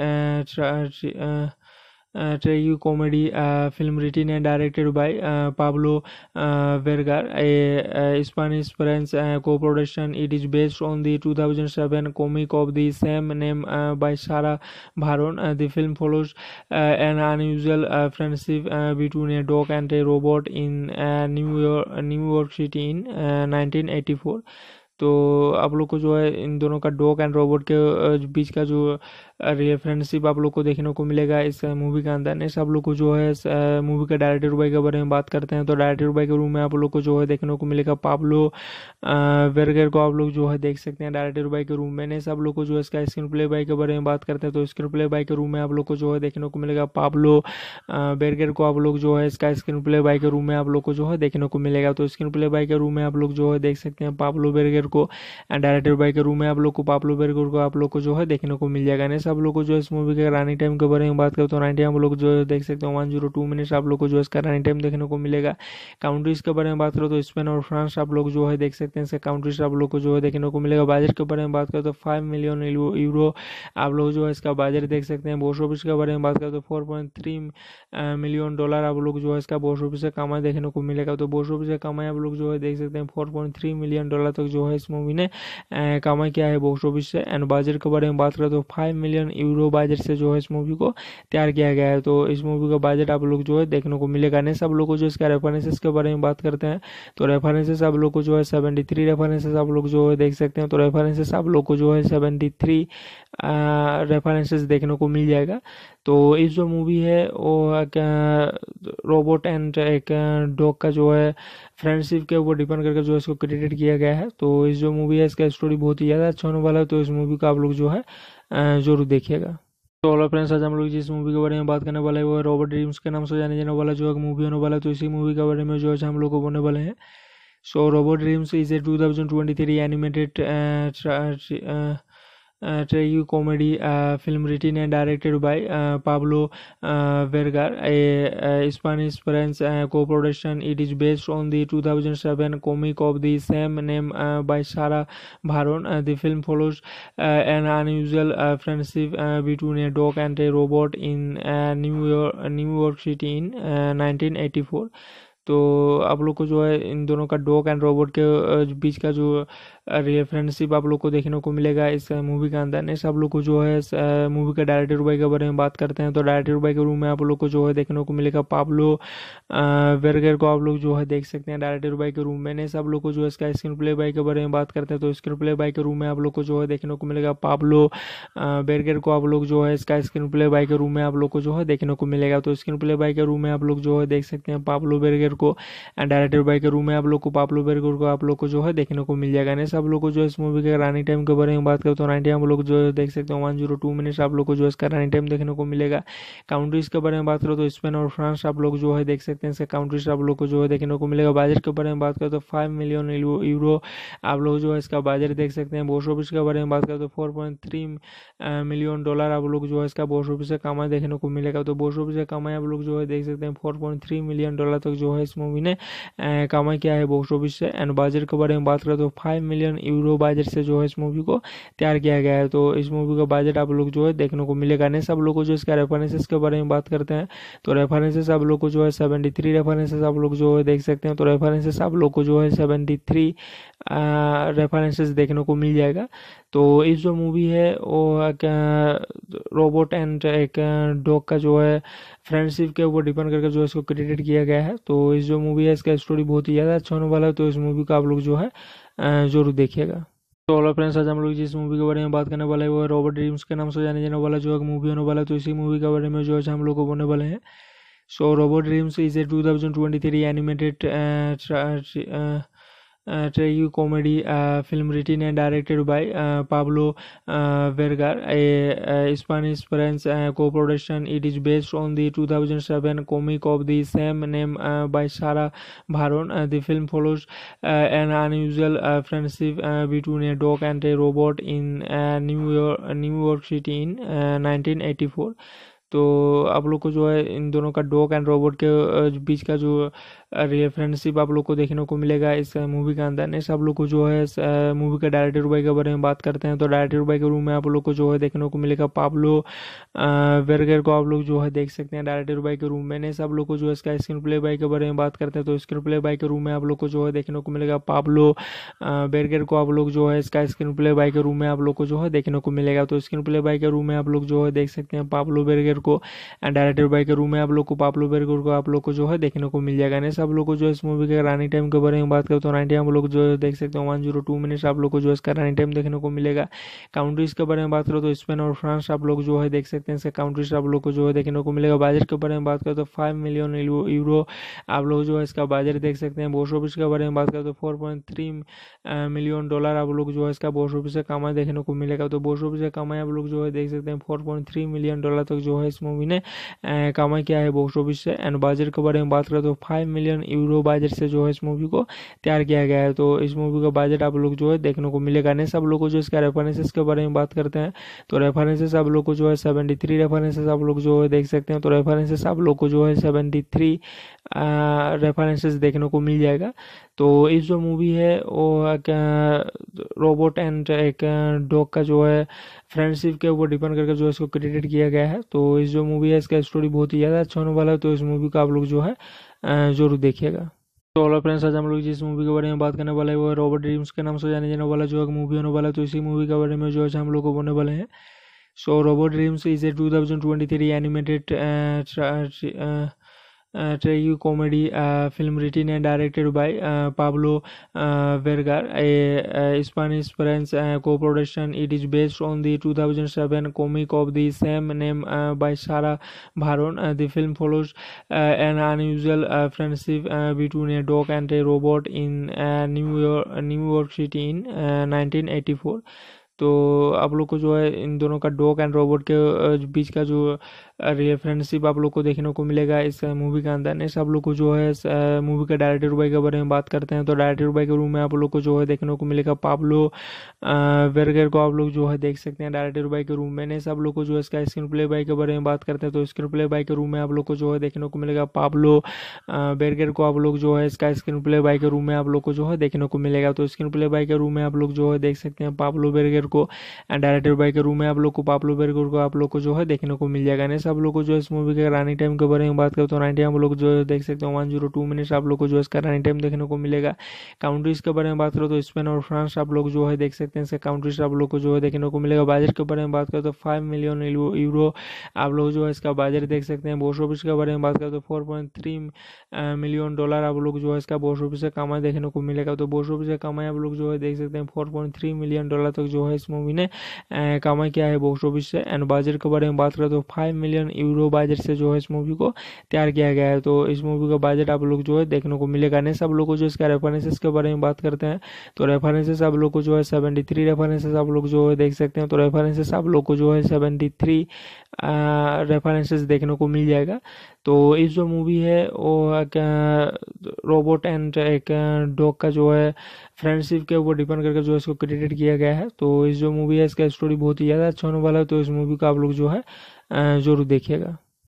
S1: tragedy comedy film written and directed by Pablo Vergar, a, a Spanish French co production. It is based on the 2007 comic of the same name by Sarah Baron. the film follows an unusual friendship between a dog and a robot in New, York, New York City in 1984. तो आप लोग को जो है इन दोनों का dog and robot के बीच का जो फ्रेंडशिप आप लोग को देखने को मिलेगा इस मूवी के अंदर नेक्स्ट आप लोग को जो है मूवी के डायरेक्टर बाई के बारे में बात करते हैं तो डायरेक्टर बाई के रूम में आप लोग को जो है देखने को मिलेगा पाब्लो वेरगर को आप लोग जो है देख सकते हैं डायरेक्टर बाई के रूम में नेक्स्ट आप लोग को जो है इसका स्क्रीन प्ले बाई के बारे में बात करते हैं तो स्क्रीन प्ले बाई के रूम में आप लोग को जो है देखने को मिलेगा पाब्लो वेरगर को आप लोग जो है इसका स्क्रीन प्ले बाई के रूम में आप लोग को जो है देखने को मिलेगा तो स्क्रीन प्ले बाई के रूम में आप लोग जो है देख सकते हैं पाब्लो बेरगर को एंड डायरेक्टर बाई के रूम में आप लोग को पाब्लो बेरगर को आप लोग को जो है देखने को मिल जाएगा आप लोग को जो है इस मूवी के रनिंग टाइम के बारे में बात करें तो रनिंग टाइम आप लोग जो है देख सकते हैं वन जीरो टू मिनट्स आप लोग को जो है इसका रनिंग टाइम देखने को मिलेगा काउंट्रीज के बारे में बात करो तो स्पेन और फ्रांस आप लोग जो है देख सकते हैं इसका काउंट्रीज आप लोग को जो है देखने को मिलेगा बजट के बारे में बात करें तो फाइव मिलियन यूरो आप लोग जो है इसका बजट देख सकते हैं बोस ऑफिस के बारे में बात करें तो four point three million dollar आप लोग जो है इसका बोस ऑफिस का कमाई देखने को मिलेगा तो बोस ऑफिस का कमाई आप लोग जो है देख सकते हैं four point three million dollar तक जो है इस मूवी ने कमाई किया है बॉक्स ऑफिस से एंड बजट के बारे में बात करें तो five million million euro budget से जो है इस मूवी को तैयार किया गया है तो इस मूवी का बजट आप लोग जो है देखने को मिलेगा नहीं सब लोग को जो इसका रेफरेंसेस के बारे में बात करते हैं तो रेफरेंसेस आप लोग को जो है सेवेंटी थ्री रेफरेंसेस आप लोग जो है देख सकते हैं तो रेफरेंसेस आप लोग को जो है सेवेंटी थ्री रेफरेंसेस देखने को मिल जाएगा तो इस जो मूवी है वो रोबोट एंड एक डॉग का जो है फ्रेंडशिप के ऊपर डिपेंड करके जो है इसको क्रेडिट किया गया है तो इस जो मूवी है इसका स्टोरी बहुत ही ज़्यादा अच्छा होने वाला है तो इस मूवी का आप लोग जो है जरूर देखिएगा तो हेलो फ्रेंड्स आज हम लोग जिस मूवी के बारे में बात करने वाले हैं वो रॉबर्ट ड्रीम्स के नाम से जाने जाने वाला जो एक मूवी होने वाला है तो इसी मूवी के बारे में जो है हम लोग को बोलने वाले हैं so Robot Dreams is a two thousand twenty three animated tragicomedy uh, film written and directed by uh, Pablo uh, Vergar, a, a Spanish French co production. It is based on the 2007 comic of the same name by Sarah Baron. the film follows an unusual friendship between a dog and a robot in New, York, New York City in 1984. तो आप लोग को जो है इन दोनों का dog and robot के बीच का जो रेफरेंसिप आप लोग को देखने को मिलेगा इस मूवी के अंदर नेक्स्ट आप लोग को जो है मूवी के डायरेक्टर भाई के बारे में बात करते हैं तो डायरेक्टर भाई के रूम में आप लोग को जो है देखने को मिलेगा पाब्लो वेरगर को आप लोग जो है देख सकते हैं डायरेक्टर भाई के रूम में नेक्स्ट आप लोग को जो है इसका स्क्रीन प्ले बाई के बारे में बात करते हैं तो स्क्रीन प्ले बाई के रूम में आप लोग को जो है देखने को मिलेगा पाब्लो बेरगेर को आप लोग जो है इसका स्क्रीन प्ले बाई के रूम में आप लोग को जो है देखने को मिलेगा तो स्क्रीन प्ले बाई के रूम में आप लोग जो है देख सकते हैं पाब्लो बेरगेर को डायरेक्टर बाई के रूम में आप लोग को पाब्लो बेरगेर को आप लोग को जो है देखने को मिल जाएगा आप लोग को जो इस मूवी के रनिंग टाइम के बारे में बात करें तो रनिंग टाइम आप लोग जो है देख सकते हो वन जीरो टू मिनट्स आप लोग को जो इसका रनिंग टाइम देखने को मिलेगा काउंट्रीज के बारे में बात करो तो स्पेन और फ्रांस आप लोग जो है देख सकते हैं इसका काउंट्रीज आप लोग को जो है देखने को मिलेगा बाजट के बारे में बात करें तो फाइव मिलियन यूरो आप लोग जो है इसका बाजट देख सकते हैं बोस ऑफिस के बारे में बात करें तो फोर मिलियन डॉलर आप लोग जो है इसका बोस ऑफिस से कमाई देखने को मिलेगा तो बोस ऑफिस से कमाई आप लोग जो है देख सकते हैं फोर मिलियन डॉलर तक जो है इस मूवी ने कमाई किया है बॉक्स ऑफिस से एंड बाजट के बारे में बात करें तो five million million euro budget से जो है इस मूवी को तैयार किया गया है तो इस मूवी का बजट आप लोग जो है देखने को मिलेगा नहीं सब लोग को जो इसका रेफरेंसेस के बारे में बात करते हैं तो रेफरेंसेस आप लोग को जो है सेवेंटी थ्री रेफरेंसेस आप लोग जो है देख सकते हैं तो रेफरेंसेस आप लोग को जो है सेवेंटी थ्री रेफरेंसेस देखने को मिल जाएगा तो इस जो मूवी है वो रोबोट एंड एक डॉग का जो है फ्रेंडशिप के ऊपर डिपेंड करके जो इसको क्रेडिट किया गया है तो इस जो मूवी है इसका स्टोरी बहुत ही ज़्यादा अच्छा होने वाला है तो इस मूवी का आप लोग जो है जरूर देखिएगा तो ऑल फ्रेंड्स आज हम लोग जिस मूवी के बारे में बात करने वाले हैं वो है रॉबर्ट ड्रीम्स के नाम से जाने जाने वाला जो एक मूवी होने वाला है तो इसी मूवी के बारे में जो है हम लोग को बोलने वाले हैं so Robot Dreams is a two thousand twenty three animated tragicomedy film written and directed by Pablo Berger a Spanish French co production it is based on the two thousand seven comic of the same name by Sara Varon the film follows an unusual friendship between a dog and a robot in New York New York City in nineteen eighty four তো আপলোক কো জো হ্যায় ইন দোনো কা dog and robot কে বিচ रेफरेंसशिप आप लोग को देखने को मिलेगा इस मूवी के अंदर नेक्स्ट आप लोग को जो है मूवी के डायरेक्टर भाई के बारे में बात करते हैं तो डायरेक्टर भाई के रूम में आप लोग को जो है देखने को मिलेगा पाब्लो वेरगर को आप लोग जो है देख सकते हैं डायरेक्टर भाई के रूम में नेक्स्ट आप लोग को जो है इसका स्क्रीन प्ले बाई के बारे में बात करते हैं तो स्क्रीन प्ले बाई के रूम में आप लोग को जो है देखने को मिलेगा पाब्लो वेरगर को आप लोग जो है इसका स्क्रीन प्ले बाई के रूम में आप लोग को जो है देखने को मिलेगा तो स्क्रीन प्ले बाई के रूम में आप लोग जो है देख सकते हैं पाब्लो बेरगर को एंड डायरेक्टर बाई के रूम में आप लोग को पाब्लो बेरगर को आप लोग को जो है देखने को मिल जाएगा मिनट्स आप लोग को जो है इस मूवी के रानी टाइम के बारे में बात करें तो रनिंग टाइम आप लोग जो है देख सकते हो वन जीरो टू मिनट्स आप लोग को जो है इसका रानी टाइम देखने को मिलेगा काउंट्रीज के बारे में बात करो तो स्पेन और फ्रांस आप लोग जो है देख सकते हैं इसका काउंट्रीज आप लोग को जो है देखने को मिलेगा बजट के बारे में बात करें तो फाइव मिलियन यूरो आप लोग जो है इसका बजट देख सकते हैं बोस ऑफिस के बारे में बात करें तो four point three million dollar आप लोग जो है इसका बोस ऑफिस से कमाई देखने को मिलेगा तो बोस ऑफिस से कमाई आप लोग जो है देख सकते हैं four point three million dollar तक जो है इस मूवी ने कमाई किया है बॉक्स ऑफिस से एंड बजट के बारे में बात करें तो five million million euro budget से जो है इस मूवी को तैयार किया गया है तो इस मूवी का बजट आप लोग जो है देखने को मिलेगा नहीं सब लोग को जो इसका रेफरेंसेस के बारे में बात करते हैं तो रेफरेंसेस आप लोग को जो है सेवेंटी थ्री रेफरेंसेस आप लोग जो है देख सकते हैं तो रेफरेंसेस आप लोग को जो है सेवेंटी थ्री रेफरेंसेस देखने को मिल जाएगा तो इस जो मूवी है वो एक रोबोट एंड एक डॉग का जो है फ्रेंडशिप के ऊपर डिपेंड करके जो है इसको क्रेडिट किया गया है तो इस जो मूवी है इसका स्टोरी बहुत ही ज़्यादा अच्छा होने वाला है तो इस मूवी का आप लोग जो है जरूर देखिएगा तो ऑल फ्रेंड्स आज हम लोग जिस मूवी के बारे में बात करने वाले हैं वो रॉबर्ट ड्रीम्स के नाम से जाने जाने वाला जो एक मूवी होने वाला है तो इसी मूवी के बारे में जो है हम लोग को बोलने वाले हैं so Robot Dreams is a two thousand twenty three animated tragedy comedy film written and directed by Pablo Vergar, a, a Spanish-French co-production. It is based on the 2007 comic of the same name by Sarah Baron. the film follows an unusual friendship between a dog and a robot in New York, New York City in 1984. तो आप लोग को जो है इन दोनों का dog and robot के बीच का जो रेफरेंसिप आप लोग को देखने को मिलेगा इस मूवी के अंदर नेक्स्ट आप लोग को जो है मूवी के डायरेक्टर बाई के बारे में बात करते हैं तो डायरेक्टर बाई के रूम में आप लोग को जो है देखने को मिलेगा पाब्लो वेरगर को आप लोग जो है देख सकते हैं डायरेक्टर बाई के रूम में नेक्स्ट आप लोग को जो है इसका स्क्रीन प्ले बाई के बारे में बात करते हैं तो स्क्रीन प्ले बाई के रूम में आप लोग को जो है देखने को मिलेगा पाब्लो वेरगर को आप लोग जो है इसका स्क्रीन प्ले बाई के रूम में आप लोग को जो है देखने को मिलेगा तो स्क्रीन प्ले बाई के रूम में आप लोग जो है देख सकते हैं पाब्लो बेरगर को एंड डायरेक्टर बाई के रूम में आप लोग को पाब्लो बेरगर को आप लोग को जो है देखने को मिल जाएगा आप लोग को जो है इस मूवी के रनिंग टाइम के बारे में बात करें तो रनिंग टाइम आप लोग जो है देख सकते हैं वन जीरो टू मिनट्स आप लोग को जो है इसका रनिंग टाइम देखने को मिलेगा काउंट्रीज के बारे में बात करो तो स्पेन और फ्रांस आप लोग जो है देख सकते हैं इसका काउंट्रीज आप लोग को जो है देखने को मिलेगा बजट के बारे में बात करें तो फाइव मिलियन यूरो आप लोग जो है इसका बजट देख सकते हैं बोस ऑफिस के बारे में बात करें तो four point three million dollar आप लोग जो है इसका बोस ऑफिस से कमाई देखने को मिलेगा तो बोस ऑफिस से कमाई आप लोग जो है देख सकते हैं four point three million dollar तक जो है इस मूवी ने कमाई किया है बॉक्स ऑफिस से एंड बजट के बारे में बात करें तो five million million euro budget से जो है इस मूवी को तैयार किया गया है तो इस मूवी का बजट आप लोग जो है देखने को मिलेगा नहीं सब लोग को जो इसका रेफरेंसेस के बारे में बात करते हैं तो रेफरेंसेस आप लोग को जो है सेवेंटी थ्री रेफरेंसेस आप लोग जो है देख सकते हैं तो रेफरेंसेस आप लोग को जो है सेवेंटी थ्री रेफरेंसेस देखने को मिल जाएगा तो इस जो मूवी है वो रोबोट एंड एक डॉग का जो है फ्रेंडशिप के ऊपर डिपेंड करके जो है इसको क्रेडिट किया गया है तो इस जो मूवी है इसका स्टोरी बहुत ही ज़्यादा अच्छा होने वाला है तो इस मूवी का आप लोग जो है ज़रूर देखिएगा